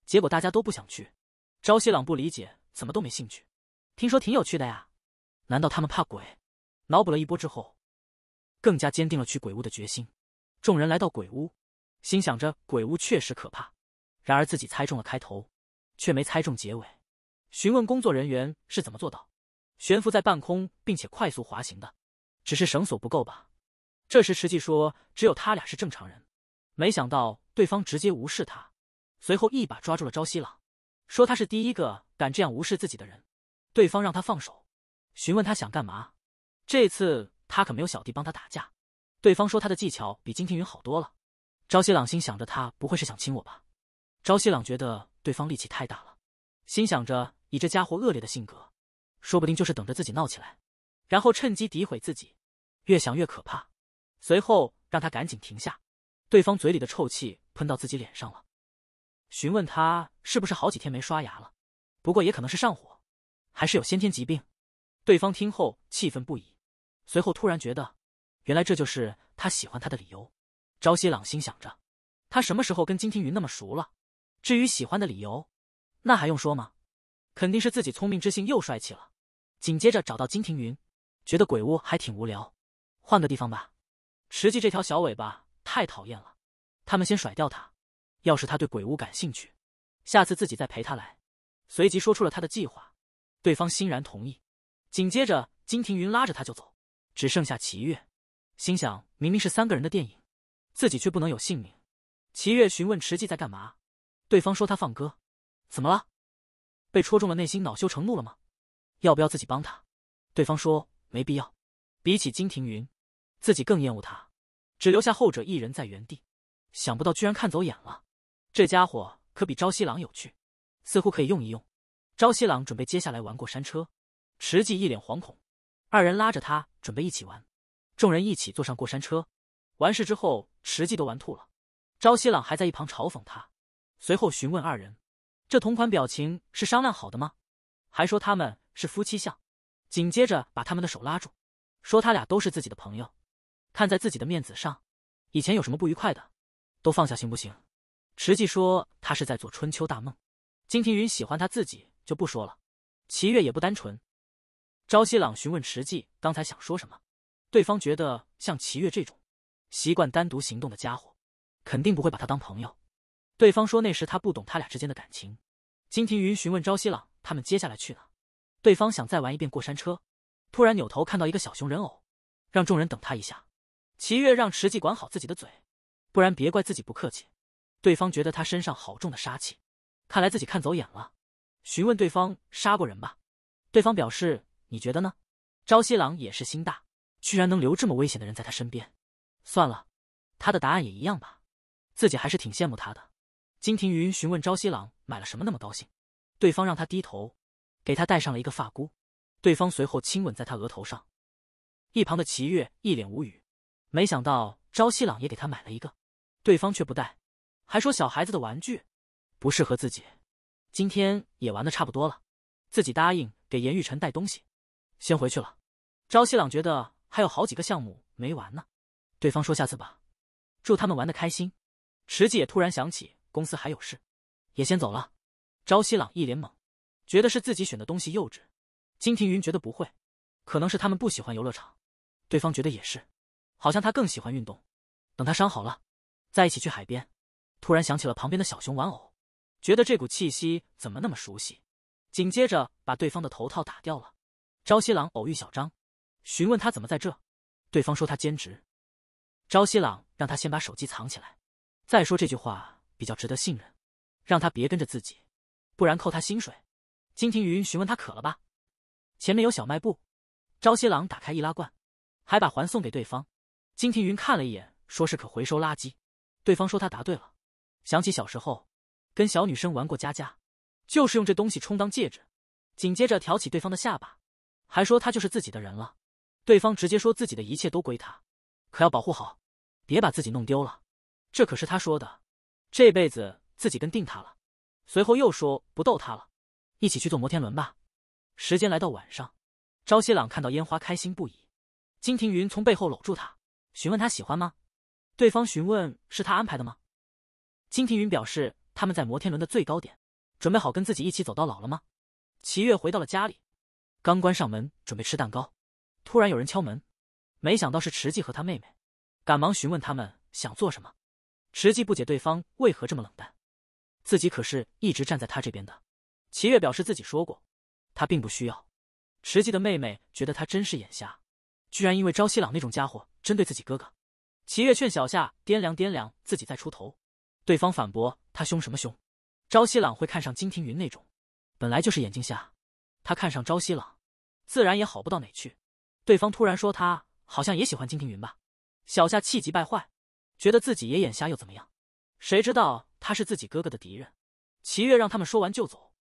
结果大家都不想去。朝西朗不理解，怎么都没兴趣。听说挺有趣的呀，难道他们怕鬼？脑补了一波之后，更加坚定了去鬼屋的决心。众人来到鬼屋，心想着鬼屋确实可怕。然而自己猜中了开头，却没猜中结尾。询问工作人员是怎么做到悬浮在半空并且快速滑行的，只是绳索不够吧？这时池记说：“只有他俩是正常人。”没想到对方直接无视他，随后一把抓住了朝夕朗，说他是第一个敢这样无视自己的人。对方让他放手，询问他想干嘛。这次他可没有小弟帮他打架。对方说他的技巧比金庭云好多了。朝夕朗心想着，他不会是想亲我吧？朝夕朗觉得对方力气太大了，心想着以这家伙恶劣的性格，说不定就是等着自己闹起来，然后趁机诋毁自己。越想越可怕，随后让他赶紧停下。对方嘴里的臭气喷到自己脸上了，询问他是不是好几天没刷牙了，不过也可能是上火，还是有先天疾病。对方听后气愤不已，随后突然觉得，原来这就是他喜欢他的理由。朝夕朗心想着，他什么时候跟金庭云那么熟了？至于喜欢的理由，那还用说吗？肯定是自己聪明、知性又帅气了。紧接着找到金庭云，觉得鬼屋还挺无聊，换个地方吧。池记这条小尾巴太讨厌了，他们先甩掉他。要是他对鬼屋感兴趣，下次自己再陪他来。随即说出了他的计划，对方欣然同意。紧接着金庭云拉着他就走，只剩下齐月，心想明明是三个人的电影，自己却不能有姓名。齐月询问池记在干嘛。对方说他放歌，怎么了？被戳中了内心，恼羞成怒了吗？要不要自己帮他？对方说没必要。比起金庭云，自己更厌恶他。只留下后者一人在原地。想不到居然看走眼了，这家伙可比朝西郎有趣，似乎可以用一用。朝西郎准备接下来玩过山车，池季一脸惶恐，二人拉着他准备一起玩。众人一起坐上过山车，完事之后池季都玩吐了，朝西郎还在一旁嘲讽他。随后询问二人，这同款表情是商量好的吗？还说他们是夫妻相。紧接着把他们的手拉住，说他俩都是自己的朋友，看在自己的面子上，以前有什么不愉快的，都放下行不行？池季说他是在做春秋大梦。金庭云喜欢他自己就不说了，齐月也不单纯。朝夕朗询问池季刚才想说什么，对方觉得像齐月这种习惯单独行动的家伙，肯定不会把他当朋友。对方说：“那时他不懂他俩之间的感情。”金庭云询问朝夕朗：“他们接下来去哪，对方想再玩一遍过山车，突然扭头看到一个小熊人偶，让众人等他一下。齐月让池季管好自己的嘴，不然别怪自己不客气。对方觉得他身上好重的杀气，看来自己看走眼了。询问对方杀过人吧？对方表示：“你觉得呢？”朝夕朗也是心大，居然能留这么危险的人在他身边。算了，他的答案也一样吧。自己还是挺羡慕他的。金庭云询问朝夕朗买了什么那么高兴，对方让他低头，给他戴上了一个发箍，对方随后亲吻在他额头上。一旁的齐月一脸无语，没想到朝夕朗也给他买了一个，对方却不戴，还说小孩子的玩具，不适合自己。今天也玩的差不多了，自己答应给严玉晨带东西，先回去了。朝夕朗觉得还有好几个项目没玩呢，对方说下次吧。祝他们玩的开心。池季也突然想起。公司还有事，也先走了。朝夕朗一脸懵，觉得是自己选的东西幼稚。金庭云觉得不会，可能是他们不喜欢游乐场。对方觉得也是，好像他更喜欢运动。等他伤好了，再一起去海边。突然想起了旁边的小熊玩偶，觉得这股气息怎么那么熟悉。紧接着把对方的头套打掉了。朝夕朗偶遇小张，询问他怎么在这，对方说他兼职。朝夕朗让他先把手机藏起来，再说这句话。比较值得信任，让他别跟着自己，不然扣他薪水。金庭云询问他渴了吧？前面有小卖部。朝夕郎打开易拉罐，还把环送给对方。金庭云看了一眼，说是可回收垃圾。对方说他答对了。想起小时候跟小女生玩过家家，就是用这东西充当戒指。紧接着挑起对方的下巴，还说他就是自己的人了。对方直接说自己的一切都归他，可要保护好，别把自己弄丢了。这可是他说的。这辈子自己跟定他了，随后又说不逗他了，一起去坐摩天轮吧。时间来到晚上，朝夕朗看到烟花开心不已。金庭云从背后搂住他，询问他喜欢吗？对方询问是他安排的吗？金庭云表示他们在摩天轮的最高点，准备好跟自己一起走到老了吗？齐月回到了家里，刚关上门准备吃蛋糕，突然有人敲门，没想到是池记和他妹妹，赶忙询问他们想做什么。池季不解对方为何这么冷淡，自己可是一直站在他这边的。齐月表示自己说过，他并不需要。池季的妹妹觉得他真是眼瞎，居然因为朝夕朗那种家伙针对自己哥哥。齐月劝小夏掂量掂量自己再出头，对方反驳他凶什么凶，朝夕朗会看上金庭云那种，本来就是眼睛瞎，他看上朝夕朗，自然也好不到哪去。对方突然说他好像也喜欢金庭云吧，小夏气急败坏。觉得自己也眼瞎又怎么样？谁知道他是自己哥哥的敌人。齐月让他们说完就走。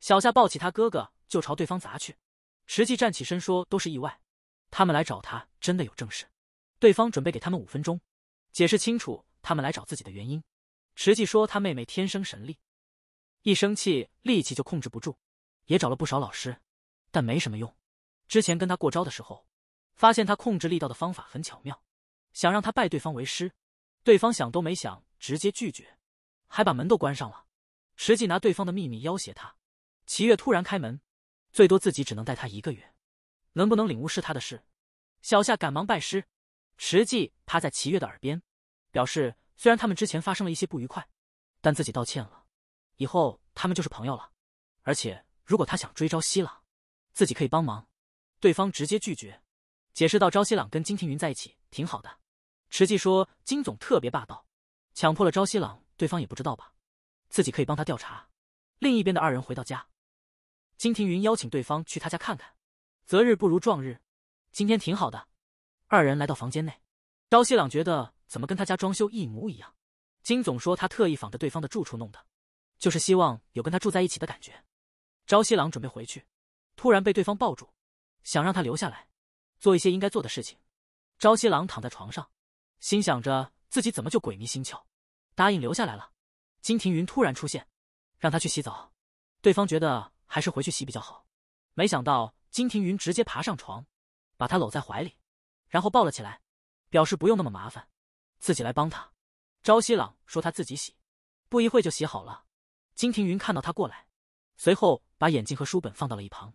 小夏抱起他哥哥就朝对方砸去。池记站起身说：“都是意外，他们来找他真的有正事。”对方准备给他们五分钟，解释清楚他们来找自己的原因。池记说：“他妹妹天生神力，一生气力气就控制不住。也找了不少老师，但没什么用。之前跟他过招的时候，发现他控制力道的方法很巧妙，想让他拜对方为师。”对方想都没想，直接拒绝，还把门都关上了。池纪拿对方的秘密要挟他。齐月突然开门，最多自己只能待他一个月，能不能领悟是他的事。小夏赶忙拜师。池纪趴在齐月的耳边，表示虽然他们之前发生了一些不愉快，但自己道歉了，以后他们就是朋友了。而且如果他想追朝夕朗，自己可以帮忙。对方直接拒绝，解释到朝夕朗跟金庭云在一起挺好的。池记说：“金总特别霸道，强迫了朝西朗，对方也不知道吧？自己可以帮他调查。”另一边的二人回到家，金庭云邀请对方去他家看看，择日不如撞日，今天挺好的。二人来到房间内，朝夕朗觉得怎么跟他家装修一模一样。金总说他特意仿着对方的住处弄的，就是希望有跟他住在一起的感觉。朝夕朗准备回去，突然被对方抱住，想让他留下来，做一些应该做的事情。朝夕朗躺在床上。心想着自己怎么就鬼迷心窍，答应留下来了。金庭云突然出现，让他去洗澡。对方觉得还是回去洗比较好。没想到金庭云直接爬上床，把他搂在怀里，然后抱了起来，表示不用那么麻烦，自己来帮他。朝夕朗说他自己洗，不一会就洗好了。金庭云看到他过来，随后把眼镜和书本放到了一旁，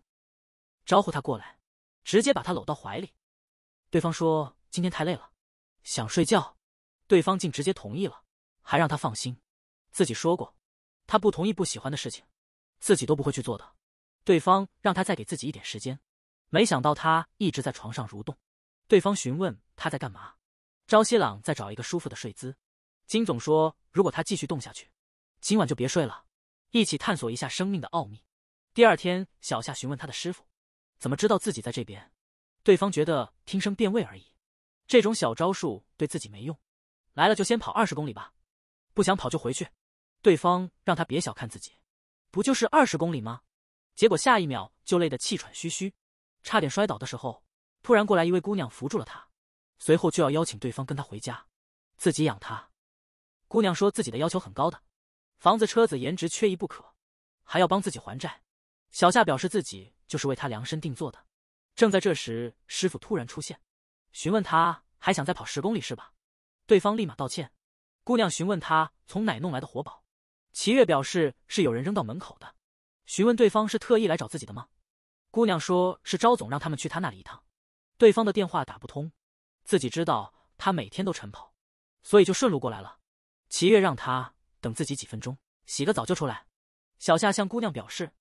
招呼他过来，直接把他搂到怀里。对方说今天太累了。想睡觉，对方竟直接同意了，还让他放心，自己说过，他不同意不喜欢的事情，自己都不会去做的。对方让他再给自己一点时间，没想到他一直在床上蠕动。对方询问他在干嘛，朝夕朗在找一个舒服的睡姿。金总说，如果他继续动下去，今晚就别睡了，一起探索一下生命的奥秘。第二天，小夏询问他的师傅，怎么知道自己在这边，对方觉得听声辨位而已。这种小招数对自己没用，来了就先跑二十公里吧，不想跑就回去。对方让他别小看自己，不就是二十公里吗？结果下一秒就累得气喘吁吁，差点摔倒的时候，突然过来一位姑娘扶住了他，随后就要邀请对方跟他回家，自己养他。姑娘说自己的要求很高的，房子、车子、颜值缺一不可，还要帮自己还债。小夏表示自己就是为他量身定做的。正在这时，师傅突然出现。询问他还想再跑十公里是吧？对方立马道歉。姑娘询问他从哪弄来的活宝，齐月表示是有人扔到门口的。询问对方是特意来找自己的吗？姑娘说是招总让他们去他那里一趟。对方的电话打不通，自己知道他每天都晨跑，所以就顺路过来了。齐月让他等自己几分钟，洗个澡就出来。小夏向姑娘表示，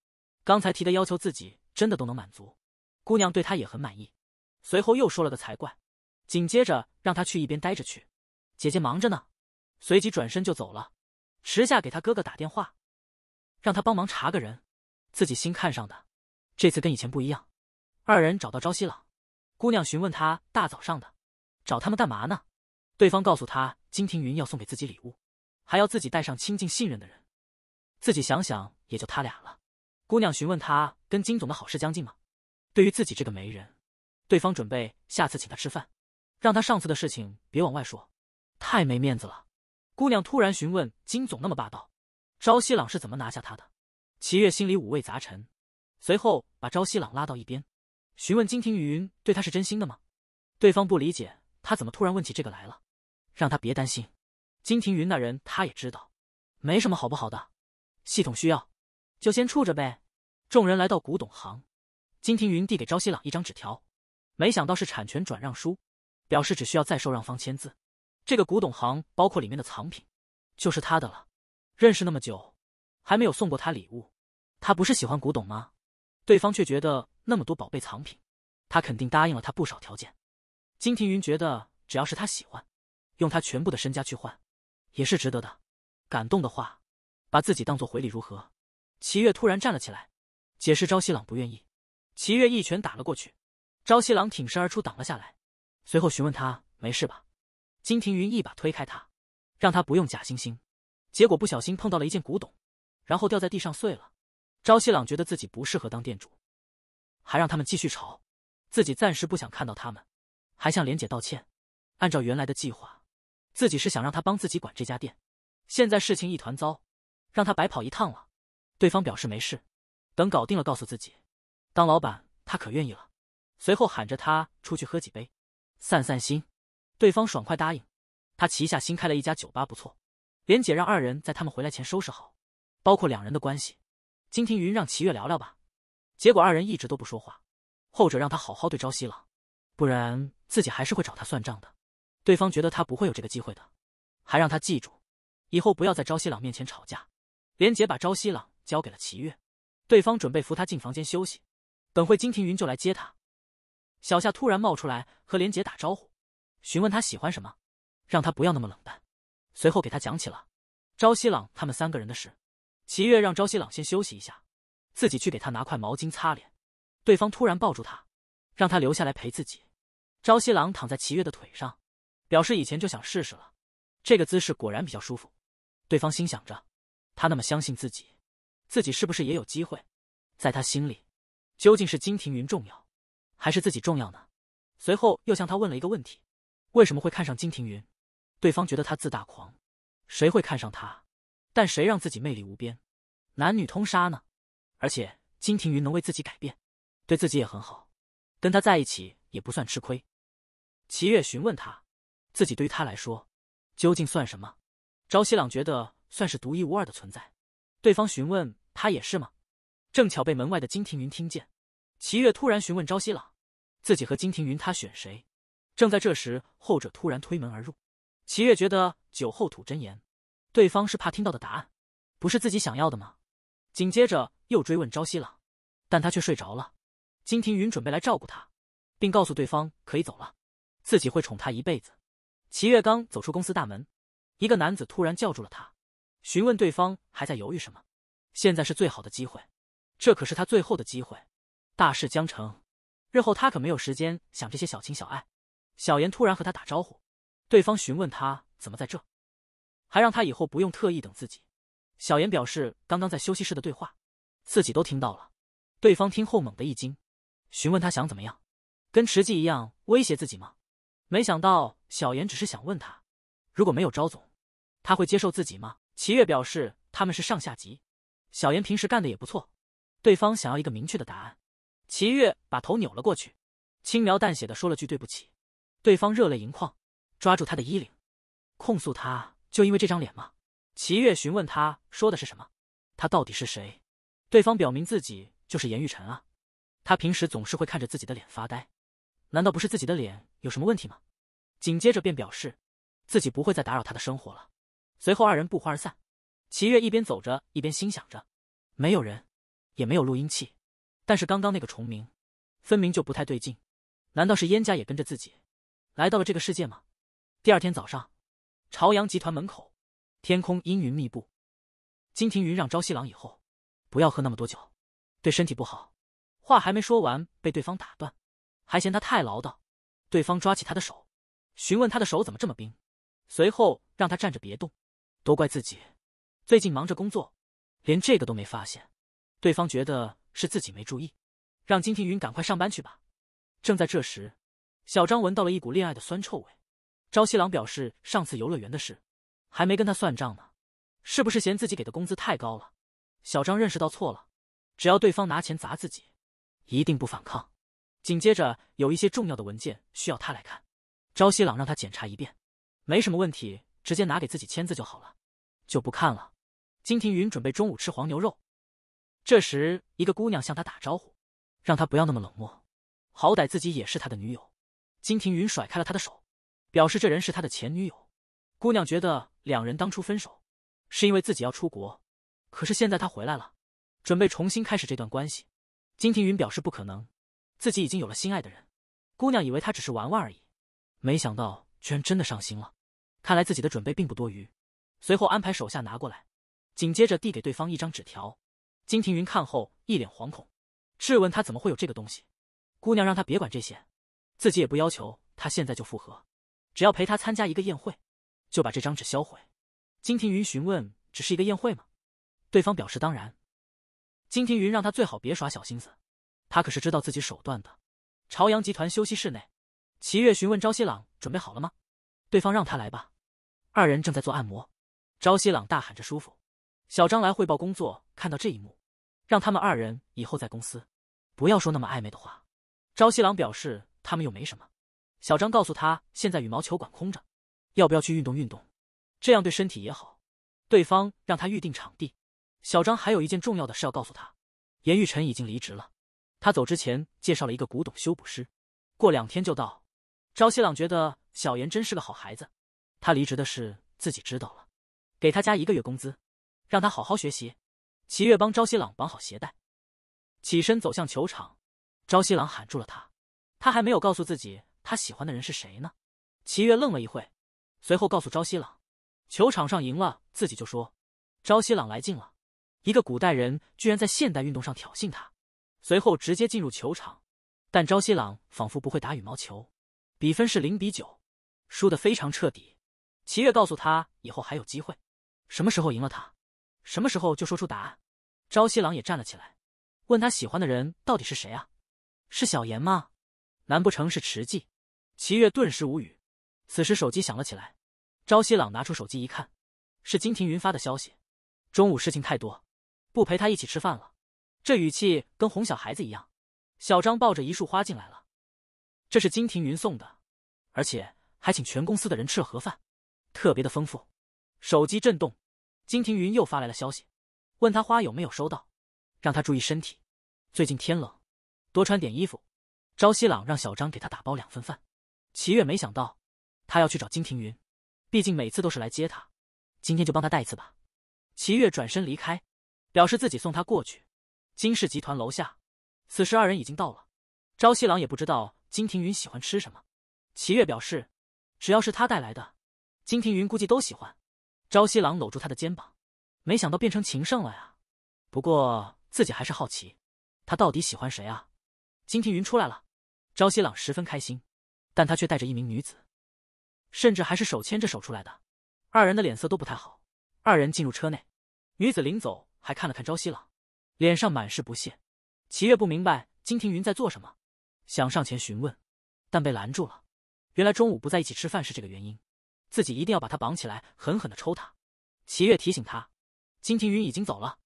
刚才提的要求自己真的都能满足，姑娘对他也很满意。随后又说了个才怪。紧接着让他去一边待着去，姐姐忙着呢。随即转身就走了。池夏给他哥哥打电话，让他帮忙查个人，自己新看上的。这次跟以前不一样。二人找到朝夕朗，姑娘询问他大早上的找他们干嘛呢？对方告诉他金庭云要送给自己礼物，还要自己带上亲近信任的人。自己想想也就他俩了。姑娘询问他跟金总的好事将近吗？对于自己这个媒人，对方准备下次请他吃饭。让他上次的事情别往外说，太没面子了。姑娘突然询问金总那么霸道，朝西朗是怎么拿下他的？齐月心里五味杂陈，随后把朝西朗拉到一边，询问金庭云对他是真心的吗？对方不理解他怎么突然问起这个来了。让他别担心，金庭云那人他也知道，没什么好不好的。系统需要，就先处着呗。众人来到古董行，金庭云递给朝西朗一张纸条，没想到是产权转让书。表示只需要再受让方签字，这个古董行包括里面的藏品，就是他的了。认识那么久，还没有送过他礼物，他不是喜欢古董吗？对方却觉得那么多宝贝藏品，他肯定答应了他不少条件。金庭云觉得，只要是他喜欢，用他全部的身家去换，也是值得的。感动的话，把自己当做回礼如何？齐月突然站了起来，解释朝夕朗不愿意。齐月一拳打了过去，朝夕朗挺身而出挡了下来。随后询问他没事吧，金庭云一把推开他，让他不用假惺惺。结果不小心碰到了一件古董，然后掉在地上碎了。朝夕朗觉得自己不适合当店主，还让他们继续吵，自己暂时不想看到他们。还向莲姐道歉。按照原来的计划，自己是想让他帮自己管这家店，现在事情一团糟，让他白跑一趟了。对方表示没事，等搞定了告诉自己。当老板他可愿意了。随后喊着他出去喝几杯。散散心，对方爽快答应。他旗下新开了一家酒吧，不错。莲姐让二人在他们回来前收拾好，包括两人的关系。金庭云让齐月聊聊吧。结果二人一直都不说话，后者让他好好对朝夕朗，不然自己还是会找他算账的。对方觉得他不会有这个机会的，还让他记住，以后不要在朝夕朗面前吵架。莲姐把朝夕朗交给了齐月，对方准备扶他进房间休息，等会金庭云就来接他。小夏突然冒出来和莲姐打招呼，询问她喜欢什么，让她不要那么冷淡。随后给她讲起了朝夕朗他们三个人的事。齐月让朝夕朗先休息一下，自己去给他拿块毛巾擦脸。对方突然抱住他，让他留下来陪自己。朝夕朗躺在齐月的腿上，表示以前就想试试了。这个姿势果然比较舒服。对方心想着，他那么相信自己，自己是不是也有机会？在他心里，究竟是金庭云重要？还是自己重要呢。随后又向他问了一个问题：为什么会看上金庭云？对方觉得他自大狂，谁会看上他？但谁让自己魅力无边，男女通杀呢？而且金庭云能为自己改变，对自己也很好，跟他在一起也不算吃亏。齐月询问他，自己对于他来说究竟算什么？朝西朗觉得算是独一无二的存在。对方询问他也是吗？正巧被门外的金庭云听见，齐月突然询问朝西朗。自己和金庭云，他选谁？正在这时，后者突然推门而入。齐月觉得酒后吐真言，对方是怕听到的答案，不是自己想要的吗？紧接着又追问朝夕了，但他却睡着了。金庭云准备来照顾他，并告诉对方可以走了，自己会宠他一辈子。齐月刚走出公司大门，一个男子突然叫住了他，询问对方还在犹豫什么？现在是最好的机会，这可是他最后的机会，大事将成。日后他可没有时间想这些小情小爱。小严突然和他打招呼，对方询问他怎么在这，还让他以后不用特意等自己。小严表示刚刚在休息室的对话，自己都听到了。对方听后猛地一惊，询问他想怎么样，跟池记一样威胁自己吗？没想到小严只是想问他，如果没有招总，他会接受自己吗？齐月表示他们是上下级，小严平时干的也不错。对方想要一个明确的答案。齐月把头扭了过去，轻描淡写的说了句对不起，对方热泪盈眶，抓住他的衣领，控诉他就因为这张脸吗？齐月询问他说的是什么，他到底是谁？对方表明自己就是颜玉晨啊，他平时总是会看着自己的脸发呆，难道不是自己的脸有什么问题吗？紧接着便表示自己不会再打扰他的生活了，随后二人不欢而散。齐月一边走着一边心想着，没有人，也没有录音器。但是刚刚那个重名，分明就不太对劲，难道是燕家也跟着自己来到了这个世界吗？第二天早上，朝阳集团门口，天空阴云密布。金庭云让朝夕郎以后不要喝那么多酒，对身体不好。话还没说完，被对方打断，还嫌他太唠叨。对方抓起他的手，询问他的手怎么这么冰，随后让他站着别动。都怪自己，最近忙着工作，连这个都没发现。对方觉得。是自己没注意，让金庭云赶快上班去吧。正在这时，小张闻到了一股恋爱的酸臭味。朝西郎表示上次游乐园的事，还没跟他算账呢，是不是嫌自己给的工资太高了？小张认识到错了，只要对方拿钱砸自己，一定不反抗。紧接着有一些重要的文件需要他来看，朝西郎让他检查一遍，没什么问题，直接拿给自己签字就好了，就不看了。金庭云准备中午吃黄牛肉。这时，一个姑娘向他打招呼，让他不要那么冷漠，好歹自己也是他的女友。金庭云甩开了他的手，表示这人是他的前女友。姑娘觉得两人当初分手是因为自己要出国，可是现在他回来了，准备重新开始这段关系。金庭云表示不可能，自己已经有了心爱的人。姑娘以为他只是玩玩而已，没想到居然真的上心了，看来自己的准备并不多余。随后安排手下拿过来，紧接着递给对方一张纸条。金庭云看后一脸惶恐，质问他怎么会有这个东西。姑娘让他别管这些，自己也不要求他现在就复合，只要陪他参加一个宴会，就把这张纸销毁。金庭云询问只是一个宴会吗？对方表示当然。金庭云让他最好别耍小心思，他可是知道自己手段的。朝阳集团休息室内，齐月询问朝夕朗准备好了吗？对方让他来吧。二人正在做按摩，朝夕朗大喊着舒服。小张来汇报工作，看到这一幕，让他们二人以后在公司不要说那么暧昧的话。朝西郎表示他们又没什么。小张告诉他，现在羽毛球馆空着，要不要去运动运动？这样对身体也好。对方让他预定场地。小张还有一件重要的事要告诉他：严玉晨已经离职了。他走之前介绍了一个古董修补师，过两天就到。朝西郎觉得小严真是个好孩子。他离职的事自己知道了，给他加一个月工资。让他好好学习。齐月帮朝夕朗绑好鞋带，起身走向球场。朝夕朗喊住了他，他还没有告诉自己他喜欢的人是谁呢。齐月愣了一会，随后告诉朝夕朗，球场上赢了自己就说。朝夕朗来劲了，一个古代人居然在现代运动上挑衅他，随后直接进入球场。但朝夕朗仿佛不会打羽毛球，比分是零比九，输的非常彻底。齐月告诉他以后还有机会，什么时候赢了他？什么时候就说出答案？朝夕郎也站了起来，问他喜欢的人到底是谁啊？是小妍吗？难不成是池记？齐月顿时无语。此时手机响了起来，朝夕朗拿出手机一看，是金庭云发的消息。中午事情太多，不陪他一起吃饭了。这语气跟哄小孩子一样。小张抱着一束花进来了，这是金庭云送的，而且还请全公司的人吃了盒饭，特别的丰富。手机震动。金庭云又发来了消息，问他花有没有收到，让他注意身体，最近天冷，多穿点衣服。朝夕朗让小张给他打包两份饭。齐月没想到他要去找金庭云，毕竟每次都是来接他，今天就帮他带一次吧。齐月转身离开，表示自己送他过去。金氏集团楼下，此时二人已经到了。朝夕朗也不知道金庭云喜欢吃什么，齐月表示，只要是他带来的，金庭云估计都喜欢。朝夕郎搂住他的肩膀，没想到变成情圣了呀。不过自己还是好奇，他到底喜欢谁啊？金庭云出来了，朝夕郎十分开心，但他却带着一名女子，甚至还是手牵着手出来的。二人的脸色都不太好。二人进入车内，女子临走还看了看朝夕郎，脸上满是不屑。齐月不明白金庭云在做什么，想上前询问，但被拦住了。原来中午不在一起吃饭是这个原因。自己一定要把他绑起来，狠狠的抽他。齐月提醒他，金庭云已经走了，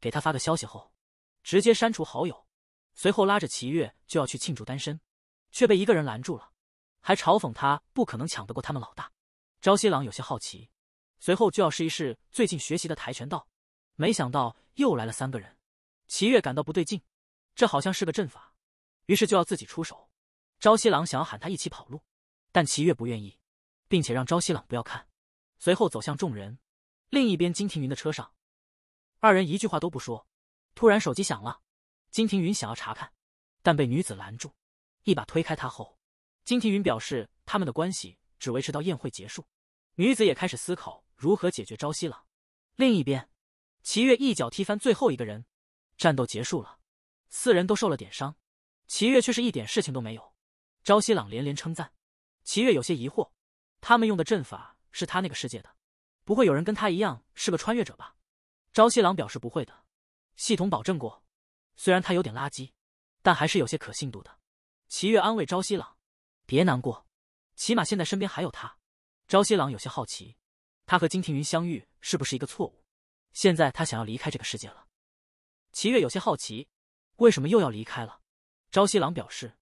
给他发个消息后，直接删除好友。随后拉着齐月就要去庆祝单身，却被一个人拦住了，还嘲讽他不可能抢得过他们老大。朝夕郎有些好奇，随后就要试一试最近学习的跆拳道，没想到又来了三个人。齐月感到不对劲，这好像是个阵法，于是就要自己出手。朝夕郎想要喊他一起跑路，但齐月不愿意。并且让朝夕朗不要看，随后走向众人。另一边，金庭云的车上，二人一句话都不说。突然手机响了，金庭云想要查看，但被女子拦住，一把推开他后，金庭云表示他们的关系只维持到宴会结束。女子也开始思考如何解决朝夕朗。另一边，齐月一脚踢翻最后一个人，战斗结束了，四人都受了点伤，齐月却是一点事情都没有。朝夕朗连连称赞，齐月有些疑惑。他们用的阵法是他那个世界的，不会有人跟他一样是个穿越者吧？朝夕朗表示不会的，系统保证过。虽然他有点垃圾，但还是有些可信度的。齐月安慰朝夕朗：“别难过，起码现在身边还有他。”朝夕朗有些好奇，他和金庭云相遇是不是一个错误？现在他想要离开这个世界了。齐月有些好奇，为什么又要离开了？朝夕朗表示，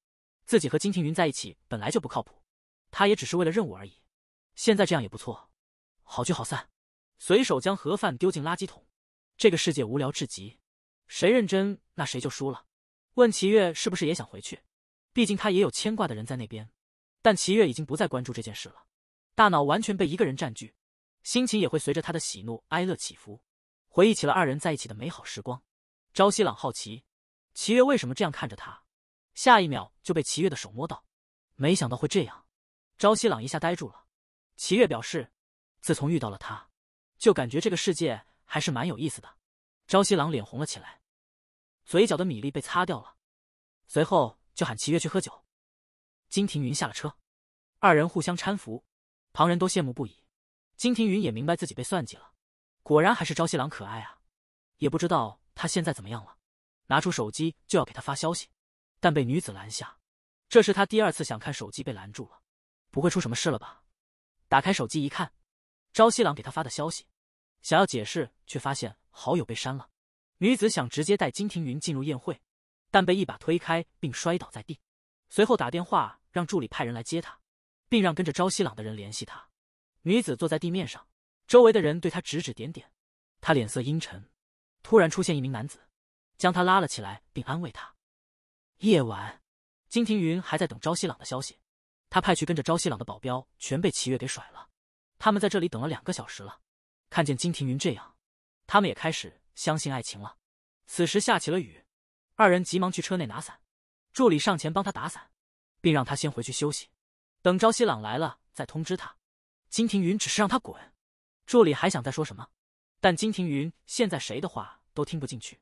自己和金庭云在一起本来就不靠谱，他也只是为了任务而已。现在这样也不错，好聚好散。随手将盒饭丢进垃圾桶。这个世界无聊至极，谁认真那谁就输了。问齐月是不是也想回去？毕竟他也有牵挂的人在那边。但齐月已经不再关注这件事了，大脑完全被一个人占据，心情也会随着他的喜怒哀乐起伏。回忆起了二人在一起的美好时光。朝夕朗好奇，齐月为什么这样看着他？下一秒就被齐月的手摸到，没想到会这样，朝夕朗一下呆住了。齐月表示，自从遇到了他，就感觉这个世界还是蛮有意思的。朝夕郎脸红了起来，嘴角的米粒被擦掉了，随后就喊齐月去喝酒。金庭云下了车，二人互相搀扶，旁人都羡慕不已。金庭云也明白自己被算计了，果然还是朝夕郎可爱啊！也不知道他现在怎么样了，拿出手机就要给他发消息，但被女子拦下。这是他第二次想看手机被拦住了，不会出什么事了吧？打开手机一看，朝西朗给他发的消息，想要解释，却发现好友被删了。女子想直接带金庭云进入宴会，但被一把推开并摔倒在地。随后打电话让助理派人来接她，并让跟着朝西朗的人联系她。女子坐在地面上，周围的人对她指指点点，她脸色阴沉。突然出现一名男子，将她拉了起来并安慰她。夜晚，金庭云还在等朝西朗的消息。他派去跟着朝夕朗的保镖全被齐月给甩了，他们在这里等了两个小时了，看见金庭云这样，他们也开始相信爱情了。此时下起了雨，二人急忙去车内拿伞，助理上前帮他打伞，并让他先回去休息，等朝夕朗来了再通知他。金庭云只是让他滚，助理还想再说什么，但金庭云现在谁的话都听不进去，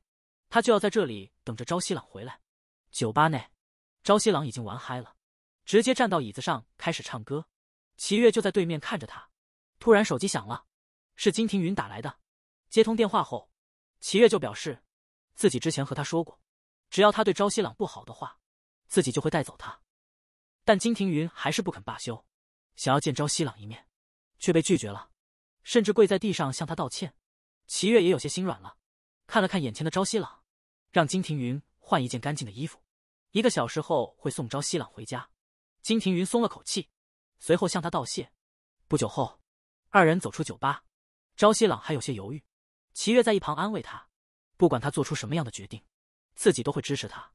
他就要在这里等着朝夕朗回来。酒吧内，朝夕朗已经玩嗨了。直接站到椅子上开始唱歌，齐月就在对面看着他。突然手机响了，是金庭云打来的。接通电话后，齐月就表示，自己之前和他说过，只要他对朝西朗不好的话，自己就会带走他。但金庭云还是不肯罢休，想要见朝西朗一面，却被拒绝了，甚至跪在地上向他道歉。齐月也有些心软了，看了看眼前的朝西朗，让金庭云换一件干净的衣服，一个小时后会送朝西朗回家。金庭云松了口气，随后向他道谢。不久后，二人走出酒吧。朝夕朗还有些犹豫，齐月在一旁安慰他：“不管他做出什么样的决定，自己都会支持他。”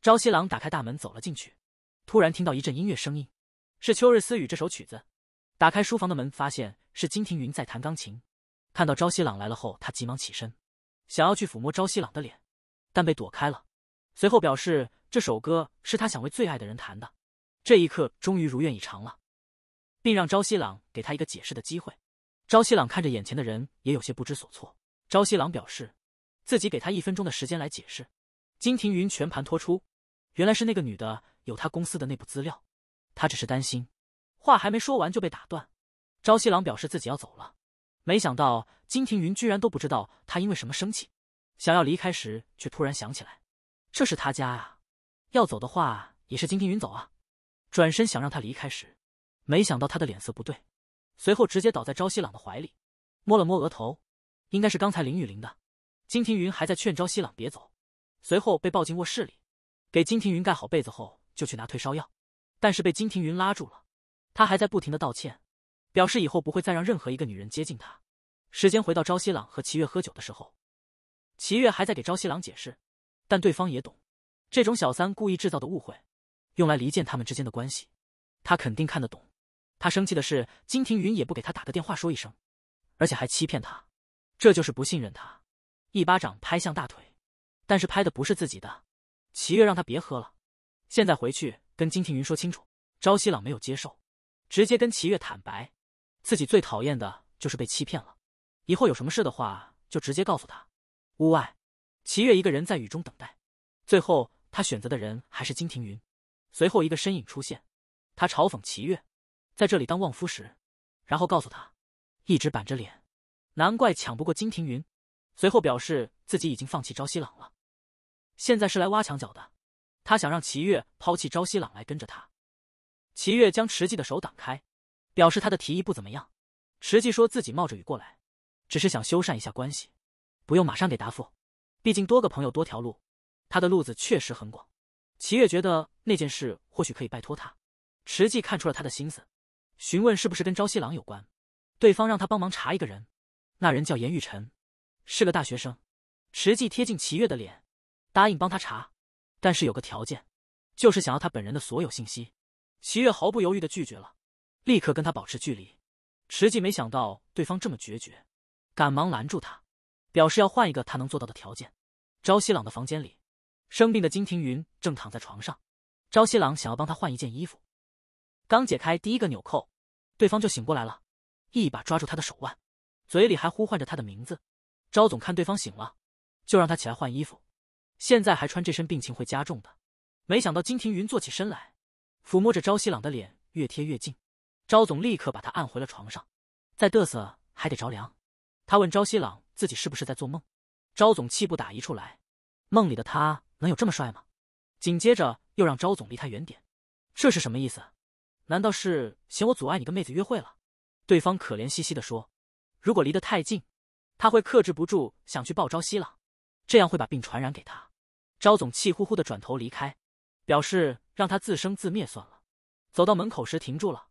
朝夕朗打开大门走了进去，突然听到一阵音乐声音，是《秋日私语》这首曲子。打开书房的门，发现是金庭云在弹钢琴。看到朝夕朗来了后，他急忙起身，想要去抚摸朝夕朗的脸，但被躲开了。随后表示：“这首歌是他想为最爱的人弹的。”这一刻终于如愿以偿了，并让朝西朗给他一个解释的机会。朝西朗看着眼前的人，也有些不知所措。朝西朗表示，自己给他一分钟的时间来解释。金庭云全盘托出，原来是那个女的有他公司的内部资料，他只是担心。话还没说完就被打断。朝西朗表示自己要走了，没想到金庭云居然都不知道他因为什么生气。想要离开时，却突然想起来，这是他家啊，要走的话也是金庭云走啊。转身想让他离开时，没想到他的脸色不对，随后直接倒在朝夕朗的怀里，摸了摸额头，应该是刚才林雨淋的。金庭云还在劝朝夕朗别走，随后被抱进卧室里，给金庭云盖好被子后就去拿退烧药，但是被金庭云拉住了，他还在不停的道歉，表示以后不会再让任何一个女人接近他。时间回到朝夕朗和齐月喝酒的时候，齐月还在给朝夕朗解释，但对方也懂，这种小三故意制造的误会。用来离间他们之间的关系，他肯定看得懂。他生气的是金庭云也不给他打个电话说一声，而且还欺骗他，这就是不信任他。一巴掌拍向大腿，但是拍的不是自己的。齐月让他别喝了，现在回去跟金庭云说清楚。朝夕朗没有接受，直接跟齐月坦白，自己最讨厌的就是被欺骗了。以后有什么事的话，就直接告诉他。屋外，齐月一个人在雨中等待。最后，他选择的人还是金庭云。随后，一个身影出现，他嘲讽齐月，在这里当旺夫时，然后告诉他，一直板着脸，难怪抢不过金庭云。随后表示自己已经放弃朝夕朗了，现在是来挖墙脚的，他想让齐月抛弃朝夕朗来跟着他。齐月将池记的手挡开，表示他的提议不怎么样。池记说自己冒着雨过来，只是想修缮一下关系，不用马上给答复，毕竟多个朋友多条路，他的路子确实很广。齐月觉得那件事或许可以拜托他，池季看出了他的心思，询问是不是跟朝夕郎有关，对方让他帮忙查一个人，那人叫严玉晨，是个大学生。池季贴近齐月的脸，答应帮他查，但是有个条件，就是想要他本人的所有信息。齐月毫不犹豫的拒绝了，立刻跟他保持距离。池季没想到对方这么决绝，赶忙拦住他，表示要换一个他能做到的条件。朝夕郎的房间里。生病的金庭云正躺在床上，朝西朗想要帮他换一件衣服，刚解开第一个纽扣，对方就醒过来了，一把抓住他的手腕，嘴里还呼唤着他的名字。昭总看对方醒了，就让他起来换衣服，现在还穿这身，病情会加重的。没想到金庭云坐起身来，抚摸着朝西朗的脸，越贴越近。昭总立刻把他按回了床上，再嘚瑟还得着凉。他问朝西朗自己是不是在做梦，昭总气不打一处来，梦里的他。能有这么帅吗？紧接着又让昭总离他远点，这是什么意思？难道是嫌我阻碍你跟妹子约会了？对方可怜兮兮的说：“如果离得太近，他会克制不住想去抱朝夕了，这样会把病传染给他。”昭总气呼呼的转头离开，表示让他自生自灭算了。走到门口时停住了，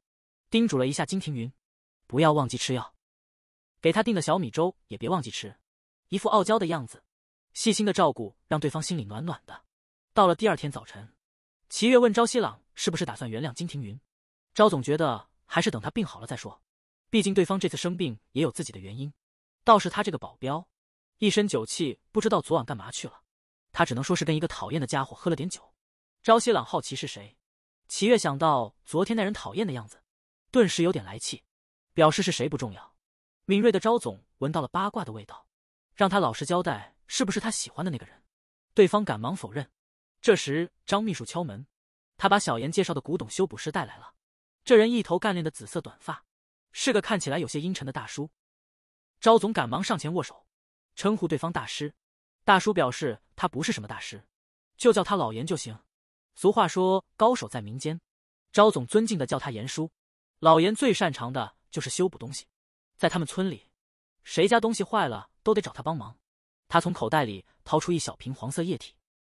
叮嘱了一下金庭云：“不要忘记吃药，给他订的小米粥也别忘记吃。”一副傲娇的样子。细心的照顾让对方心里暖暖的。到了第二天早晨，齐月问朝夕朗：“是不是打算原谅金庭云？”朝总觉得还是等他病好了再说，毕竟对方这次生病也有自己的原因。倒是他这个保镖，一身酒气，不知道昨晚干嘛去了。他只能说是跟一个讨厌的家伙喝了点酒。朝夕朗好奇是谁，齐月想到昨天那人讨厌的样子，顿时有点来气，表示是谁不重要。敏锐的朝总闻到了八卦的味道，让他老实交代。是不是他喜欢的那个人？对方赶忙否认。这时，张秘书敲门，他把小严介绍的古董修补师带来了。这人一头干练的紫色短发，是个看起来有些阴沉的大叔。赵总赶忙上前握手，称呼对方大师。大叔表示他不是什么大师，就叫他老严就行。俗话说高手在民间，赵总尊敬的叫他严叔。老严最擅长的就是修补东西，在他们村里，谁家东西坏了都得找他帮忙。他从口袋里掏出一小瓶黄色液体，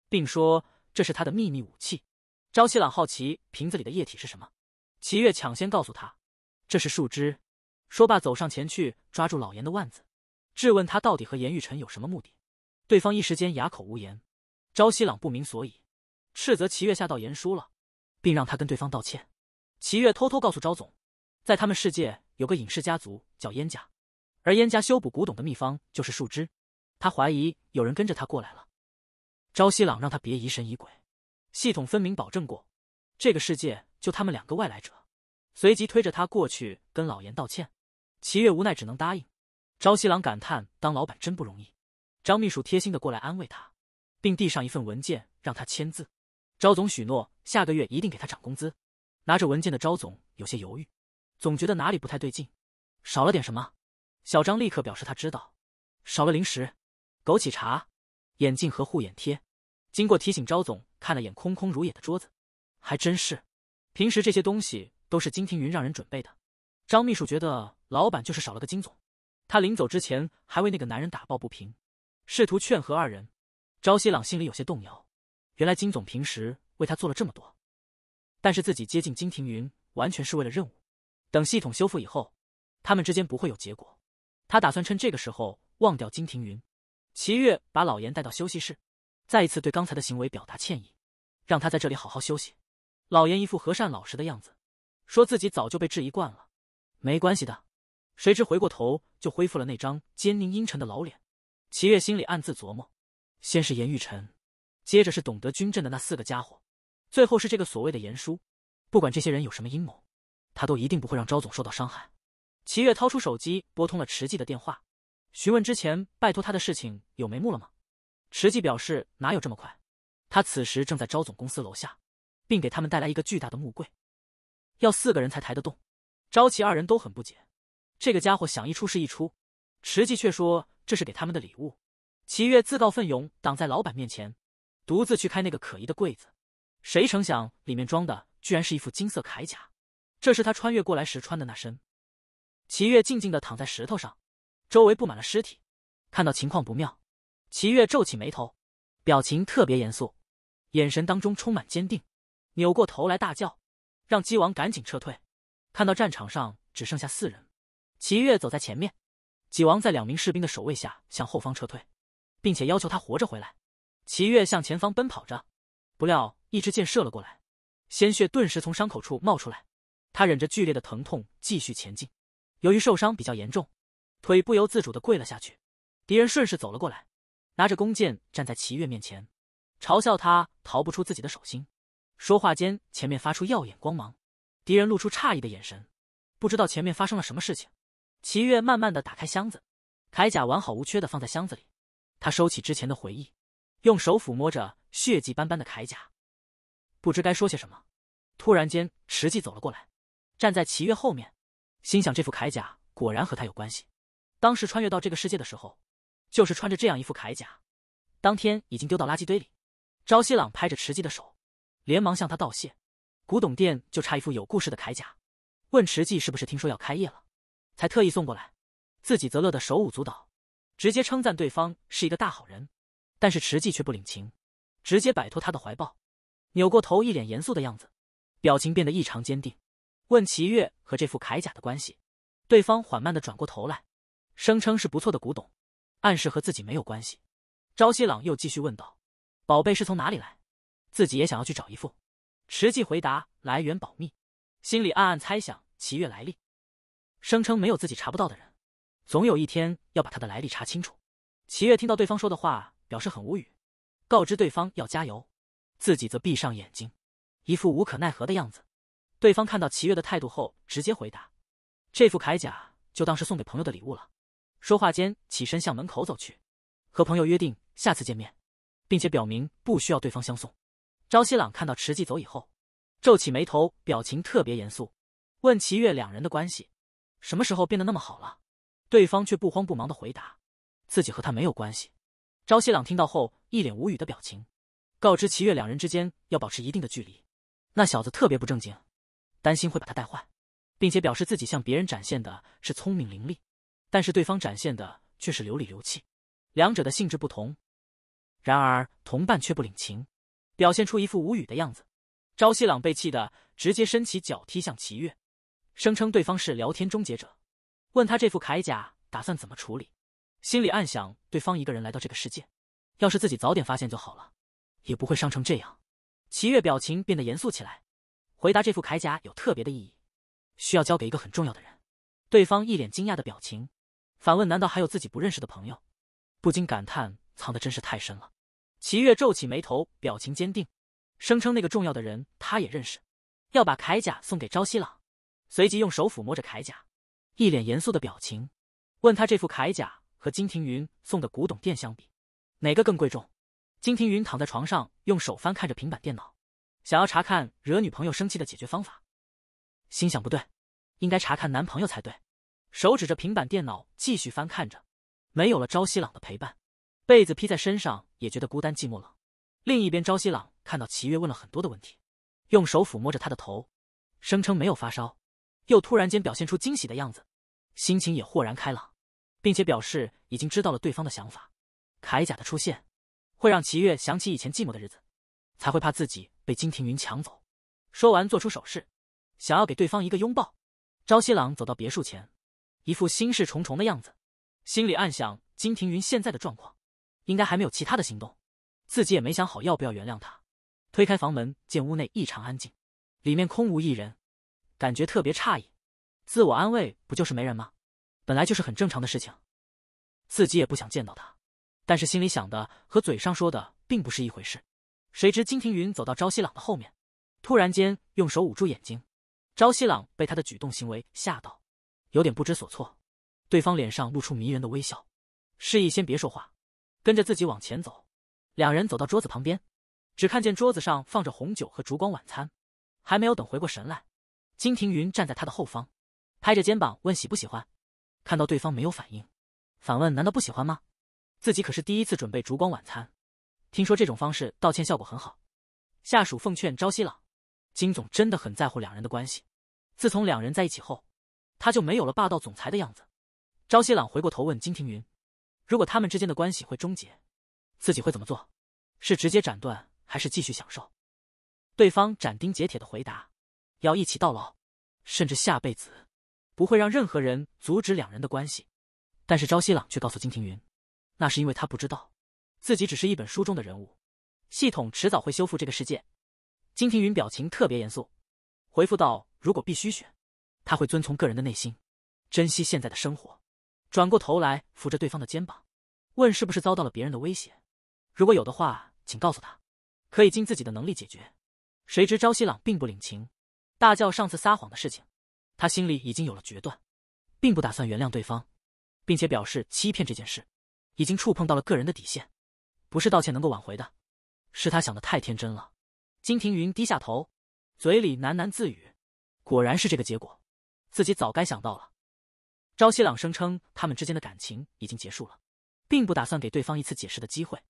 并说：“这是他的秘密武器。”朝熙朗好奇瓶子里的液体是什么，齐月抢先告诉他：“这是树枝。说罢走上前去抓住老严的腕子，质问他到底和严玉晨有什么目的。对方一时间哑口无言。朝熙朗不明所以，斥责齐月下到严叔了，并让他跟对方道歉。齐月偷偷告诉朝总，在他们世界有个隐世家族叫燕家，而燕家修补古董的秘方就是树枝。他怀疑有人跟着他过来了，朝西朗让他别疑神疑鬼，系统分明保证过，这个世界就他们两个外来者。随即推着他过去跟老严道歉，齐月无奈只能答应。朝西朗感叹：“当老板真不容易。”张秘书贴心的过来安慰他，并递上一份文件让他签字。朝总许诺下个月一定给他涨工资。拿着文件的朝总有些犹豫，总觉得哪里不太对劲，少了点什么。小张立刻表示他知道，少了零食。枸杞茶，眼镜和护眼贴。经过提醒，赵总看了眼空空如也的桌子，还真是。平时这些东西都是金庭云让人准备的。张秘书觉得老板就是少了个金总，他临走之前还为那个男人打抱不平，试图劝和二人。朝夕朗心里有些动摇，原来金总平时为他做了这么多，但是自己接近金庭云完全是为了任务。等系统修复以后，他们之间不会有结果。他打算趁这个时候忘掉金庭云。齐月把老严带到休息室，再一次对刚才的行为表达歉意，让他在这里好好休息。老严一副和善老实的样子，说自己早就被质疑惯了，没关系的。谁知回过头就恢复了那张坚佞阴沉的老脸。齐月心里暗自琢磨：先是严玉晨，接着是懂得军政的那四个家伙，最后是这个所谓的严叔。不管这些人有什么阴谋，他都一定不会让昭总受到伤害。齐月掏出手机，拨通了池记的电话。询问之前拜托他的事情有眉目了吗？池记表示哪有这么快，他此时正在招总公司楼下，并给他们带来一个巨大的木柜，要四个人才抬得动。朝齐二人都很不解，这个家伙想一出是一出。池记却说这是给他们的礼物。齐月自告奋勇挡在老板面前，独自去开那个可疑的柜子，谁成想里面装的居然是一副金色铠甲，这是他穿越过来时穿的那身。齐月静静的躺在石头上。周围布满了尸体，看到情况不妙，齐月皱起眉头，表情特别严肃，眼神当中充满坚定，扭过头来大叫：“让姬王赶紧撤退！”看到战场上只剩下四人，齐月走在前面，姬王在两名士兵的守卫下向后方撤退，并且要求他活着回来。齐月向前方奔跑着，不料一支箭射了过来，鲜血顿时从伤口处冒出来，他忍着剧烈的疼痛继续前进。由于受伤比较严重。腿不由自主的跪了下去，敌人顺势走了过来，拿着弓箭站在齐月面前，嘲笑他逃不出自己的手心。说话间，前面发出耀眼光芒，敌人露出诧异的眼神，不知道前面发生了什么事情。齐月慢慢的打开箱子，铠甲完好无缺的放在箱子里，他收起之前的回忆，用手抚摸着血迹斑斑的铠甲，不知该说些什么。突然间，池寂走了过来，站在齐月后面，心想这副铠甲果然和他有关系。当时穿越到这个世界的时候，就是穿着这样一副铠甲，当天已经丢到垃圾堆里。朝熙朗拍着池季的手，连忙向他道谢。古董店就差一副有故事的铠甲，问池季是不是听说要开业了，才特意送过来。自己则乐得手舞足蹈，直接称赞对方是一个大好人。但是池季却不领情，直接摆脱他的怀抱，扭过头一脸严肃的样子，表情变得异常坚定，问齐月和这副铠甲的关系。对方缓慢的转过头来。声称是不错的古董，暗示和自己没有关系。朝夕朗又继续问道：“宝贝是从哪里来？”自己也想要去找一副。池际回答：“来源保密。”心里暗暗猜想齐越来历。声称没有自己查不到的人，总有一天要把他的来历查清楚。齐月听到对方说的话，表示很无语，告知对方要加油。自己则闭上眼睛，一副无可奈何的样子。对方看到齐月的态度后，直接回答：“这副铠甲就当是送给朋友的礼物了。”说话间起身向门口走去，和朋友约定下次见面，并且表明不需要对方相送。朝夕朗看到池季走以后，皱起眉头，表情特别严肃，问齐月两人的关系，什么时候变得那么好了？对方却不慌不忙的回答，自己和他没有关系。朝夕朗听到后一脸无语的表情，告知齐月两人之间要保持一定的距离。那小子特别不正经，担心会把他带坏，并且表示自己向别人展现的是聪明伶俐。但是对方展现的却是流里流气，两者的性质不同。然而同伴却不领情，表现出一副无语的样子。朝西朗被气的直接伸起脚踢向齐月，声称对方是聊天终结者，问他这副铠甲打算怎么处理。心里暗想：对方一个人来到这个世界，要是自己早点发现就好了，也不会伤成这样。齐月表情变得严肃起来，回答：“这副铠甲有特别的意义，需要交给一个很重要的人。”对方一脸惊讶的表情。反问难道还有自己不认识的朋友？不禁感叹藏的真是太深了。齐月皱起眉头，表情坚定，声称那个重要的人他也认识，要把铠甲送给朝夕朗。随即用手抚摸着铠甲，一脸严肃的表情，问他这副铠甲和金庭云送的古董店相比，哪个更贵重？金庭云躺在床上，用手翻看着平板电脑，想要查看惹女朋友生气的解决方法，心想不对，应该查看男朋友才对。手指着平板电脑，继续翻看着。没有了朝夕朗的陪伴，被子披在身上也觉得孤单寂寞冷。另一边，朝夕朗看到齐月问了很多的问题，用手抚摸着他的头，声称没有发烧，又突然间表现出惊喜的样子，心情也豁然开朗，并且表示已经知道了对方的想法。铠甲的出现会让齐月想起以前寂寞的日子，才会怕自己被金庭云抢走。说完，做出手势，想要给对方一个拥抱。朝夕朗走到别墅前。一副心事重重的样子，心里暗想：金庭云现在的状况，应该还没有其他的行动，自己也没想好要不要原谅他。推开房门，见屋内异常安静，里面空无一人，感觉特别诧异。自我安慰，不就是没人吗？本来就是很正常的事情。自己也不想见到他，但是心里想的和嘴上说的并不是一回事。谁知金庭云走到朝夕朗的后面，突然间用手捂住眼睛，朝夕朗被他的举动行为吓到。有点不知所措，对方脸上露出迷人的微笑，示意先别说话，跟着自己往前走。两人走到桌子旁边，只看见桌子上放着红酒和烛光晚餐。还没有等回过神来，金庭云站在他的后方，拍着肩膀问喜不喜欢。看到对方没有反应，反问难道不喜欢吗？自己可是第一次准备烛光晚餐，听说这种方式道歉效果很好。下属奉劝朝夕朗，金总真的很在乎两人的关系。自从两人在一起后。他就没有了霸道总裁的样子。朝希朗回过头问金庭云：“如果他们之间的关系会终结，自己会怎么做？是直接斩断，还是继续享受？”对方斩钉截铁的回答：“要一起到老，甚至下辈子，不会让任何人阻止两人的关系。”但是朝希朗却告诉金庭云：“那是因为他不知道，自己只是一本书中的人物，系统迟早会修复这个世界。”金庭云表情特别严肃，回复道：“如果必须选。”他会遵从个人的内心，珍惜现在的生活。转过头来扶着对方的肩膀，问是不是遭到了别人的威胁？如果有的话，请告诉他，可以尽自己的能力解决。谁知朝夕朗并不领情，大叫上次撒谎的事情。他心里已经有了决断，并不打算原谅对方，并且表示欺骗这件事已经触碰到了个人的底线，不是道歉能够挽回的。是他想的太天真了。金庭云低下头，嘴里喃喃自语：“果然是这个结果。”自己早该想到了。朝夕朗声称他们之间的感情已经结束了，并不打算给对方一次解释的机会，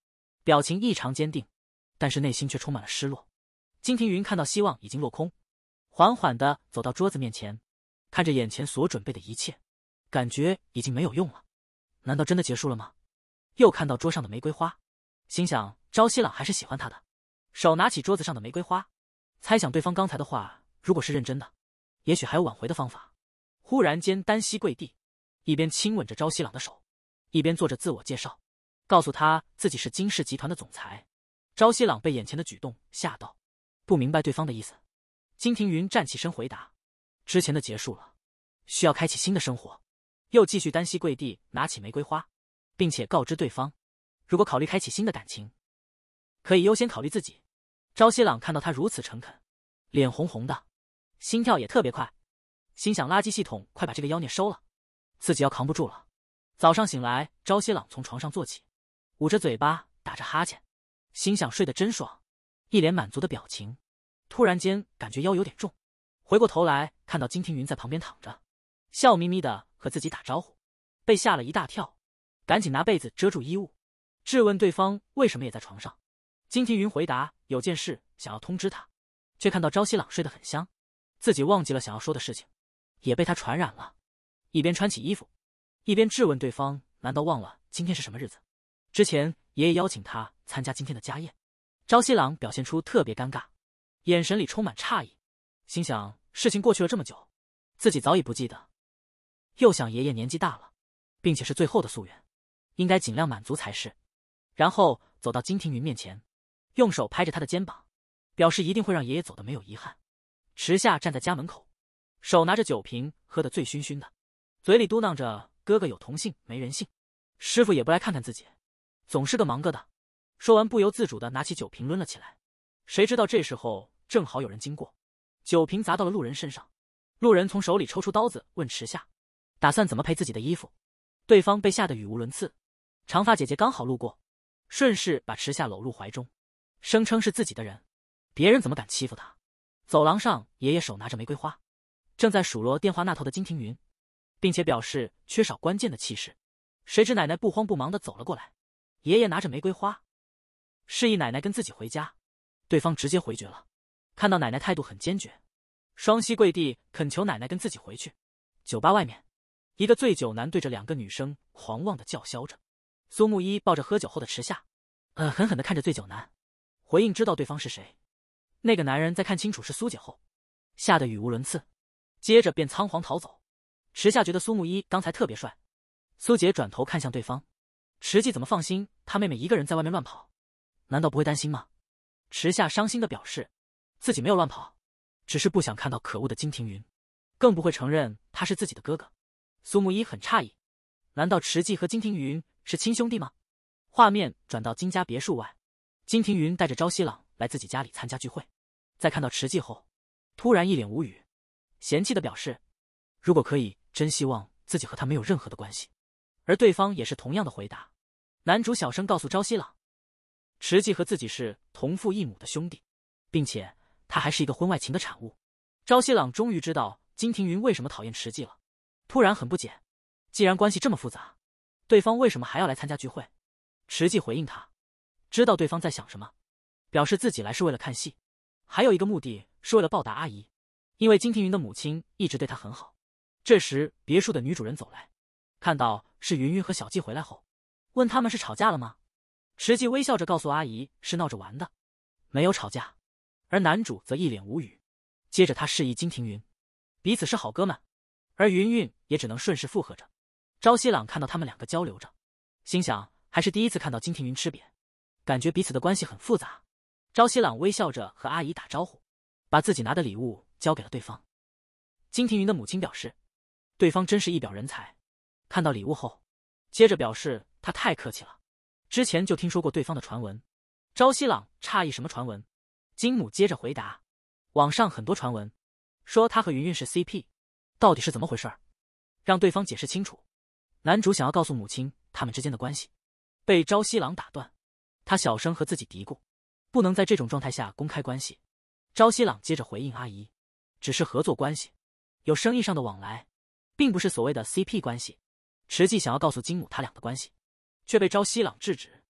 表情异常坚定，但是内心却充满了失落。金庭云看到希望已经落空，缓缓的走到桌子面前，看着眼前所准备的一切，感觉已经没有用了。难道真的结束了吗？又看到桌上的玫瑰花，心想朝夕朗还是喜欢他的，手拿起桌子上的玫瑰花，猜想对方刚才的话如果是认真的，也许还有挽回的方法。忽然间单膝跪地，一边亲吻着朝夕朗的手，一边做着自我介绍，告诉他自己是金氏集团的总裁。朝夕朗被眼前的举动吓到，不明白对方的意思。金庭云站起身回答：“之前的结束了，需要开启新的生活。”又继续单膝跪地，拿起玫瑰花，并且告知对方，如果考虑开启新的感情，可以优先考虑自己。朝夕朗看到他如此诚恳，脸红红的，心跳也特别快。心想：垃圾系统，快把这个妖孽收了，自己要扛不住了。早上醒来，朝夕朗从床上坐起，捂着嘴巴打着哈欠，心想睡得真爽，一脸满足的表情。突然间感觉腰有点重，回过头来看到金庭云在旁边躺着，笑眯眯的和自己打招呼，被吓了一大跳，赶紧拿被子遮住衣物，质问对方为什么也在床上。金庭云回答有件事想要通知他，却看到朝夕朗睡得很香，自己忘记了想要说的事情。也被他传染了，一边穿起衣服，一边质问对方：“难道忘了今天是什么日子？之前爷爷邀请他参加今天的家宴。”朝夕郎表现出特别尴尬，眼神里充满诧异，心想事情过去了这么久，自己早已不记得。又想爷爷年纪大了，并且是最后的夙愿，应该尽量满足才是。然后走到金庭云面前，用手拍着他的肩膀，表示一定会让爷爷走得没有遗憾。池夏站在家门口。手拿着酒瓶，喝得醉醺醺的，嘴里嘟囔着：“哥哥有同性没人性，师傅也不来看看自己，总是个忙个的。”说完，不由自主的拿起酒瓶抡了起来。谁知道这时候正好有人经过，酒瓶砸到了路人身上。路人从手里抽出刀子，问池夏：“打算怎么赔自己的衣服？”对方被吓得语无伦次。长发姐姐刚好路过，顺势把池夏搂入怀中，声称是自己的人，别人怎么敢欺负他？走廊上，爷爷手拿着玫瑰花。正在数落电话那头的金庭云，并且表示缺少关键的气势。谁知奶奶不慌不忙的走了过来，爷爷拿着玫瑰花，示意奶奶跟自己回家，对方直接回绝了。看到奶奶态度很坚决，双膝跪地恳求奶奶跟自己回去。酒吧外面，一个醉酒男对着两个女生狂妄的叫嚣着。苏木一抱着喝酒后的池夏，恶狠狠的看着醉酒男，回应知道对方是谁。那个男人在看清楚是苏姐后，吓得语无伦次。接着便仓皇逃走，池夏觉得苏慕依刚才特别帅。苏杰转头看向对方，池记怎么放心他妹妹一个人在外面乱跑？难道不会担心吗？池夏伤心的表示，自己没有乱跑，只是不想看到可恶的金庭云，更不会承认他是自己的哥哥。苏慕依很诧异，难道池记和金庭云是亲兄弟吗？画面转到金家别墅外，金庭云带着朝夕朗来自己家里参加聚会，在看到池记后，突然一脸无语。嫌弃的表示：“如果可以，真希望自己和他没有任何的关系。”而对方也是同样的回答。男主小声告诉朝夕朗：“池纪和自己是同父异母的兄弟，并且他还是一个婚外情的产物。”朝夕朗终于知道金庭云为什么讨厌池纪了，突然很不解：既然关系这么复杂，对方为什么还要来参加聚会？池纪回应他：“知道对方在想什么，表示自己来是为了看戏，还有一个目的是为了报答阿姨。”因为金庭云的母亲一直对他很好。这时，别墅的女主人走来，看到是云云和小季回来后，问他们是吵架了吗？池际微笑着告诉阿姨是闹着玩的，没有吵架。而男主则一脸无语。接着，他示意金庭云，彼此是好哥们。而云云也只能顺势附和着。朝夕朗看到他们两个交流着，心想还是第一次看到金庭云吃瘪，感觉彼此的关系很复杂。朝夕朗微笑着和阿姨打招呼，把自己拿的礼物。交给了对方，金庭云的母亲表示，对方真是一表人才。看到礼物后，接着表示他太客气了。之前就听说过对方的传闻。朝西朗诧异：“什么传闻？”金母接着回答：“网上很多传闻，说他和云云是 CP，到底是怎么回事？让对方解释清楚。”男主想要告诉母亲他们之间的关系，被朝西朗打断。他小声和自己嘀咕：“不能在这种状态下公开关系。”朝西朗接着回应阿姨。只是合作关系，有生意上的往来，并不是所谓的 CP 关系。池记想要告诉金母他俩的关系，却被朝西朗制止。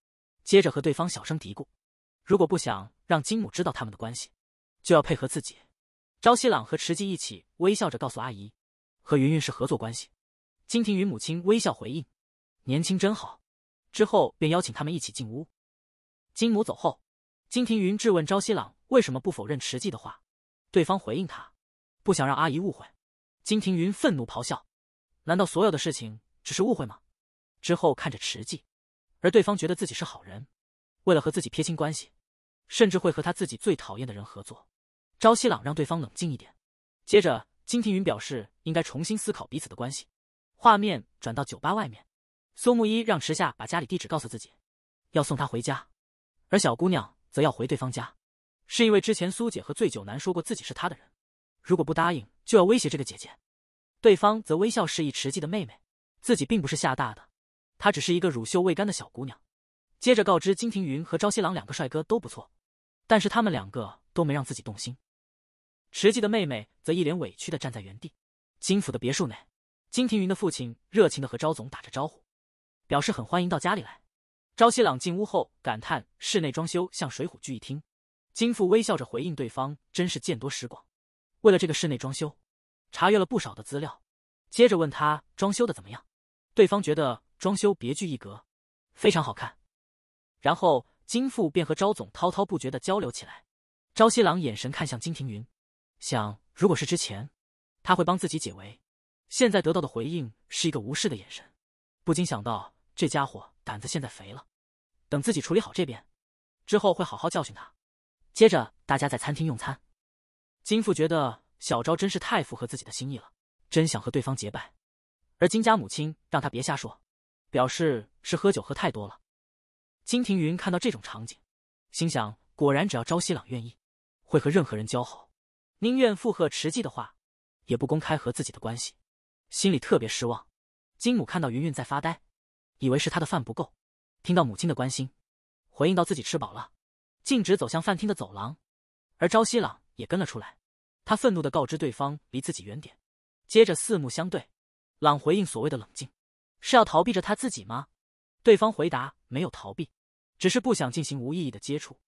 接着和对方小声嘀咕：“如果不想让金母知道他们的关系，就要配合自己。”朝西朗和池记一起微笑着告诉阿姨：“和云云是合作关系。”金庭云母亲微笑回应：“年轻真好。”之后便邀请他们一起进屋。金母走后，金庭云质问朝西朗为什么不否认池记的话，对方回应他。不想让阿姨误会，金庭云愤怒咆哮：“难道所有的事情只是误会吗？”之后看着池记，而对方觉得自己是好人，为了和自己撇清关系，甚至会和他自己最讨厌的人合作。朝夕朗让对方冷静一点，接着金庭云表示应该重新思考彼此的关系。画面转到酒吧外面，苏木一让池夏把家里地址告诉自己，要送他回家，而小姑娘则要回对方家，是因为之前苏姐和醉酒男说过自己是他的人。如果不答应，就要威胁这个姐姐。对方则微笑示意池记的妹妹，自己并不是吓大的，她只是一个乳臭未干的小姑娘。接着告知金庭云和朝夕郎两个帅哥都不错，但是他们两个都没让自己动心。池记的妹妹则一脸委屈的站在原地。金府的别墅内，金庭云的父亲热情的和赵总打着招呼，表示很欢迎到家里来。朝夕朗进屋后感叹室内装修像水浒聚义厅。金父微笑着回应对方，真是见多识广。为了这个室内装修，查阅了不少的资料，接着问他装修的怎么样，对方觉得装修别具一格，非常好看。然后金父便和昭总滔滔不绝的交流起来。朝西郎眼神看向金庭云，想如果是之前，他会帮自己解围，现在得到的回应是一个无视的眼神，不禁想到这家伙胆子现在肥了，等自己处理好这边，之后会好好教训他。接着大家在餐厅用餐。金父觉得小昭真是太符合自己的心意了，真想和对方结拜。而金家母亲让他别瞎说，表示是喝酒喝太多了。金庭云看到这种场景，心想：果然只要朝夕朗愿意，会和任何人交好，宁愿附和池记的话，也不公开和自己的关系。心里特别失望。金母看到云云在发呆，以为是他的饭不够，听到母亲的关心，回应到自己吃饱了，径直走向饭厅的走廊。而朝夕朗也跟了出来。他愤怒的告知对方离自己远点，接着四目相对，朗回应所谓的冷静，是要逃避着他自己吗？对方回答没有逃避，只是不想进行无意义的接触。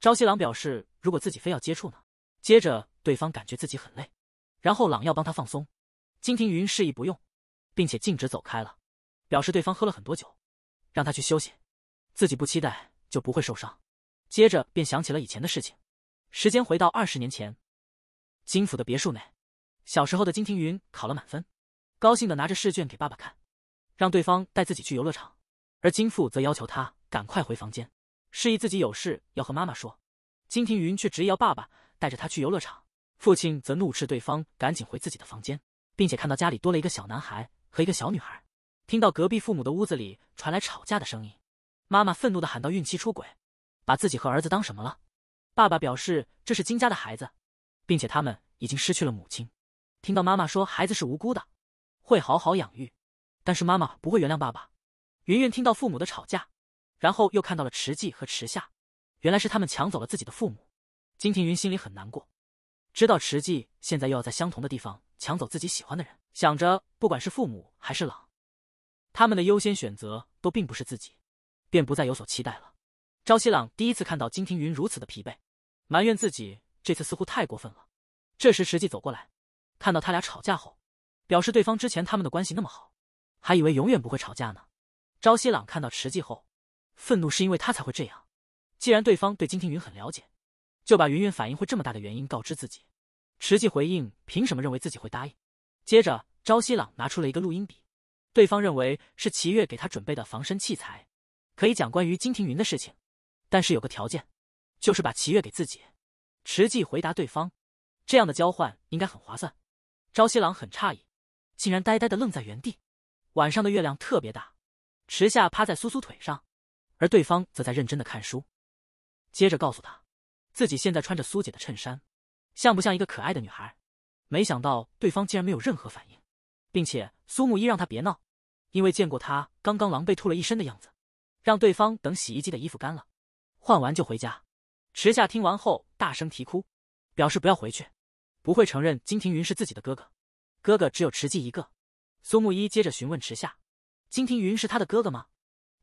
朝夕郎表示如果自己非要接触呢？接着对方感觉自己很累，然后朗要帮他放松，金庭云示意不用，并且径直走开了，表示对方喝了很多酒，让他去休息，自己不期待就不会受伤。接着便想起了以前的事情，时间回到二十年前。金府的别墅内，小时候的金庭云考了满分，高兴的拿着试卷给爸爸看，让对方带自己去游乐场。而金父则要求他赶快回房间，示意自己有事要和妈妈说。金庭云却执意要爸爸带着他去游乐场，父亲则怒斥对方赶紧回自己的房间，并且看到家里多了一个小男孩和一个小女孩。听到隔壁父母的屋子里传来吵架的声音，妈妈愤怒的喊道：“孕期出轨，把自己和儿子当什么了？”爸爸表示：“这是金家的孩子。”并且他们已经失去了母亲。听到妈妈说孩子是无辜的，会好好养育，但是妈妈不会原谅爸爸。云云听到父母的吵架，然后又看到了池纪和池夏，原来是他们抢走了自己的父母。金庭云心里很难过，知道池纪现在又要在相同的地方抢走自己喜欢的人，想着不管是父母还是朗，他们的优先选择都并不是自己，便不再有所期待了。朝夕朗第一次看到金庭云如此的疲惫，埋怨自己。这次似乎太过分了。这时，池纪走过来，看到他俩吵架后，表示对方之前他们的关系那么好，还以为永远不会吵架呢。朝夕朗看到池纪后，愤怒是因为他才会这样。既然对方对金庭云很了解，就把云云反应会这么大的原因告知自己。池纪回应：凭什么认为自己会答应？接着，朝夕朗拿出了一个录音笔，对方认为是齐月给他准备的防身器材，可以讲关于金庭云的事情，但是有个条件，就是把齐月给自己。实际回答对方：“这样的交换应该很划算。”朝夕郎很诧异，竟然呆呆的愣在原地。晚上的月亮特别大，池夏趴在苏苏腿上，而对方则在认真的看书。接着告诉他，自己现在穿着苏姐的衬衫，像不像一个可爱的女孩？没想到对方竟然没有任何反应，并且苏木一让他别闹，因为见过他刚刚狼狈吐了一身的样子，让对方等洗衣机的衣服干了，换完就回家。池夏听完后大声啼哭，表示不要回去，不会承认金庭云是自己的哥哥。哥哥只有池记一个。苏慕一接着询问池夏：“金庭云是他的哥哥吗？”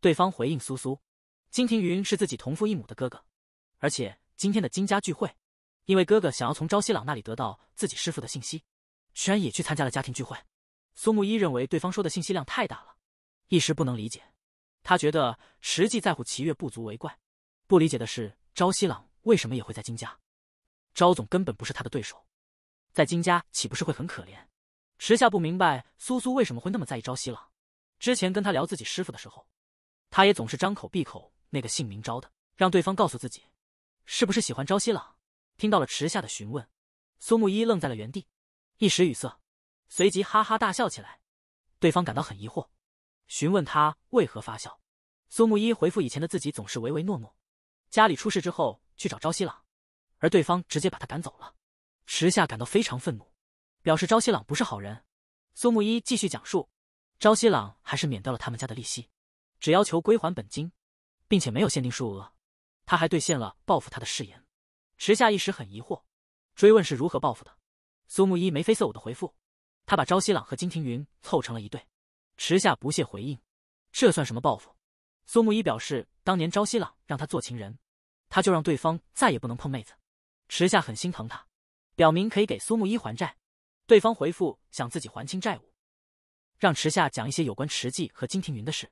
对方回应苏苏：“金庭云是自己同父异母的哥哥，而且今天的金家聚会，因为哥哥想要从朝夕朗那里得到自己师父的信息，居然也去参加了家庭聚会。”苏慕一认为对方说的信息量太大了，一时不能理解。他觉得池际在乎齐月不足为怪，不理解的是。朝夕朗为什么也会在金家？朝总根本不是他的对手，在金家岂不是会很可怜？池夏不明白苏苏为什么会那么在意朝夕朗。之前跟他聊自己师傅的时候，他也总是张口闭口那个姓明朝的，让对方告诉自己是不是喜欢朝夕朗。听到了池夏的询问，苏木一愣在了原地，一时语塞，随即哈哈大笑起来。对方感到很疑惑，询问他为何发笑。苏木一回复：“以前的自己总是唯唯诺诺。”家里出事之后去找朝夕朗，而对方直接把他赶走了。池夏感到非常愤怒，表示朝夕朗不是好人。苏木一继续讲述，朝夕朗还是免掉了他们家的利息，只要求归还本金，并且没有限定数额。他还兑现了报复他的誓言。池夏一时很疑惑，追问是如何报复的。苏木一眉飞色舞的回复，他把朝夕朗和金庭云凑成了一对。池夏不屑回应，这算什么报复？苏木一表示，当年朝夕朗让他做情人。他就让对方再也不能碰妹子，池夏很心疼他，表明可以给苏慕一还债。对方回复想自己还清债务，让池夏讲一些有关池记和金庭云的事，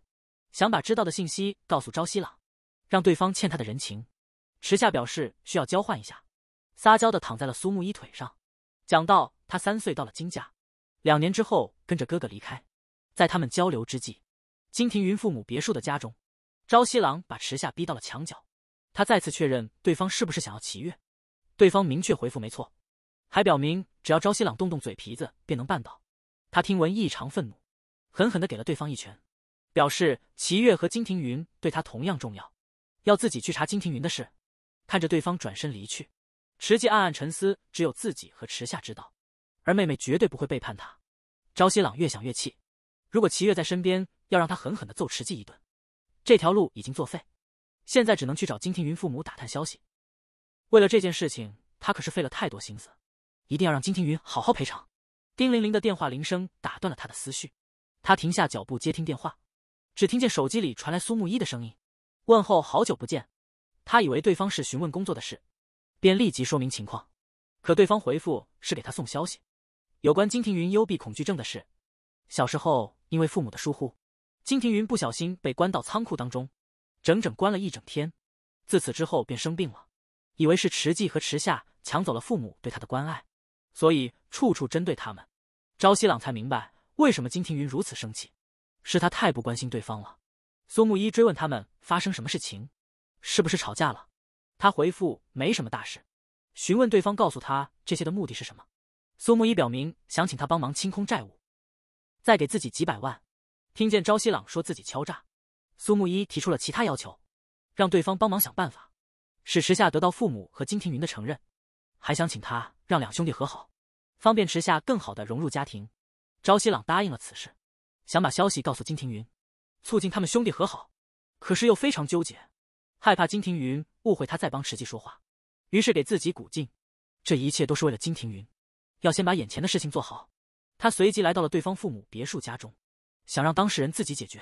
想把知道的信息告诉朝夕朗，让对方欠他的人情。池夏表示需要交换一下，撒娇的躺在了苏慕一腿上，讲到他三岁到了金家，两年之后跟着哥哥离开。在他们交流之际，金庭云父母别墅的家中，朝夕朗把池夏逼到了墙角。他再次确认对方是不是想要齐月，对方明确回复没错，还表明只要朝夕朗动动嘴皮子便能办到。他听闻异常愤怒，狠狠的给了对方一拳，表示齐月和金庭云对他同样重要，要自己去查金庭云的事。看着对方转身离去，池记暗暗沉思，只有自己和池夏知道，而妹妹绝对不会背叛他。朝夕朗越想越气，如果齐月在身边，要让他狠狠的揍池记一顿。这条路已经作废。现在只能去找金庭云父母打探消息。为了这件事情，他可是费了太多心思，一定要让金庭云好好赔偿。叮铃铃的电话铃声打断了他的思绪，他停下脚步接听电话，只听见手机里传来苏慕一的声音，问候好久不见。他以为对方是询问工作的事，便立即说明情况。可对方回复是给他送消息，有关金庭云幽闭恐惧症的事。小时候因为父母的疏忽，金庭云不小心被关到仓库当中。整整关了一整天，自此之后便生病了，以为是池纪和池夏抢走了父母对他的关爱，所以处处针对他们。朝夕朗才明白为什么金庭云如此生气，是他太不关心对方了。苏木一追问他们发生什么事情，是不是吵架了？他回复没什么大事，询问对方告诉他这些的目的是什么。苏木一表明想请他帮忙清空债务，再给自己几百万。听见朝夕朗说自己敲诈。苏木一提出了其他要求，让对方帮忙想办法，使池夏得到父母和金庭云的承认，还想请他让两兄弟和好，方便池夏更好的融入家庭。朝夕朗答应了此事，想把消息告诉金庭云，促进他们兄弟和好，可是又非常纠结，害怕金庭云误会他在帮池记说话，于是给自己鼓劲，这一切都是为了金庭云，要先把眼前的事情做好。他随即来到了对方父母别墅家中，想让当事人自己解决。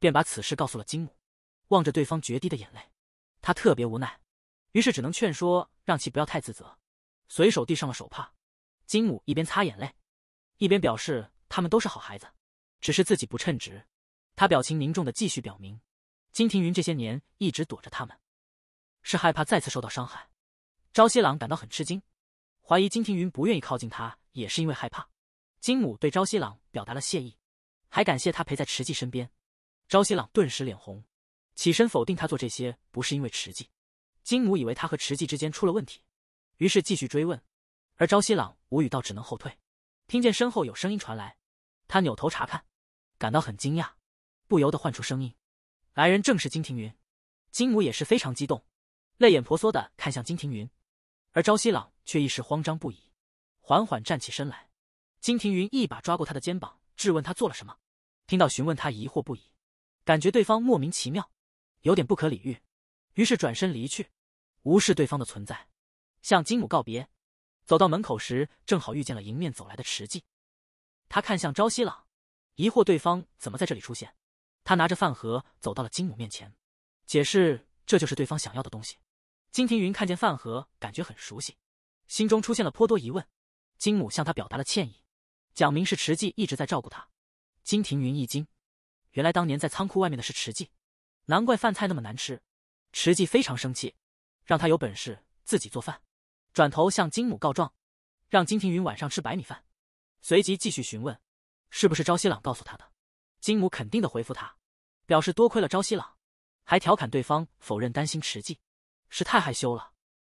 便把此事告诉了金母，望着对方决堤的眼泪，他特别无奈，于是只能劝说让其不要太自责，随手递上了手帕。金母一边擦眼泪，一边表示他们都是好孩子，只是自己不称职。他表情凝重的继续表明，金庭云这些年一直躲着他们，是害怕再次受到伤害。朝夕郎感到很吃惊，怀疑金庭云不愿意靠近他也是因为害怕。金母对朝夕郎表达了谢意，还感谢他陪在池季身边。朝夕朗顿时脸红，起身否定他做这些不是因为池纪。金母以为他和池纪之间出了问题，于是继续追问。而朝夕朗无语到只能后退。听见身后有声音传来，他扭头查看，感到很惊讶，不由得唤出声音。来人正是金庭云。金母也是非常激动，泪眼婆娑的看向金庭云。而朝夕朗却一时慌张不已，缓缓站起身来。金庭云一把抓过他的肩膀，质问他做了什么。听到询问，他疑惑不已。感觉对方莫名其妙，有点不可理喻，于是转身离去，无视对方的存在，向金母告别。走到门口时，正好遇见了迎面走来的池记，他看向朝夕朗，疑惑对方怎么在这里出现。他拿着饭盒走到了金母面前，解释这就是对方想要的东西。金庭云看见饭盒，感觉很熟悉，心中出现了颇多疑问。金母向他表达了歉意，讲明是池记一直在照顾他。金庭云一惊。原来当年在仓库外面的是池记，难怪饭菜那么难吃。池记非常生气，让他有本事自己做饭。转头向金母告状，让金庭云晚上吃白米饭。随即继续询问，是不是朝西朗告诉他的？金母肯定的回复他，表示多亏了朝西朗，还调侃对方否认担心池记是太害羞了。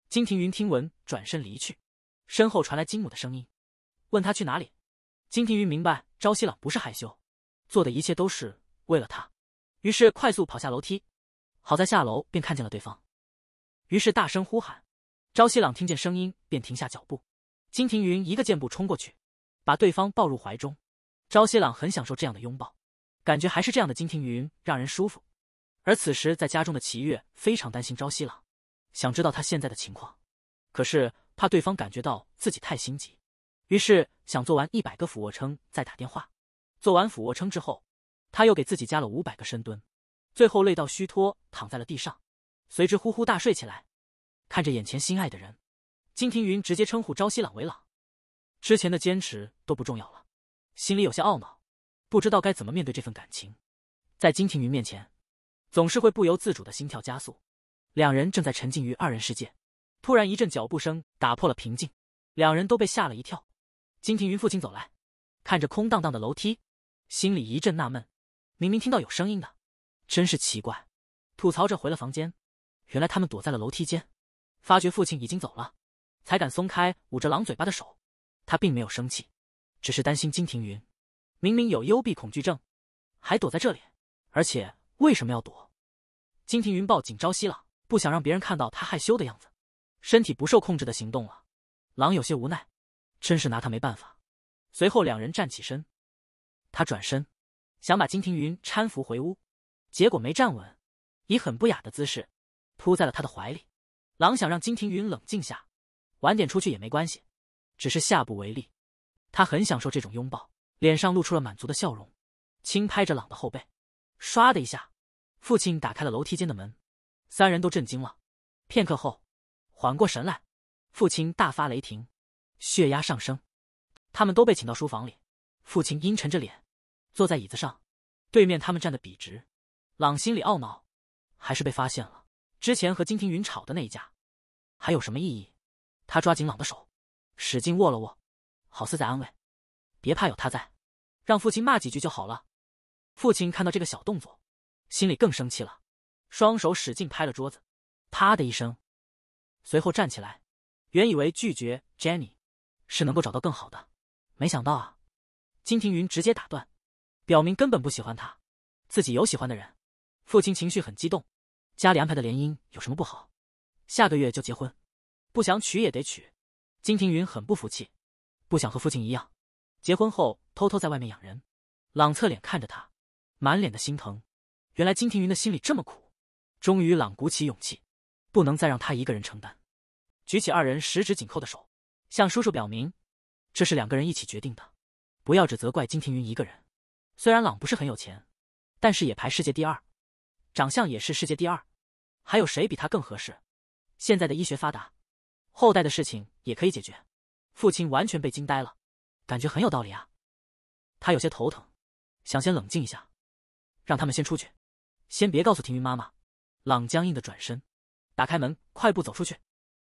金庭云听闻转身离去，身后传来金母的声音，问他去哪里？金庭云明白朝西朗不是害羞，做的一切都是。为了他，于是快速跑下楼梯，好在下楼便看见了对方，于是大声呼喊。朝夕朗听见声音便停下脚步，金庭云一个箭步冲过去，把对方抱入怀中。朝夕朗很享受这样的拥抱，感觉还是这样的金庭云让人舒服。而此时在家中的齐月非常担心朝夕朗，想知道他现在的情况，可是怕对方感觉到自己太心急，于是想做完一百个俯卧撑再打电话。做完俯卧撑之后。他又给自己加了五百个深蹲，最后累到虚脱，躺在了地上，随之呼呼大睡起来。看着眼前心爱的人，金庭云直接称呼朝夕朗为朗。之前的坚持都不重要了，心里有些懊恼，不知道该怎么面对这份感情。在金庭云面前，总是会不由自主的心跳加速。两人正在沉浸于二人世界，突然一阵脚步声打破了平静，两人都被吓了一跳。金庭云父亲走来，看着空荡荡的楼梯，心里一阵纳闷。明明听到有声音的，真是奇怪。吐槽着回了房间，原来他们躲在了楼梯间，发觉父亲已经走了，才敢松开捂着狼嘴巴的手。他并没有生气，只是担心金庭云，明明有幽闭恐惧症，还躲在这里，而且为什么要躲？金庭云抱紧朝夕了，不想让别人看到他害羞的样子，身体不受控制的行动了。狼有些无奈，真是拿他没办法。随后两人站起身，他转身。想把金庭云搀扶回屋，结果没站稳，以很不雅的姿势，扑在了他的怀里。狼想让金庭云冷静下，晚点出去也没关系，只是下不为例。他很享受这种拥抱，脸上露出了满足的笑容，轻拍着朗的后背。唰的一下，父亲打开了楼梯间的门，三人都震惊了。片刻后，缓过神来，父亲大发雷霆，血压上升。他们都被请到书房里，父亲阴沉着脸。坐在椅子上，对面他们站得笔直，朗心里懊恼，还是被发现了。之前和金庭云吵的那一架，还有什么意义？他抓紧朗的手，使劲握了握，好似在安慰：“别怕，有他在，让父亲骂几句就好了。”父亲看到这个小动作，心里更生气了，双手使劲拍了桌子，“啪”的一声，随后站起来。原以为拒绝 Jenny，是能够找到更好的，没想到啊，金庭云直接打断。表明根本不喜欢他，自己有喜欢的人。父亲情绪很激动，家里安排的联姻有什么不好？下个月就结婚，不想娶也得娶。金庭云很不服气，不想和父亲一样，结婚后偷偷在外面养人。朗侧脸看着他，满脸的心疼。原来金庭云的心里这么苦。终于，朗鼓起勇气，不能再让他一个人承担。举起二人十指紧扣的手，向叔叔表明，这是两个人一起决定的，不要只责怪金庭云一个人。虽然朗不是很有钱，但是也排世界第二，长相也是世界第二，还有谁比他更合适？现在的医学发达，后代的事情也可以解决。父亲完全被惊呆了，感觉很有道理啊！他有些头疼，想先冷静一下让他们先出去，先别告诉婷云妈妈。朗僵硬的转身，打开门，快步走出去，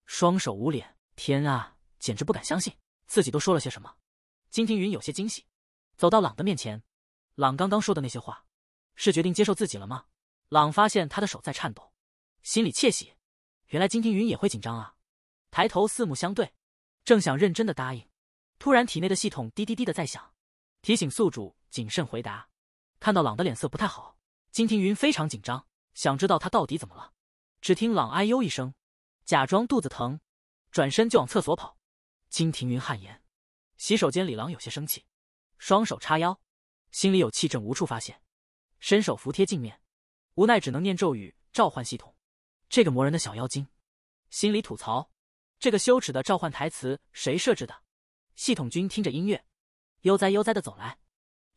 双手捂脸。天啊，简直不敢相信自己都说了些什么。金庭云有些惊喜，走到朗的面前。朗刚刚说的那些话，是决定接受自己了吗？朗发现他的手在颤抖，心里窃喜，原来金庭云也会紧张啊！抬头四目相对，正想认真的答应，突然体内的系统滴滴滴的在响，提醒宿主谨慎回答。看到朗的脸色不太好，金庭云非常紧张，想知道他到底怎么了。只听朗哎呦一声，假装肚子疼，转身就往厕所跑。金庭云汗颜。洗手间里，朗有些生气，双手叉腰。心里有气，正无处发泄，伸手扶贴镜面，无奈只能念咒语召唤系统。这个磨人的小妖精，心里吐槽：这个羞耻的召唤台词谁设置的？系统君听着音乐，悠哉悠哉的走来，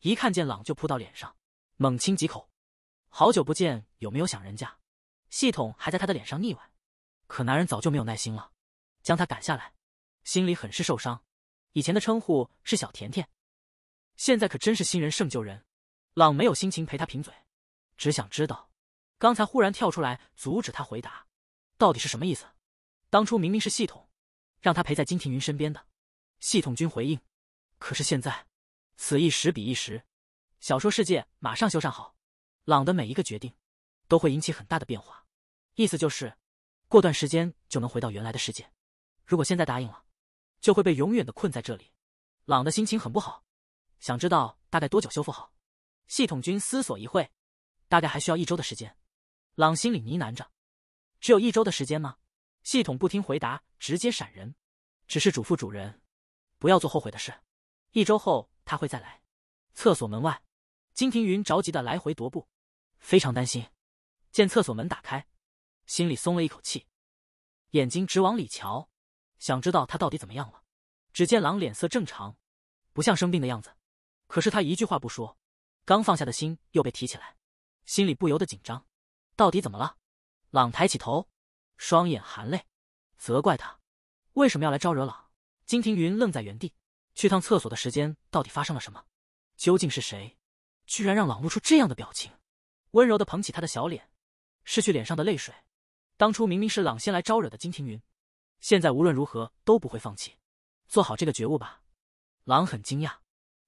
一看见朗就扑到脸上，猛亲几口。好久不见，有没有想人家？系统还在他的脸上腻歪，可男人早就没有耐心了，将他赶下来，心里很是受伤。以前的称呼是小甜甜。现在可真是新人胜旧人，朗没有心情陪他贫嘴，只想知道，刚才忽然跳出来阻止他回答，到底是什么意思？当初明明是系统，让他陪在金庭云身边的，系统君回应，可是现在，此一时彼一时，小说世界马上修缮好，朗的每一个决定，都会引起很大的变化，意思就是，过段时间就能回到原来的世界，如果现在答应了，就会被永远的困在这里。朗的心情很不好。想知道大概多久修复好？系统君思索一会，大概还需要一周的时间。朗心里呢喃着：“只有一周的时间吗？”系统不听回答，直接闪人。只是嘱咐主人，不要做后悔的事。一周后他会再来。厕所门外，金庭云着急的来回踱步，非常担心。见厕所门打开，心里松了一口气，眼睛直往里瞧，想知道他到底怎么样了。只见狼脸色正常，不像生病的样子。可是他一句话不说，刚放下的心又被提起来，心里不由得紧张。到底怎么了？朗抬起头，双眼含泪，责怪他，为什么要来招惹朗？金庭云愣在原地。去趟厕所的时间，到底发生了什么？究竟是谁，居然让朗露出这样的表情？温柔的捧起他的小脸，拭去脸上的泪水。当初明明是朗先来招惹的金庭云，现在无论如何都不会放弃。做好这个觉悟吧。朗很惊讶。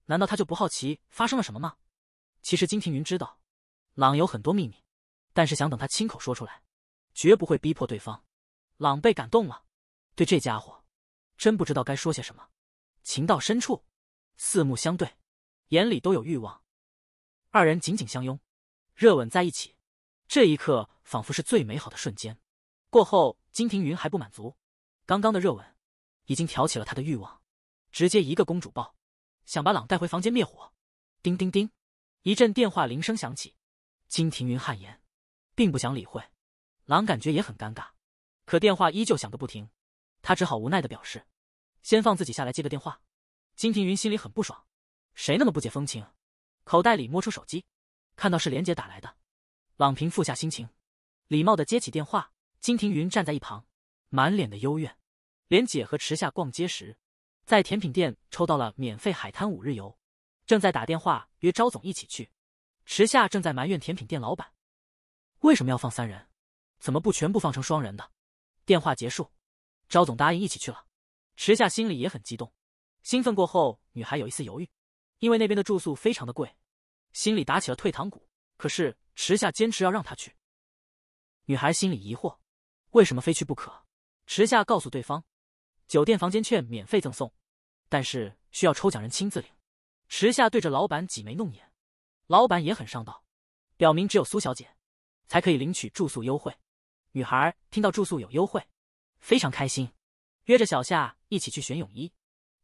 难道他就不好奇发生了什么吗？其实金庭云知道，朗有很多秘密，但是想等他亲口说出来，绝不会逼迫对方。朗被感动了，对这家伙，真不知道该说些什么。情到深处，四目相对，眼里都有欲望。二人紧紧相拥，热吻在一起。这一刻仿佛是最美好的瞬间。过后，金庭云还不满足，刚刚的热吻已经挑起了他的欲望，直接一个公主抱。想把朗带回房间灭火。叮叮叮，一阵电话铃声响起。金庭云汗颜，并不想理会。朗感觉也很尴尬，可电话依旧响个不停，他只好无奈的表示，先放自己下来接个电话。金庭云心里很不爽，谁那么不解风情？口袋里摸出手机，看到是莲姐打来的，朗平复下心情，礼貌的接起电话。金庭云站在一旁，满脸的幽怨。莲姐和池夏逛街时。在甜品店抽到了免费海滩五日游，正在打电话约昭总一起去。池夏正在埋怨甜品店老板，为什么要放三人？怎么不全部放成双人的？电话结束，昭总答应一起去了。池夏心里也很激动，兴奋过后，女孩有一丝犹豫，因为那边的住宿非常的贵，心里打起了退堂鼓。可是池夏坚持要让她去，女孩心里疑惑，为什么非去不可？池夏告诉对方，酒店房间券免费赠送。但是需要抽奖人亲自领。池夏对着老板挤眉弄眼，老板也很上道，表明只有苏小姐才可以领取住宿优惠。女孩听到住宿有优惠，非常开心，约着小夏一起去选泳衣。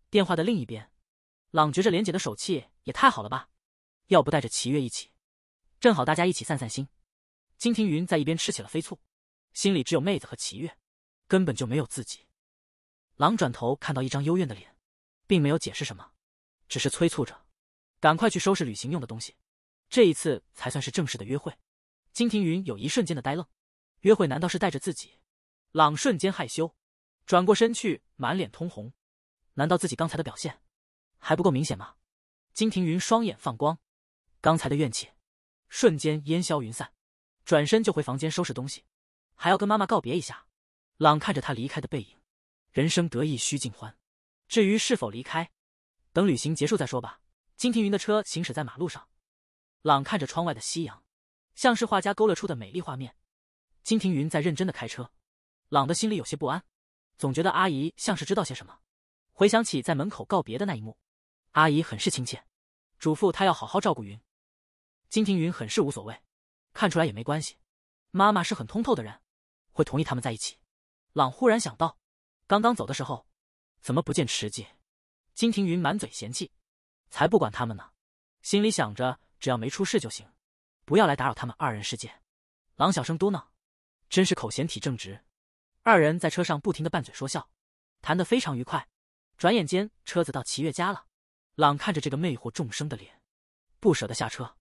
电话的另一边，朗觉着莲姐的手气也太好了吧，要不带着齐月一起，正好大家一起散散心。金庭云在一边吃起了飞醋，心里只有妹子和齐月，根本就没有自己。朗转头看到一张幽怨的脸。并没有解释什么，只是催促着，赶快去收拾旅行用的东西。这一次才算是正式的约会。金庭云有一瞬间的呆愣，约会难道是带着自己？朗瞬间害羞，转过身去，满脸通红。难道自己刚才的表现还不够明显吗？金庭云双眼放光，刚才的怨气瞬间烟消云散，转身就回房间收拾东西，还要跟妈妈告别一下。朗看着他离开的背影，人生得意须尽欢。至于是否离开，等旅行结束再说吧。金庭云的车行驶在马路上，朗看着窗外的夕阳，像是画家勾勒出的美丽画面。金庭云在认真的开车，朗的心里有些不安，总觉得阿姨像是知道些什么。回想起在门口告别的那一幕，阿姨很是亲切，嘱咐他要好好照顾云。金庭云很是无所谓，看出来也没关系。妈妈是很通透的人，会同意他们在一起。朗忽然想到，刚刚走的时候。怎么不见池记？金庭云满嘴嫌弃，才不管他们呢。心里想着，只要没出事就行，不要来打扰他们二人世界。朗小声嘟囔：“真是口嫌体正直。”二人在车上不停的拌嘴说笑，谈得非常愉快。转眼间，车子到齐月家了。朗看着这个魅惑众生的脸，不舍得下车，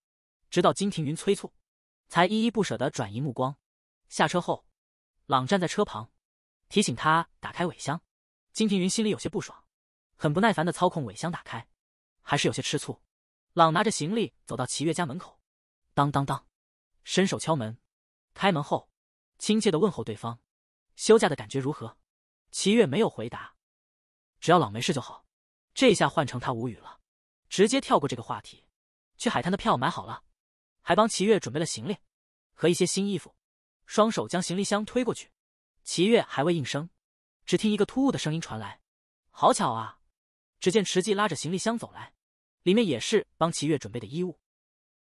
直到金庭云催促，才依依不舍的转移目光。下车后，朗站在车旁，提醒他打开尾箱。金庭云心里有些不爽，很不耐烦的操控尾箱打开，还是有些吃醋。朗拿着行李走到齐月家门口，当当当，伸手敲门。开门后，亲切的问候对方：“休假的感觉如何？”齐月没有回答。只要朗没事就好。这下换成他无语了，直接跳过这个话题。去海滩的票买好了，还帮齐月准备了行李和一些新衣服，双手将行李箱推过去。齐月还未应声。只听一个突兀的声音传来，好巧啊！只见池季拉着行李箱走来，里面也是帮齐月准备的衣物。